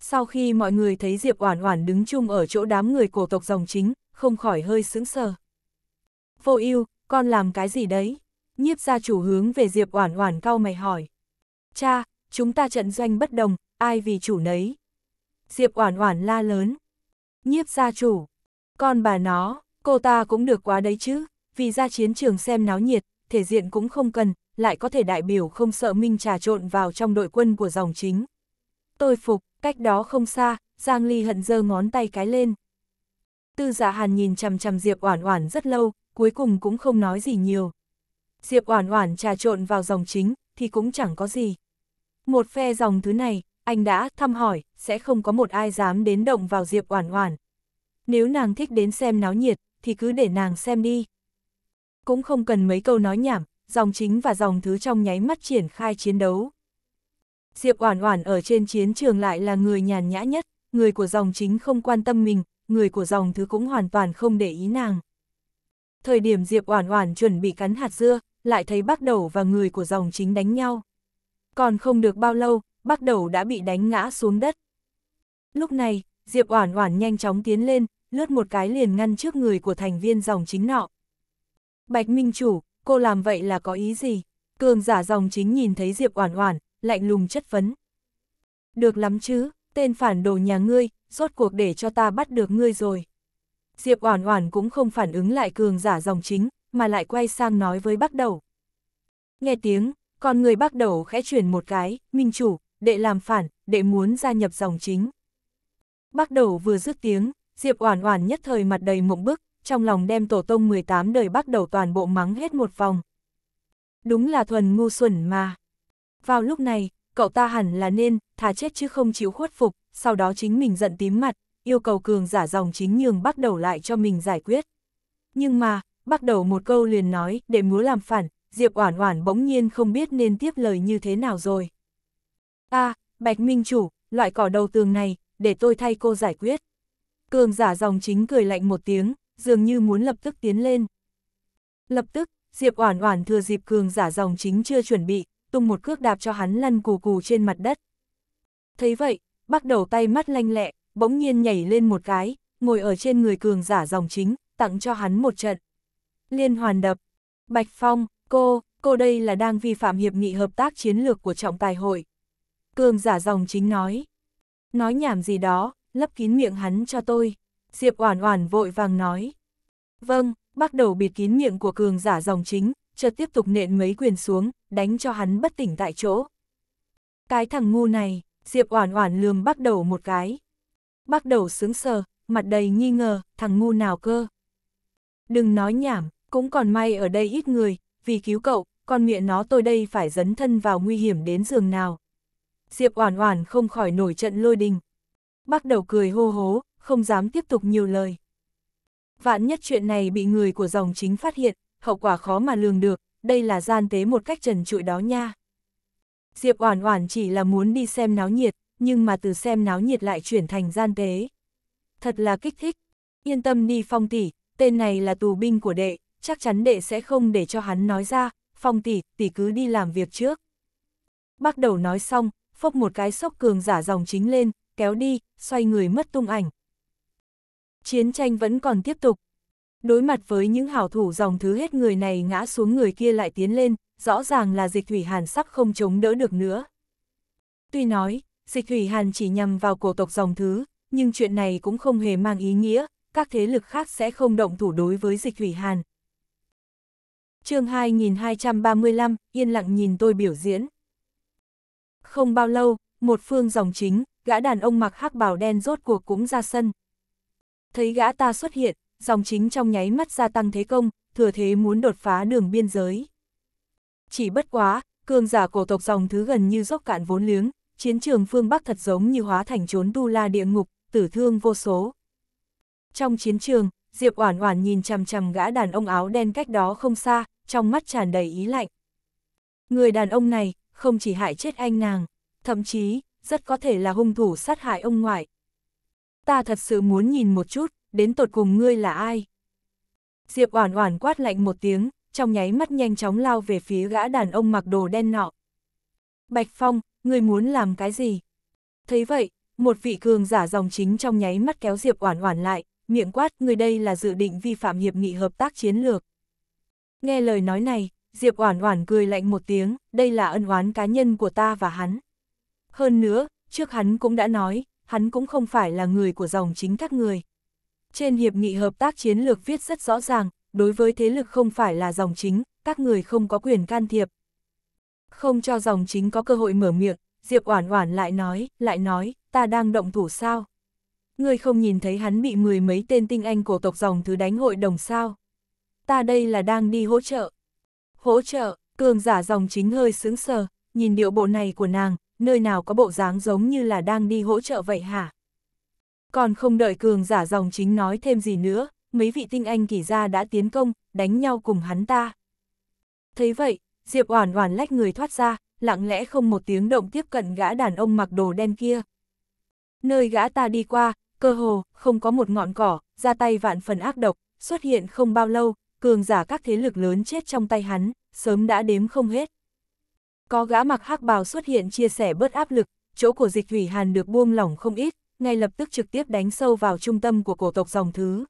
Sau khi mọi người thấy Diệp Oản Oản đứng chung ở chỗ đám người cổ tộc dòng chính, không khỏi hơi sững sờ. "Vô Ưu, con làm cái gì đấy?" Nhiếp gia chủ hướng về Diệp Oản Oản cau mày hỏi. "Cha, chúng ta trận doanh bất đồng, ai vì chủ nấy?" Diệp Oản Oản la lớn. "Nhiếp gia chủ, con bà nó, cô ta cũng được quá đấy chứ, vì ra chiến trường xem náo nhiệt, thể diện cũng không cần, lại có thể đại biểu không sợ Minh trà trộn vào trong đội quân của dòng chính, tôi phục, cách đó không xa, Giang Ly hận giơ ngón tay cái lên. Tư giả dạ hàn nhìn chằm chằm Diệp Oản Oản rất lâu, cuối cùng cũng không nói gì nhiều. Diệp Oản Oản trà trộn vào dòng chính, thì cũng chẳng có gì. Một phe dòng thứ này, anh đã thăm hỏi, sẽ không có một ai dám đến động vào Diệp Oản Oản. Nếu nàng thích đến xem náo nhiệt, thì cứ để nàng xem đi. Cũng không cần mấy câu nói nhảm, dòng chính và dòng thứ trong nháy mắt triển khai chiến đấu. Diệp Oản Oản ở trên chiến trường lại là người nhàn nhã nhất, người của dòng chính không quan tâm mình, người của dòng thứ cũng hoàn toàn không để ý nàng. Thời điểm Diệp Oản Oản chuẩn bị cắn hạt dưa, lại thấy Bác Đầu và người của dòng chính đánh nhau. Còn không được bao lâu, Bác Đầu đã bị đánh ngã xuống đất. Lúc này, Diệp Oản Oản nhanh chóng tiến lên, lướt một cái liền ngăn trước người của thành viên dòng chính nọ. Bạch Minh Chủ, cô làm vậy là có ý gì? Cường giả dòng chính nhìn thấy Diệp Oản Oản, lạnh lùng chất vấn. Được lắm chứ, tên phản đồ nhà ngươi, rốt cuộc để cho ta bắt được ngươi rồi. Diệp Oản Oản cũng không phản ứng lại cường giả dòng chính, mà lại quay sang nói với bác Đầu. Nghe tiếng, con người bác Đầu khẽ chuyển một cái, "Minh chủ, đệ làm phản, đệ muốn gia nhập dòng chính." bác Đầu vừa dứt tiếng, Diệp Oản Oản nhất thời mặt đầy mộng bức, trong lòng đem tổ tông 18 đời bác Đầu toàn bộ mắng hết một vòng. Đúng là thuần ngu xuẩn mà. Vào lúc này, cậu ta hẳn là nên, thà chết chứ không chịu khuất phục, sau đó chính mình giận tím mặt, yêu cầu cường giả dòng chính nhường bắt đầu lại cho mình giải quyết. Nhưng mà, bắt đầu một câu liền nói, để múa làm phản, Diệp Oản Oản bỗng nhiên không biết nên tiếp lời như thế nào rồi. A, Bạch Minh chủ, loại cỏ đầu tường này, để tôi thay cô giải quyết. Cường giả dòng chính cười lạnh một tiếng, dường như muốn lập tức tiến lên. Lập tức, Diệp Oản Oản thừa dịp cường giả dòng chính chưa chuẩn bị, tung một cước đạp cho hắn lăn cù cù trên mặt đất. Thấy vậy, bắt đầu tay mắt lanh lẹ, bỗng nhiên nhảy lên một cái, ngồi ở trên người cường giả dòng chính, tặng cho hắn một trận. Liên hoàn đập, Bạch Phong, cô, cô đây là đang vi phạm hiệp nghị hợp tác chiến lược của trọng tài hội. Cường giả dòng chính nói, nói nhảm gì đó, lấp kín miệng hắn cho tôi. Diệp Oản Oản vội vàng nói, vâng, bắt đầu bịt kín miệng của cường giả dòng chính, chợt tiếp tục nện mấy quyền xuống, đánh cho hắn bất tỉnh tại chỗ. Cái thằng ngu này, Diệp Oản Oản lườm bắt Đầu một cái. bắt Đầu sướng sờ, mặt đầy nghi ngờ, thằng ngu nào cơ? Đừng nói nhảm, cũng còn may ở đây ít người, vì cứu cậu, con miệng nó tôi đây phải dấn thân vào nguy hiểm đến giường nào. Diệp Oản Oản không khỏi nổi trận lôi đình. bắt Đầu cười hô hố, không dám tiếp tục nhiều lời. Vạn nhất chuyện này bị người của dòng chính phát hiện, hậu quả khó mà lường được, đây là gian tế một cách trần trụi đó nha. Diệp Oản Oản chỉ là muốn đi xem náo nhiệt, nhưng mà từ xem náo nhiệt lại chuyển thành gian tế. Thật là kích thích. Yên tâm đi Phong tỷ, tên này là tù binh của đệ, chắc chắn đệ sẽ không để cho hắn nói ra, Phong tỷ, tỷ cứ đi làm việc trước. Bắt đầu nói xong, phốc một cái sốc cường giả dòng chính lên, kéo đi, xoay người mất tung ảnh. Chiến tranh vẫn còn tiếp tục, Đối mặt với những hảo thủ dòng thứ hết người này ngã xuống người kia lại tiến lên, rõ ràng là dịch thủy hàn sắp không chống đỡ được nữa. Tuy nói, dịch thủy hàn chỉ nhằm vào cổ tộc dòng thứ, nhưng chuyện này cũng không hề mang ý nghĩa, các thế lực khác sẽ không động thủ đối với dịch thủy hàn. chương 2235, yên lặng nhìn tôi biểu diễn. Không bao lâu, một phương dòng chính, gã đàn ông mặc hắc bào đen rốt cuộc cũng ra sân. Thấy gã ta xuất hiện, dòng chính trong nháy mắt gia tăng thế công, thừa thế muốn đột phá đường biên giới. Chỉ bất quá, cường giả cổ tộc dòng thứ gần như dốc cạn vốn liếng, chiến trường phương Bắc thật giống như hóa thành chốn tu la địa ngục, tử thương vô số. Trong chiến trường, Diệp Oản Oản nhìn chằm chằm gã đàn ông áo đen cách đó không xa, trong mắt tràn đầy ý lạnh. Người đàn ông này không chỉ hại chết anh nàng, thậm chí rất có thể là hung thủ sát hại ông ngoại. Ta thật sự muốn nhìn một chút, đến tột cùng ngươi là ai? Diệp Oản Oản quát lạnh một tiếng, trong nháy mắt nhanh chóng lao về phía gã đàn ông mặc đồ đen nọ. Bạch Phong, ngươi muốn làm cái gì? Thấy vậy, một vị cường giả dòng chính trong nháy mắt kéo Diệp Oản Oản lại, miệng quát, ngươi đây là dự định vi phạm hiệp nghị hợp tác chiến lược. Nghe lời nói này, Diệp Oản Oản cười lạnh một tiếng, đây là ân oán cá nhân của ta và hắn. Hơn nữa, trước hắn cũng đã nói, hắn cũng không phải là người của dòng chính các người. Trên hiệp nghị hợp tác chiến lược viết rất rõ ràng, đối với thế lực không phải là dòng chính, các người không có quyền can thiệp. Không cho dòng chính có cơ hội mở miệng, Diệp Oản Oản lại nói, lại nói, ta đang động thủ sao? Ngươi không nhìn thấy hắn bị mười mấy tên tinh anh của tộc dòng thứ đánh hội đồng sao? Ta đây là đang đi hỗ trợ. Hỗ trợ, cường giả dòng chính hơi sướng sờ, nhìn điệu bộ này của nàng, nơi nào có bộ dáng giống như là đang đi hỗ trợ vậy hả? Còn không đợi cường giả dòng chính nói thêm gì nữa, mấy vị tinh anh kỳ gia đã tiến công, đánh nhau cùng hắn ta. Thấy vậy, Diệp Oản Oản lách người thoát ra, lặng lẽ không một tiếng động tiếp cận gã đàn ông mặc đồ đen kia. Nơi gã ta đi qua, cơ hồ không có một ngọn cỏ, ra tay vạn phần ác độc, xuất hiện không bao lâu, cường giả các thế lực lớn chết trong tay hắn, sớm đã đếm không hết. Có gã mặc hắc bào xuất hiện chia sẻ bớt áp lực, chỗ của Dịch Thủy Hàn được buông lỏng không ít, ngay lập tức trực tiếp đánh sâu vào trung tâm của cổ tộc dòng thứ.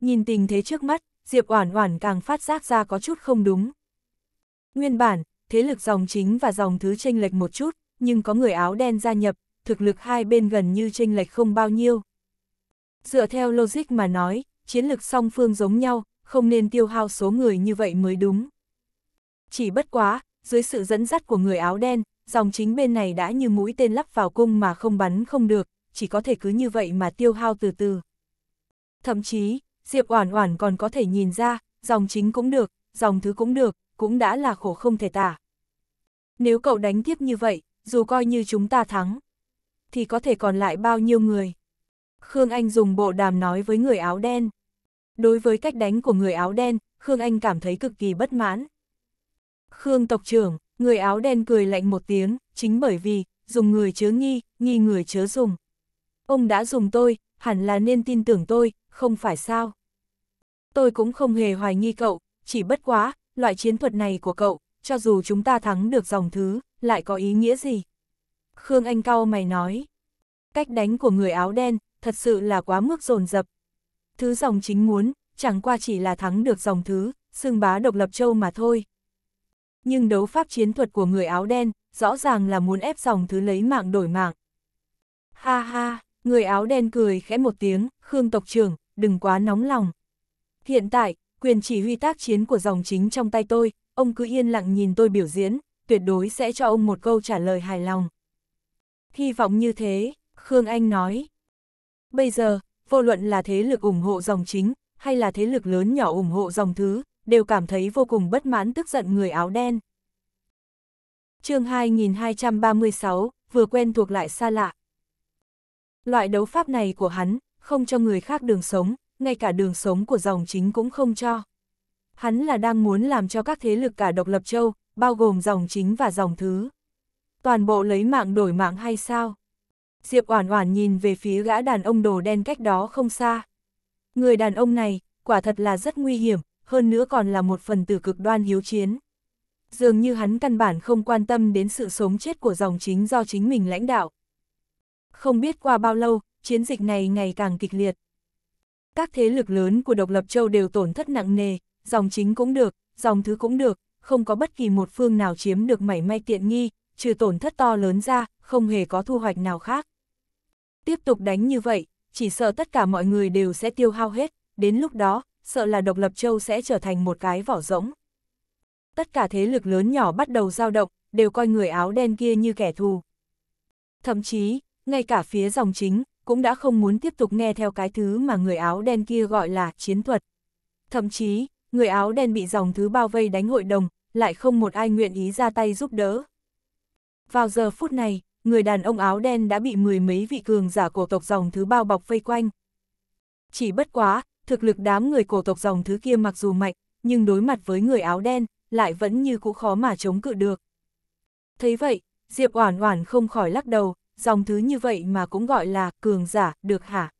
Nhìn tình thế trước mắt, Diệp Oản Oản càng phát giác ra có chút không đúng. Nguyên bản, thế lực dòng chính và dòng thứ chênh lệch một chút, nhưng có người áo đen gia nhập, thực lực hai bên gần như chênh lệch không bao nhiêu. Dựa theo logic mà nói, chiến lực song phương giống nhau, không nên tiêu hao số người như vậy mới đúng. Chỉ bất quá, dưới sự dẫn dắt của người áo đen, dòng chính bên này đã như mũi tên lắp vào cung mà không bắn không được, chỉ có thể cứ như vậy mà tiêu hao từ từ. Thậm chí, Diệp Oản Oản còn có thể nhìn ra, dòng chính cũng được, dòng thứ cũng được, cũng đã là khổ không thể tả. Nếu cậu đánh tiếp như vậy, dù coi như chúng ta thắng, thì có thể còn lại bao nhiêu người? Khương Anh dùng bộ đàm nói với người áo đen. Đối với cách đánh của người áo đen, Khương Anh cảm thấy cực kỳ bất mãn. Khương tộc trưởng, người áo đen cười lạnh một tiếng, chính bởi vì, dùng người chớ nghi, nghi người chớ dùng ông đã dùng tôi, hẳn là nên tin tưởng tôi, không phải sao. Tôi cũng không hề hoài nghi cậu, chỉ bất quá, loại chiến thuật này của cậu, cho dù chúng ta thắng được dòng thứ, lại có ý nghĩa gì? Khương Anh Cao mày nói, cách đánh của người áo đen, thật sự là quá mức dồn dập. Thứ dòng chính muốn, chẳng qua chỉ là thắng được dòng thứ, xương bá độc lập châu mà thôi. Nhưng đấu pháp chiến thuật của người áo đen, rõ ràng là muốn ép dòng thứ lấy mạng đổi mạng. Ha ha, Người áo đen cười khẽ một tiếng, Khương tộc trưởng, đừng quá nóng lòng. Hiện tại, quyền chỉ huy tác chiến của dòng chính trong tay tôi, ông cứ yên lặng nhìn tôi biểu diễn, tuyệt đối sẽ cho ông một câu trả lời hài lòng. Hy vọng như thế, Khương Anh nói. Bây giờ, vô luận là thế lực ủng hộ dòng chính, hay là thế lực lớn nhỏ ủng hộ dòng thứ, đều cảm thấy vô cùng bất mãn tức giận người áo đen. chương 2236, vừa quen thuộc lại xa lạ. Loại đấu pháp này của hắn, không cho người khác đường sống, ngay cả đường sống của dòng chính cũng không cho. Hắn là đang muốn làm cho các thế lực cả độc lập châu, bao gồm dòng chính và dòng thứ. Toàn bộ lấy mạng đổi mạng hay sao? Diệp Oản Oản nhìn về phía gã đàn ông đồ đen cách đó không xa. Người đàn ông này, quả thật là rất nguy hiểm, hơn nữa còn là một phần tử cực đoan hiếu chiến. Dường như hắn căn bản không quan tâm đến sự sống chết của dòng chính do chính mình lãnh đạo, không biết qua bao lâu, chiến dịch này ngày càng kịch liệt. Các thế lực lớn của độc lập châu đều tổn thất nặng nề, dòng chính cũng được, dòng thứ cũng được, không có bất kỳ một phương nào chiếm được mảy may tiện nghi, trừ tổn thất to lớn ra, không hề có thu hoạch nào khác. Tiếp tục đánh như vậy, chỉ sợ tất cả mọi người đều sẽ tiêu hao hết, đến lúc đó, sợ là độc lập châu sẽ trở thành một cái vỏ rỗng. Tất cả thế lực lớn nhỏ bắt đầu dao động, đều coi người áo đen kia như kẻ thù. Thậm chí, ngay cả phía dòng chính, cũng đã không muốn tiếp tục nghe theo cái thứ mà người áo đen kia gọi là chiến thuật. Thậm chí, người áo đen bị dòng thứ bao vây đánh hội đồng, lại không một ai nguyện ý ra tay giúp đỡ. Vào giờ phút này, người đàn ông áo đen đã bị mười mấy vị cường giả cổ tộc dòng thứ bao bọc vây quanh. Chỉ bất quá, thực lực đám người cổ tộc dòng thứ kia mặc dù mạnh, nhưng đối mặt với người áo đen, lại vẫn như cũ khó mà chống cự được. Thấy vậy, Diệp Oản Oản không khỏi lắc đầu, dòng thứ như vậy mà cũng gọi là cường giả, được hả?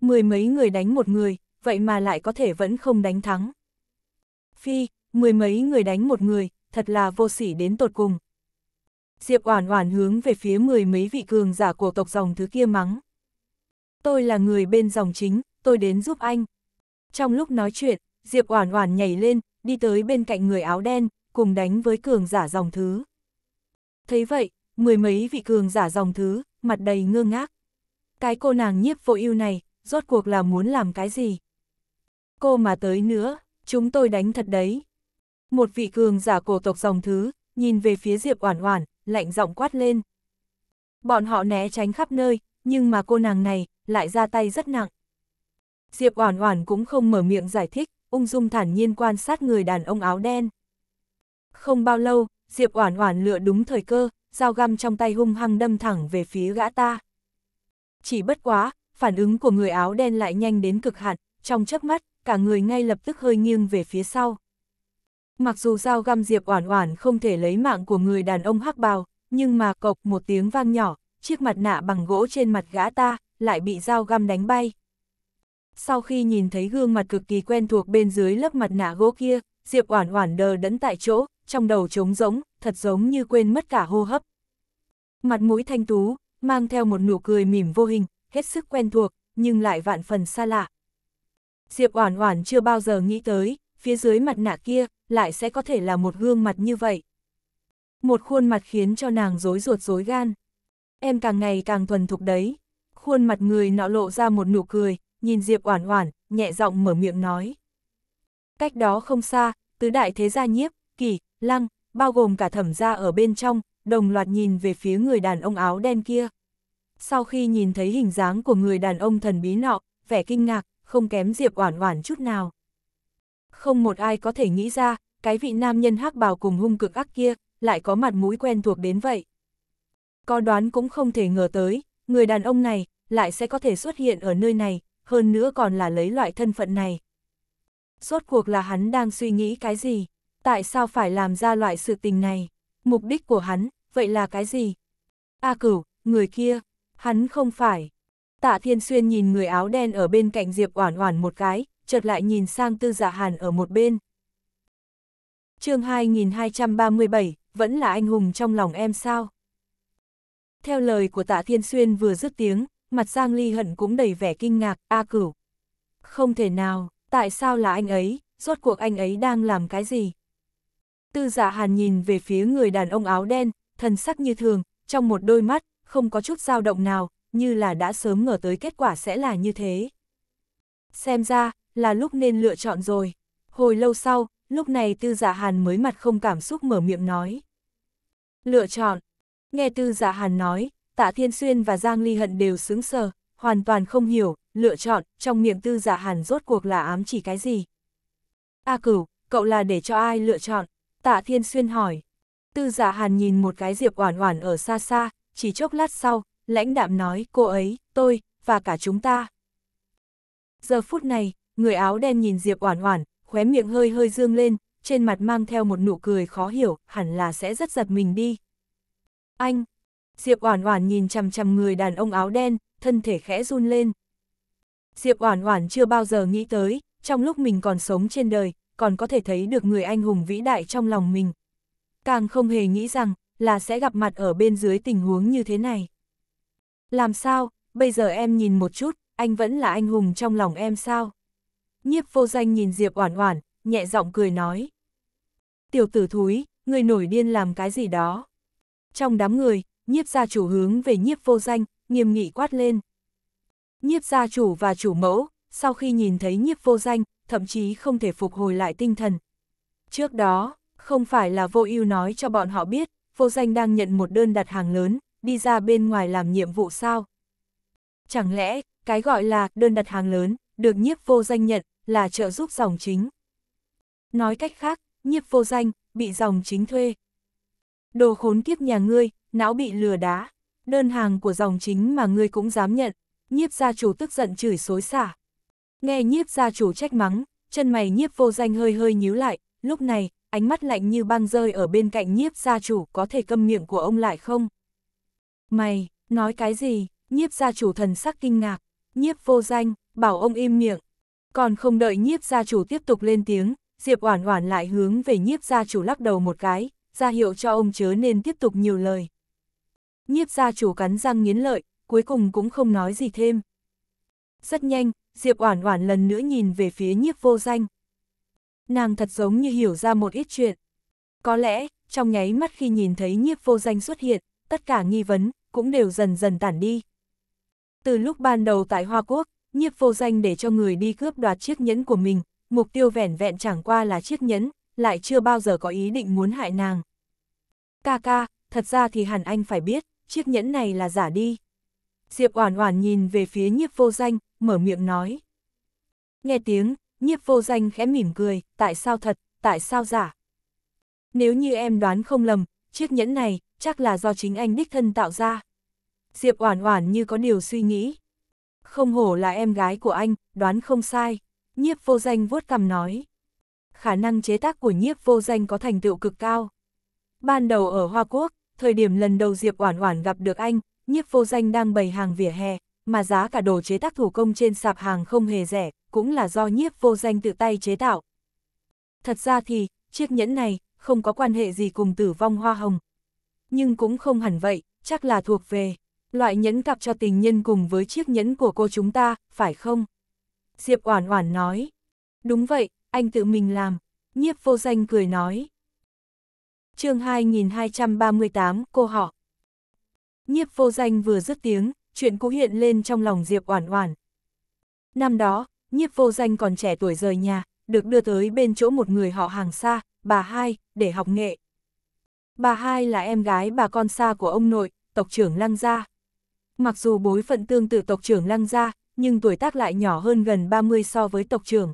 Mười mấy người đánh một người, vậy mà lại có thể vẫn không đánh thắng. Phi, mười mấy người đánh một người, thật là vô sỉ đến tột cùng. Diệp Oản Oản hướng về phía mười mấy vị cường giả của tộc dòng thứ kia mắng. Tôi là người bên dòng chính, tôi đến giúp anh. Trong lúc nói chuyện, Diệp Oản Oản nhảy lên, đi tới bên cạnh người áo đen, cùng đánh với cường giả dòng thứ. Thấy vậy, mười mấy vị cường giả dòng thứ, mặt đầy ngơ ngác. Cái cô nàng nhiếp vô ưu này, rốt cuộc là muốn làm cái gì? Cô mà tới nữa, chúng tôi đánh thật đấy. Một vị cường giả cổ tộc dòng thứ, nhìn về phía Diệp Oản Oản, lạnh giọng quát lên. Bọn họ né tránh khắp nơi, nhưng mà cô nàng này lại ra tay rất nặng. Diệp Oản Oản cũng không mở miệng giải thích, ung dung thản nhiên quan sát người đàn ông áo đen. Không bao lâu, Diệp Oản Oản lựa đúng thời cơ, dao găm trong tay hung hăng đâm thẳng về phía gã ta. Chỉ bất quá, phản ứng của người áo đen lại nhanh đến cực hạn, trong chớp mắt, cả người ngay lập tức hơi nghiêng về phía sau. Mặc dù dao găm Diệp Oản Oản không thể lấy mạng của người đàn ông hắc bào, nhưng mà cộc một tiếng vang nhỏ, chiếc mặt nạ bằng gỗ trên mặt gã ta lại bị dao găm đánh bay. Sau khi nhìn thấy gương mặt cực kỳ quen thuộc bên dưới lớp mặt nạ gỗ kia, Diệp Oản Oản đờ đẫn tại chỗ, trong đầu trống rỗng, thật giống như quên mất cả hô hấp. Mặt mũi thanh tú, mang theo một nụ cười mỉm vô hình, hết sức quen thuộc, nhưng lại vạn phần xa lạ. Diệp Oản Oản chưa bao giờ nghĩ tới, phía dưới mặt nạ kia lại sẽ có thể là một gương mặt như vậy. Một khuôn mặt khiến cho nàng rối ruột rối gan. Em càng ngày càng thuần thục đấy. Khuôn mặt người nọ lộ ra một nụ cười, nhìn Diệp Oản Oản, nhẹ giọng mở miệng nói. Cách đó không xa, tứ đại thế gia nhiếp, kỷ, lăng, bao gồm cả thẩm gia ở bên trong, đồng loạt nhìn về phía người đàn ông áo đen kia. Sau khi nhìn thấy hình dáng của người đàn ông thần bí nọ, vẻ kinh ngạc, không kém Diệp Oản Oản chút nào. Không một ai có thể nghĩ ra, cái vị nam nhân hắc bào cùng hung cực ác kia, lại có mặt mũi quen thuộc đến vậy. Có đoán cũng không thể ngờ tới, người đàn ông này, lại sẽ có thể xuất hiện ở nơi này, hơn nữa còn là lấy loại thân phận này. Rốt cuộc là hắn đang suy nghĩ cái gì? Tại sao phải làm ra loại sự tình này? Mục đích của hắn, vậy là cái gì? A cửu, người kia, hắn không phải. Tạ Thiên Xuyên nhìn người áo đen ở bên cạnh Diệp Oản Oản một cái, chợt lại nhìn sang Tư Dạ Hàn ở một bên. Chương 2237, vẫn là anh hùng trong lòng em sao? Theo lời của Tạ Thiên Xuyên vừa dứt tiếng, mặt Giang Ly Hận cũng đầy vẻ kinh ngạc, "A Cửu, không thể nào." tại sao là anh ấy, rốt cuộc anh ấy đang làm cái gì? Tư Dạ hàn nhìn về phía người đàn ông áo đen, thần sắc như thường, trong một đôi mắt, không có chút dao động nào, như là đã sớm ngờ tới kết quả sẽ là như thế. Xem ra, là lúc nên lựa chọn rồi. Hồi lâu sau, lúc này tư Dạ hàn mới mặt không cảm xúc mở miệng nói. Lựa chọn. Nghe tư Dạ hàn nói, tạ thiên xuyên và Giang Ly Hận đều sướng sờ, hoàn toàn không hiểu, lựa chọn, trong miệng tư giả hàn rốt cuộc là ám chỉ cái gì? A cửu, cậu là để cho ai lựa chọn? Tạ Thiên Xuyên hỏi. Tư giả hàn nhìn một cái Diệp Oản Oản ở xa xa, chỉ chốc lát sau, lãnh đạm nói cô ấy, tôi, và cả chúng ta. Giờ phút này, người áo đen nhìn Diệp Oản Oản, khóe miệng hơi hơi dương lên, trên mặt mang theo một nụ cười khó hiểu, hẳn là sẽ rất giật mình đi. Anh! Diệp Oản Oản nhìn chằm chằm người đàn ông áo đen, thân thể khẽ run lên. Diệp Oản Oản chưa bao giờ nghĩ tới, trong lúc mình còn sống trên đời, còn có thể thấy được người anh hùng vĩ đại trong lòng mình. Càng không hề nghĩ rằng, là sẽ gặp mặt ở bên dưới tình huống như thế này. Làm sao, bây giờ em nhìn một chút, anh vẫn là anh hùng trong lòng em sao? Nhiếp vô danh nhìn Diệp Oản Oản, nhẹ giọng cười nói. Tiểu tử thúi, người nổi điên làm cái gì đó? Trong đám người, nhiếp gia chủ hướng về nhiếp vô danh, nghiêm nghị quát lên. Nhiếp gia chủ và chủ mẫu, sau khi nhìn thấy nhiếp vô danh, thậm chí không thể phục hồi lại tinh thần. Trước đó, không phải là vô ưu nói cho bọn họ biết, vô danh đang nhận một đơn đặt hàng lớn, đi ra bên ngoài làm nhiệm vụ sao. Chẳng lẽ, cái gọi là đơn đặt hàng lớn, được nhiếp vô danh nhận, là trợ giúp dòng chính. Nói cách khác, nhiếp vô danh, bị dòng chính thuê. Đồ khốn kiếp nhà ngươi, não bị lừa đá, đơn hàng của dòng chính mà ngươi cũng dám nhận, nhiếp gia chủ tức giận chửi xối xả. Nghe nhiếp gia chủ trách mắng, chân mày nhiếp vô danh hơi hơi nhíu lại, lúc này, ánh mắt lạnh như băng rơi ở bên cạnh nhiếp gia chủ có thể câm miệng của ông lại không? Mày, nói cái gì? Nhiếp gia chủ thần sắc kinh ngạc, nhiếp vô danh, bảo ông im miệng. Còn không đợi nhiếp gia chủ tiếp tục lên tiếng, Diệp Oản Oản lại hướng về nhiếp gia chủ lắc đầu một cái, ra hiệu cho ông chớ nên tiếp tục nhiều lời. Nhiếp gia chủ cắn răng nghiến lợi, cuối cùng cũng không nói gì thêm. Rất nhanh, Diệp Oản Oản lần nữa nhìn về phía nhiếp vô danh. Nàng thật giống như hiểu ra một ít chuyện. Có lẽ, trong nháy mắt khi nhìn thấy nhiếp vô danh xuất hiện, tất cả nghi vấn cũng đều dần dần tản đi. Từ lúc ban đầu tại Hoa Quốc, nhiếp vô danh để cho người đi cướp đoạt chiếc nhẫn của mình, mục tiêu vẻn vẹn chẳng qua là chiếc nhẫn, lại chưa bao giờ có ý định muốn hại nàng. Ca ca, thật ra thì hẳn anh phải biết, chiếc nhẫn này là giả đi. Diệp Oản Oản nhìn về phía nhiếp vô danh, mở miệng nói. Nghe tiếng, nhiếp vô danh khẽ mỉm cười, tại sao thật, tại sao giả. Nếu như em đoán không lầm, chiếc nhẫn này chắc là do chính anh đích thân tạo ra. Diệp Oản Oản như có điều suy nghĩ. Không hổ là em gái của anh, đoán không sai. Nhiếp vô danh vuốt cằm nói. Khả năng chế tác của nhiếp vô danh có thành tựu cực cao. Ban đầu ở Hoa Quốc, thời điểm lần đầu Diệp Oản Oản gặp được anh, nhiếp vô danh đang bày hàng vỉa hè, mà giá cả đồ chế tác thủ công trên sạp hàng không hề rẻ, cũng là do nhiếp vô danh tự tay chế tạo. Thật ra thì, chiếc nhẫn này không có quan hệ gì cùng tử vong hoa hồng. Nhưng cũng không hẳn vậy, chắc là thuộc về loại nhẫn cặp cho tình nhân cùng với chiếc nhẫn của cô chúng ta, phải không? Diệp Oản Oản nói. Đúng vậy, anh tự mình làm. Nhiếp vô danh cười nói. chương 2238, cô họ. Nhiếp vô danh vừa dứt tiếng, chuyện cũ hiện lên trong lòng Diệp Oản Oản. Năm đó, nhiếp vô danh còn trẻ tuổi rời nhà, được đưa tới bên chỗ một người họ hàng xa, bà hai, để học nghệ. Bà hai là em gái bà con xa của ông nội, tộc trưởng Lăng Gia. Mặc dù bối phận tương tự tộc trưởng Lăng Gia, nhưng tuổi tác lại nhỏ hơn gần 30 so với tộc trưởng.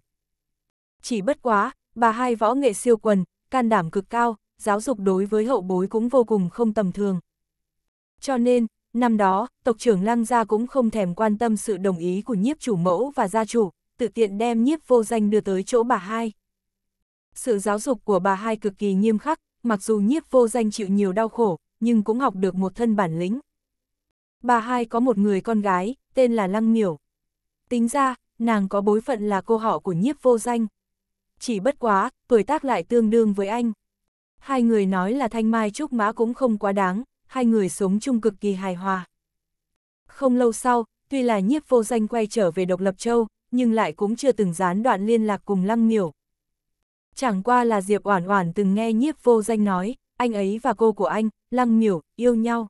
Chỉ bất quá, bà hai võ nghệ siêu quần, can đảm cực cao, giáo dục đối với hậu bối cũng vô cùng không tầm thường. Cho nên, năm đó, tộc trưởng Lăng Gia cũng không thèm quan tâm sự đồng ý của nhiếp chủ mẫu và gia chủ, tự tiện đem nhiếp vô danh đưa tới chỗ bà hai. Sự giáo dục của bà hai cực kỳ nghiêm khắc, mặc dù nhiếp vô danh chịu nhiều đau khổ, nhưng cũng học được một thân bản lĩnh. Bà hai có một người con gái, tên là Lăng Miểu. Tính ra, nàng có bối phận là cô họ của nhiếp vô danh. Chỉ bất quá, tuổi tác lại tương đương với anh. Hai người nói là thanh mai trúc mã cũng không quá đáng, hai người sống chung cực kỳ hài hòa. Không lâu sau, tuy là nhiếp vô danh quay trở về độc lập châu, nhưng lại cũng chưa từng gián đoạn liên lạc cùng Lăng Miểu. Chẳng qua là Diệp Oản Oản từng nghe nhiếp vô danh nói, anh ấy và cô của anh, Lăng Miểu, yêu nhau.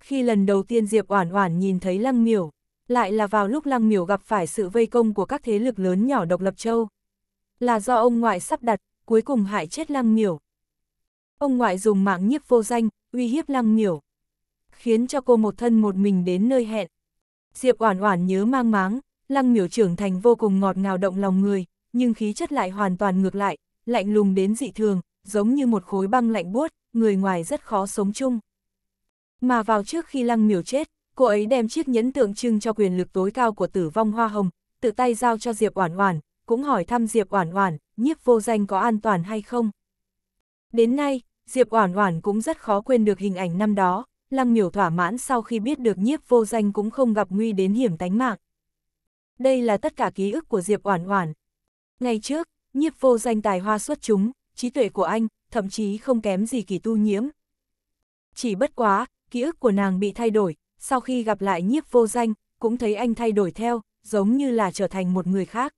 Khi lần đầu tiên Diệp Oản Oản nhìn thấy Lăng Miểu, lại là vào lúc Lăng Miểu gặp phải sự vây công của các thế lực lớn nhỏ độc lập châu. Là do ông ngoại sắp đặt, cuối cùng hại chết Lăng Miểu. Ông ngoại dùng mạng nhiếp vô danh, uy hiếp lăng miểu. Khiến cho cô một thân một mình đến nơi hẹn. Diệp Oản Oản nhớ mang máng, lăng miểu trưởng thành vô cùng ngọt ngào động lòng người, nhưng khí chất lại hoàn toàn ngược lại, lạnh lùng đến dị thường, giống như một khối băng lạnh buốt, người ngoài rất khó sống chung. Mà vào trước khi lăng miểu chết, cô ấy đem chiếc nhẫn tượng trưng cho quyền lực tối cao của tử vong hoa hồng, tự tay giao cho Diệp Oản Oản, cũng hỏi thăm Diệp Oản Oản, nhiếp vô danh có an toàn hay không. Đến nay, Diệp Oản Oản cũng rất khó quên được hình ảnh năm đó, Lăng Miểu thỏa mãn sau khi biết được nhiếp vô danh cũng không gặp nguy đến hiểm tánh mạng. Đây là tất cả ký ức của Diệp Oản Oản. Ngày trước, nhiếp vô danh tài hoa xuất chúng, trí tuệ của anh, thậm chí không kém gì kỳ tu nhiễm. Chỉ bất quá, ký ức của nàng bị thay đổi, sau khi gặp lại nhiếp vô danh, cũng thấy anh thay đổi theo, giống như là trở thành một người khác.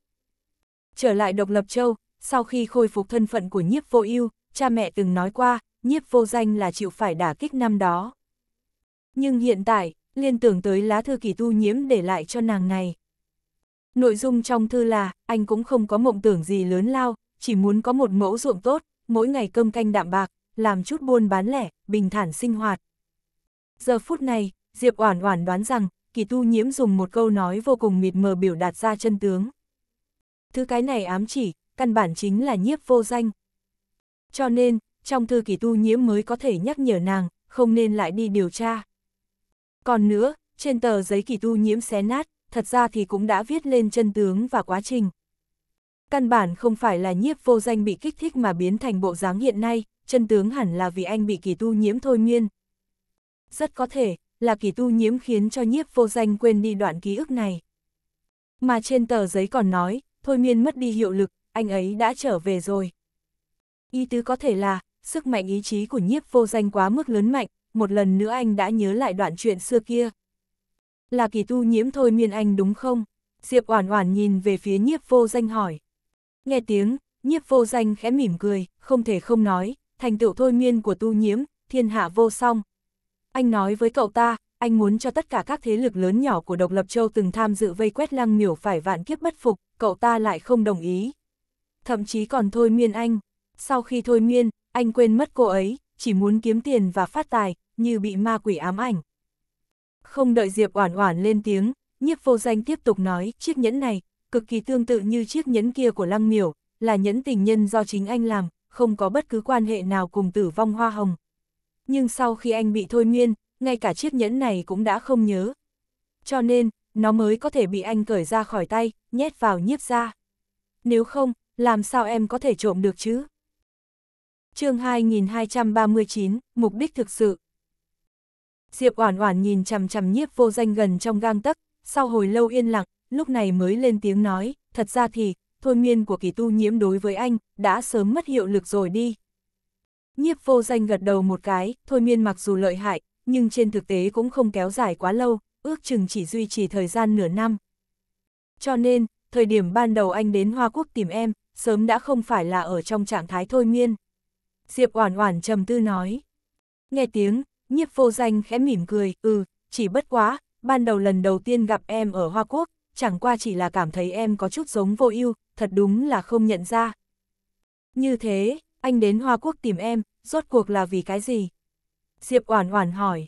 Trở lại độc lập châu, sau khi khôi phục thân phận của nhiếp vô ưu, cha mẹ từng nói qua, nhiếp vô danh là chịu phải đả kích năm đó. Nhưng hiện tại, liên tưởng tới lá thư kỳ tu nhiễm để lại cho nàng này. Nội dung trong thư là, anh cũng không có mộng tưởng gì lớn lao, chỉ muốn có một mẫu ruộng tốt, mỗi ngày cơm canh đạm bạc, làm chút buôn bán lẻ, bình thản sinh hoạt. Giờ phút này, Diệp Oản Oản đoán rằng, kỳ tu nhiễm dùng một câu nói vô cùng mịt mờ biểu đạt ra chân tướng. Thứ cái này ám chỉ, căn bản chính là nhiếp vô danh, cho nên, trong thư kỳ tu nhiễm mới có thể nhắc nhở nàng, không nên lại đi điều tra. Còn nữa, trên tờ giấy kỳ tu nhiễm xé nát, thật ra thì cũng đã viết lên chân tướng và quá trình. Căn bản không phải là nhiếp vô danh bị kích thích mà biến thành bộ dáng hiện nay, chân tướng hẳn là vì anh bị kỳ tu nhiễm thôi miên. Rất có thể, là kỳ tu nhiễm khiến cho nhiếp vô danh quên đi đoạn ký ức này. Mà trên tờ giấy còn nói, thôi miên mất đi hiệu lực, anh ấy đã trở về rồi. Ý tứ có thể là, sức mạnh ý chí của nhiếp vô danh quá mức lớn mạnh, một lần nữa anh đã nhớ lại đoạn chuyện xưa kia. Là kỳ tu nhiễm thôi miên anh đúng không? Diệp Oản Oản nhìn về phía nhiếp vô danh hỏi. Nghe tiếng, nhiếp vô danh khẽ mỉm cười, không thể không nói, thành tựu thôi miên của tu nhiễm, thiên hạ vô song. Anh nói với cậu ta, anh muốn cho tất cả các thế lực lớn nhỏ của độc lập châu từng tham dự vây quét lăng miểu phải vạn kiếp bất phục, cậu ta lại không đồng ý. Thậm chí còn thôi miên anh, sau khi thôi miên, anh quên mất cô ấy, chỉ muốn kiếm tiền và phát tài, như bị ma quỷ ám ảnh. Không đợi Diệp Oản Oản lên tiếng, Nhiếp Vô Danh tiếp tục nói, chiếc nhẫn này cực kỳ tương tự như chiếc nhẫn kia của Lăng Miểu, là nhẫn tình nhân do chính anh làm, không có bất cứ quan hệ nào cùng Tử Vong Hoa Hồng. Nhưng sau khi anh bị thôi miên, ngay cả chiếc nhẫn này cũng đã không nhớ. Cho nên, nó mới có thể bị anh cởi ra khỏi tay, nhét vào Nhiếp ra. Nếu không, làm sao em có thể trộm được chứ? chương 2239, mục đích thực sự. Diệp Oản Oản nhìn chằm chằm Nhiếp Vô Danh gần trong gang tấc, sau hồi lâu yên lặng, lúc này mới lên tiếng nói, thật ra thì, thôi miên của kỳ tu nhiễm đối với anh, đã sớm mất hiệu lực rồi đi. Nhiếp Vô Danh gật đầu một cái, thôi miên mặc dù lợi hại, nhưng trên thực tế cũng không kéo dài quá lâu, ước chừng chỉ duy trì thời gian nửa năm. Cho nên, thời điểm ban đầu anh đến Hoa Quốc tìm em, sớm đã không phải là ở trong trạng thái thôi miên. Diệp Oản Oản trầm tư nói. Nghe tiếng, nhiếp vô danh khẽ mỉm cười, ừ, chỉ bất quá, ban đầu lần đầu tiên gặp em ở Hoa Quốc, chẳng qua chỉ là cảm thấy em có chút giống vô ưu, thật đúng là không nhận ra. Như thế, anh đến Hoa Quốc tìm em, rốt cuộc là vì cái gì? Diệp Oản Oản hỏi.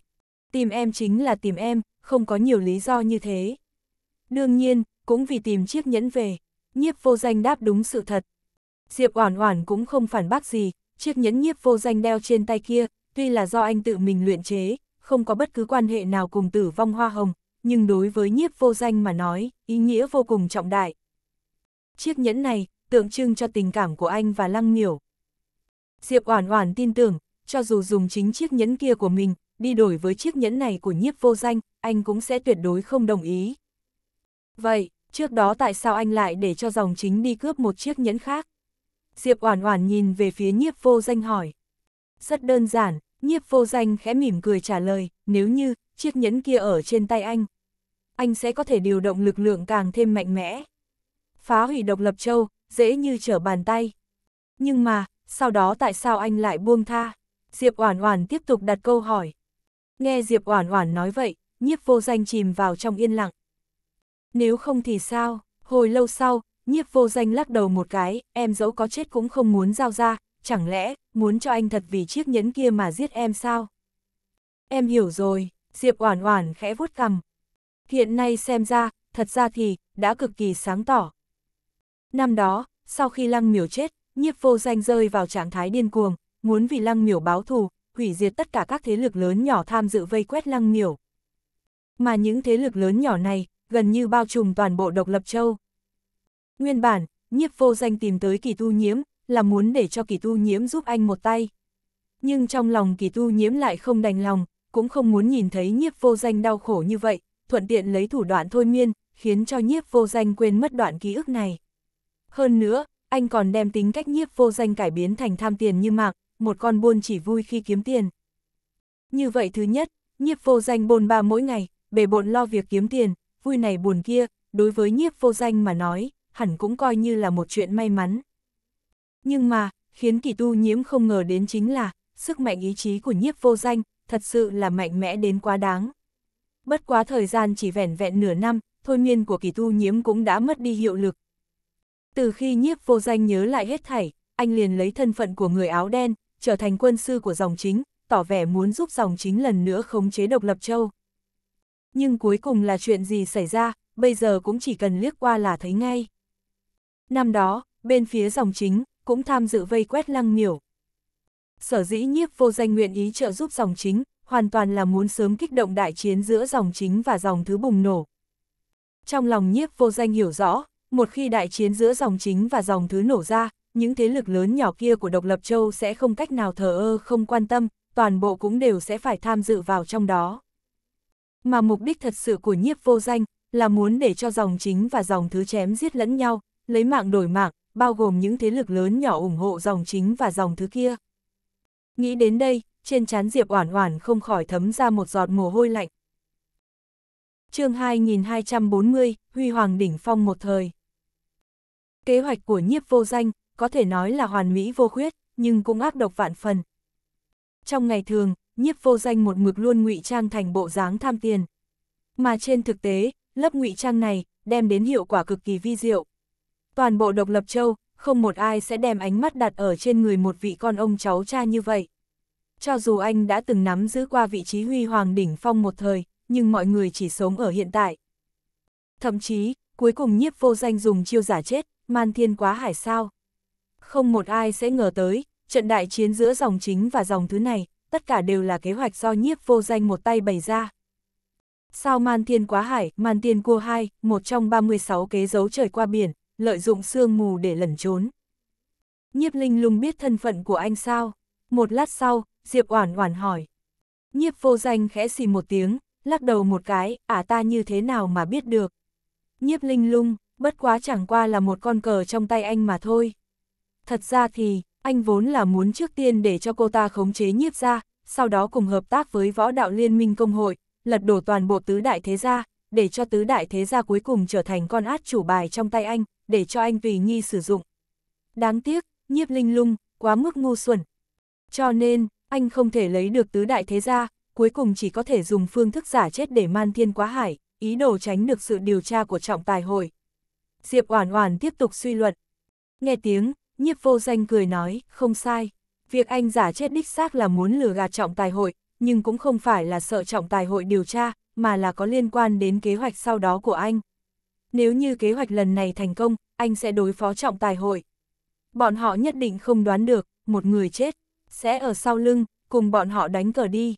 Tìm em chính là tìm em, không có nhiều lý do như thế. Đương nhiên, cũng vì tìm chiếc nhẫn về, nhiếp vô danh đáp đúng sự thật. Diệp Oản Oản cũng không phản bác gì, chiếc nhẫn nhiếp vô danh đeo trên tay kia, tuy là do anh tự mình luyện chế, không có bất cứ quan hệ nào cùng tử vong hoa hồng, nhưng đối với nhiếp vô danh mà nói, ý nghĩa vô cùng trọng đại. Chiếc nhẫn này, tượng trưng cho tình cảm của anh và Lăng Miểu. Diệp Oản Oản tin tưởng, cho dù dùng chính chiếc nhẫn kia của mình, đi đổi với chiếc nhẫn này của nhiếp vô danh, anh cũng sẽ tuyệt đối không đồng ý. Vậy, trước đó tại sao anh lại để cho dòng chính đi cướp một chiếc nhẫn khác? Diệp Oản Oản nhìn về phía nhiếp vô danh hỏi. Rất đơn giản, nhiếp vô danh khẽ mỉm cười trả lời, nếu như, chiếc nhẫn kia ở trên tay anh. Anh sẽ có thể điều động lực lượng càng thêm mạnh mẽ. Phá hủy độc lập châu, dễ như trở bàn tay. Nhưng mà, sau đó tại sao anh lại buông tha? Diệp Oản Oản tiếp tục đặt câu hỏi. Nghe Diệp Oản Oản nói vậy, nhiếp vô danh chìm vào trong yên lặng. Nếu không thì sao? Hồi lâu sau, Nhiếp vô danh lắc đầu một cái, em dẫu có chết cũng không muốn giao ra, chẳng lẽ, muốn cho anh thật vì chiếc nhẫn kia mà giết em sao? Em hiểu rồi, Diệp Oản Oản khẽ vuốt cằm. Hiện nay xem ra, thật ra thì, đã cực kỳ sáng tỏ. Năm đó, sau khi Lăng Miểu chết, nhiếp vô danh rơi vào trạng thái điên cuồng, muốn vì Lăng Miểu báo thù, hủy diệt tất cả các thế lực lớn nhỏ tham dự vây quét Lăng Miểu. Mà những thế lực lớn nhỏ này, gần như bao trùm toàn bộ độc lập châu. Nguyên bản, nhiếp vô danh tìm tới kỳ tu nhiễm, là muốn để cho kỳ tu nhiễm giúp anh một tay. Nhưng trong lòng kỳ tu nhiễm lại không đành lòng, cũng không muốn nhìn thấy nhiếp vô danh đau khổ như vậy, thuận tiện lấy thủ đoạn thôi miên, khiến cho nhiếp vô danh quên mất đoạn ký ức này. Hơn nữa, anh còn đem tính cách nhiếp vô danh cải biến thành tham tiền như mạc, một con buôn chỉ vui khi kiếm tiền. Như vậy thứ nhất, nhiếp vô danh bồn ba mỗi ngày, bề bộn lo việc kiếm tiền, vui này buồn kia, đối với nhiếp vô danh mà nói, hẳn cũng coi như là một chuyện may mắn. Nhưng mà, khiến kỳ tu nhiễm không ngờ đến chính là, sức mạnh ý chí của nhiếp vô danh, thật sự là mạnh mẽ đến quá đáng. Bất quá thời gian chỉ vẻn vẹn nửa năm, thôi miên của kỳ tu nhiễm cũng đã mất đi hiệu lực. Từ khi nhiếp vô danh nhớ lại hết thảy, anh liền lấy thân phận của người áo đen, trở thành quân sư của dòng chính, tỏ vẻ muốn giúp dòng chính lần nữa khống chế độc lập châu. Nhưng cuối cùng là chuyện gì xảy ra, bây giờ cũng chỉ cần liếc qua là thấy ngay. Năm đó, bên phía dòng chính, cũng tham dự vây quét lăng miểu. Sở dĩ nhiếp vô danh nguyện ý trợ giúp dòng chính, hoàn toàn là muốn sớm kích động đại chiến giữa dòng chính và dòng thứ bùng nổ. Trong lòng nhiếp vô danh hiểu rõ, một khi đại chiến giữa dòng chính và dòng thứ nổ ra, những thế lực lớn nhỏ kia của độc lập châu sẽ không cách nào thờ ơ không quan tâm, toàn bộ cũng đều sẽ phải tham dự vào trong đó. Mà mục đích thật sự của nhiếp vô danh là muốn để cho dòng chính và dòng thứ chém giết lẫn nhau, lấy mạng đổi mạng, bao gồm những thế lực lớn nhỏ ủng hộ dòng chính và dòng thứ kia. Nghĩ đến đây, trên trán Diệp Oản Oản không khỏi thấm ra một giọt mồ hôi lạnh. Chương 2240, Huy Hoàng đỉnh phong một thời. Kế hoạch của Nhiếp Vô Danh có thể nói là hoàn mỹ vô khuyết, nhưng cũng ác độc vạn phần. Trong ngày thường, Nhiếp Vô Danh một mực luôn ngụy trang thành bộ dáng tham tiền, mà trên thực tế, lớp ngụy trang này đem đến hiệu quả cực kỳ vi diệu, toàn bộ độc lập châu, không một ai sẽ đem ánh mắt đặt ở trên người một vị con ông cháu cha như vậy. Cho dù anh đã từng nắm giữ qua vị trí huy hoàng đỉnh phong một thời, nhưng mọi người chỉ sống ở hiện tại. Thậm chí, cuối cùng nhiếp vô danh dùng chiêu giả chết, man thiên quá hải sao. Không một ai sẽ ngờ tới, trận đại chiến giữa dòng chính và dòng thứ này, tất cả đều là kế hoạch do nhiếp vô danh một tay bày ra. Sao man thiên quá hải, man thiên cua hai, một trong 36 kế dấu trời qua biển, lợi dụng sương mù để lẩn trốn. Nhiếp Linh Lung biết thân phận của anh sao? Một lát sau, Diệp Oản Oản hỏi. Nhiếp Vô Danh khẽ xì một tiếng, lắc đầu một cái, "À ta như thế nào mà biết được?" Nhiếp Linh Lung, bất quá chẳng qua là một con cờ trong tay anh mà thôi. Thật ra thì, anh vốn là muốn trước tiên để cho cô ta khống chế Nhiếp gia, sau đó cùng hợp tác với Võ Đạo Liên minh công hội, lật đổ toàn bộ tứ đại thế gia, để cho tứ đại thế gia cuối cùng trở thành con át chủ bài trong tay anh, để cho anh tùy Nhi sử dụng. Đáng tiếc, nhiếp linh lung, quá mức ngu xuẩn. Cho nên, anh không thể lấy được tứ đại thế gia, cuối cùng chỉ có thể dùng phương thức giả chết để man thiên quá hải, ý đồ tránh được sự điều tra của trọng tài hội. Diệp Oản Oản tiếp tục suy luận. Nghe tiếng, nhiếp vô danh cười nói, không sai. Việc anh giả chết đích xác là muốn lừa gạt trọng tài hội, nhưng cũng không phải là sợ trọng tài hội điều tra, mà là có liên quan đến kế hoạch sau đó của anh nếu như kế hoạch lần này thành công, anh sẽ đối phó trọng tài hội. Bọn họ nhất định không đoán được, một người chết, sẽ ở sau lưng, cùng bọn họ đánh cờ đi.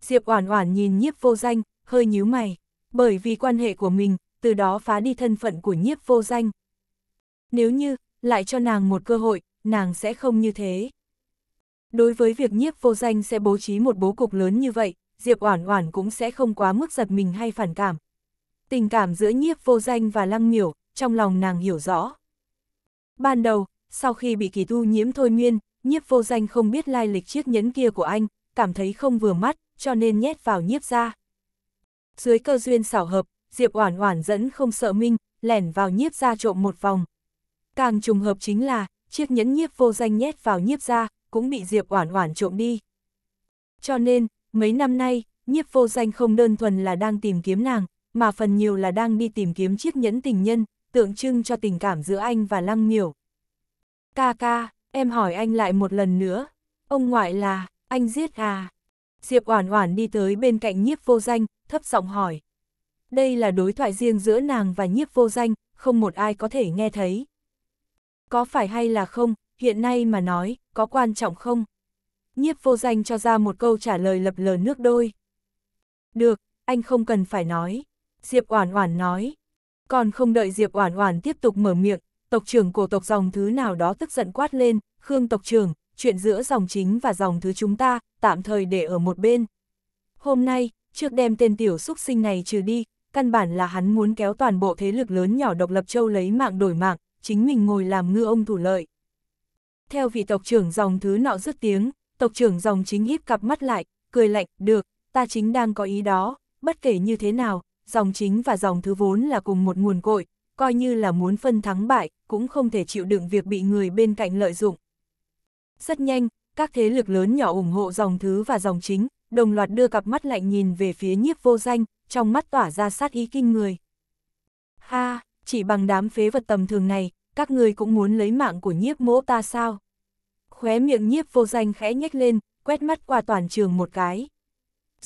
Diệp Oản Oản nhìn nhiếp vô danh, hơi nhíu mày, bởi vì quan hệ của mình, từ đó phá đi thân phận của nhiếp vô danh. Nếu như, lại cho nàng một cơ hội, nàng sẽ không như thế. Đối với việc nhiếp vô danh sẽ bố trí một bố cục lớn như vậy, Diệp Oản Oản cũng sẽ không quá mức giật mình hay phản cảm, Tình cảm giữa nhiếp vô danh và lăng miểu, trong lòng nàng hiểu rõ. Ban đầu, sau khi bị kỳ tu nhiễm thôi miên, nhiếp vô danh không biết lai lịch chiếc nhẫn kia của anh, cảm thấy không vừa mắt, cho nên nhét vào nhiếp ra. Dưới cơ duyên xảo hợp, Diệp Oản Oản dẫn không sợ minh, lẻn vào nhiếp ra trộm một vòng. Càng trùng hợp chính là, chiếc nhẫn nhiếp vô danh nhét vào nhiếp ra, cũng bị Diệp Oản Oản trộm đi. Cho nên, mấy năm nay, nhiếp vô danh không đơn thuần là đang tìm kiếm nàng, mà phần nhiều là đang đi tìm kiếm chiếc nhẫn tình nhân, tượng trưng cho tình cảm giữa anh và Lăng Miểu. Ca ca, em hỏi anh lại một lần nữa, ông ngoại là, anh giết à? Diệp Oản Oản đi tới bên cạnh nhiếp vô danh, thấp giọng hỏi. Đây là đối thoại riêng giữa nàng và nhiếp vô danh, không một ai có thể nghe thấy. Có phải hay là không, hiện nay mà nói, có quan trọng không? Nhiếp vô danh cho ra một câu trả lời lập lờ nước đôi. Được, anh không cần phải nói. Diệp Oản Oản nói. Còn không đợi Diệp Oản Oản tiếp tục mở miệng, tộc trưởng của tộc dòng thứ nào đó tức giận quát lên, "Khương tộc trưởng, chuyện giữa dòng chính và dòng thứ chúng ta, tạm thời để ở một bên. Hôm nay, trước đem tên tiểu xúc sinh này trừ đi, căn bản là hắn muốn kéo toàn bộ thế lực lớn nhỏ độc lập châu lấy mạng đổi mạng, chính mình ngồi làm ngư ông thủ lợi." Theo vị tộc trưởng dòng thứ nọ rứt tiếng, tộc trưởng dòng chính híp cặp mắt lại, cười lạnh, "Được, ta chính đang có ý đó, bất kể như thế nào, dòng chính và dòng thứ vốn là cùng một nguồn cội, coi như là muốn phân thắng bại, cũng không thể chịu đựng việc bị người bên cạnh lợi dụng. Rất nhanh, các thế lực lớn nhỏ ủng hộ dòng thứ và dòng chính, đồng loạt đưa cặp mắt lạnh nhìn về phía nhiếp vô danh, trong mắt tỏa ra sát ý kinh người. Ha, chỉ bằng đám phế vật tầm thường này, các người cũng muốn lấy mạng của nhiếp mỗ ta sao? Khóe miệng nhiếp vô danh khẽ nhếch lên, quét mắt qua toàn trường một cái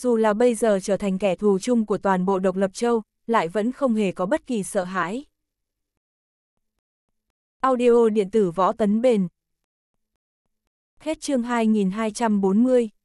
dù là bây giờ trở thành kẻ thù chung của toàn bộ độc lập châu, lại vẫn không hề có bất kỳ sợ hãi. Audio điện tử võ tấn bền Hết chương 2240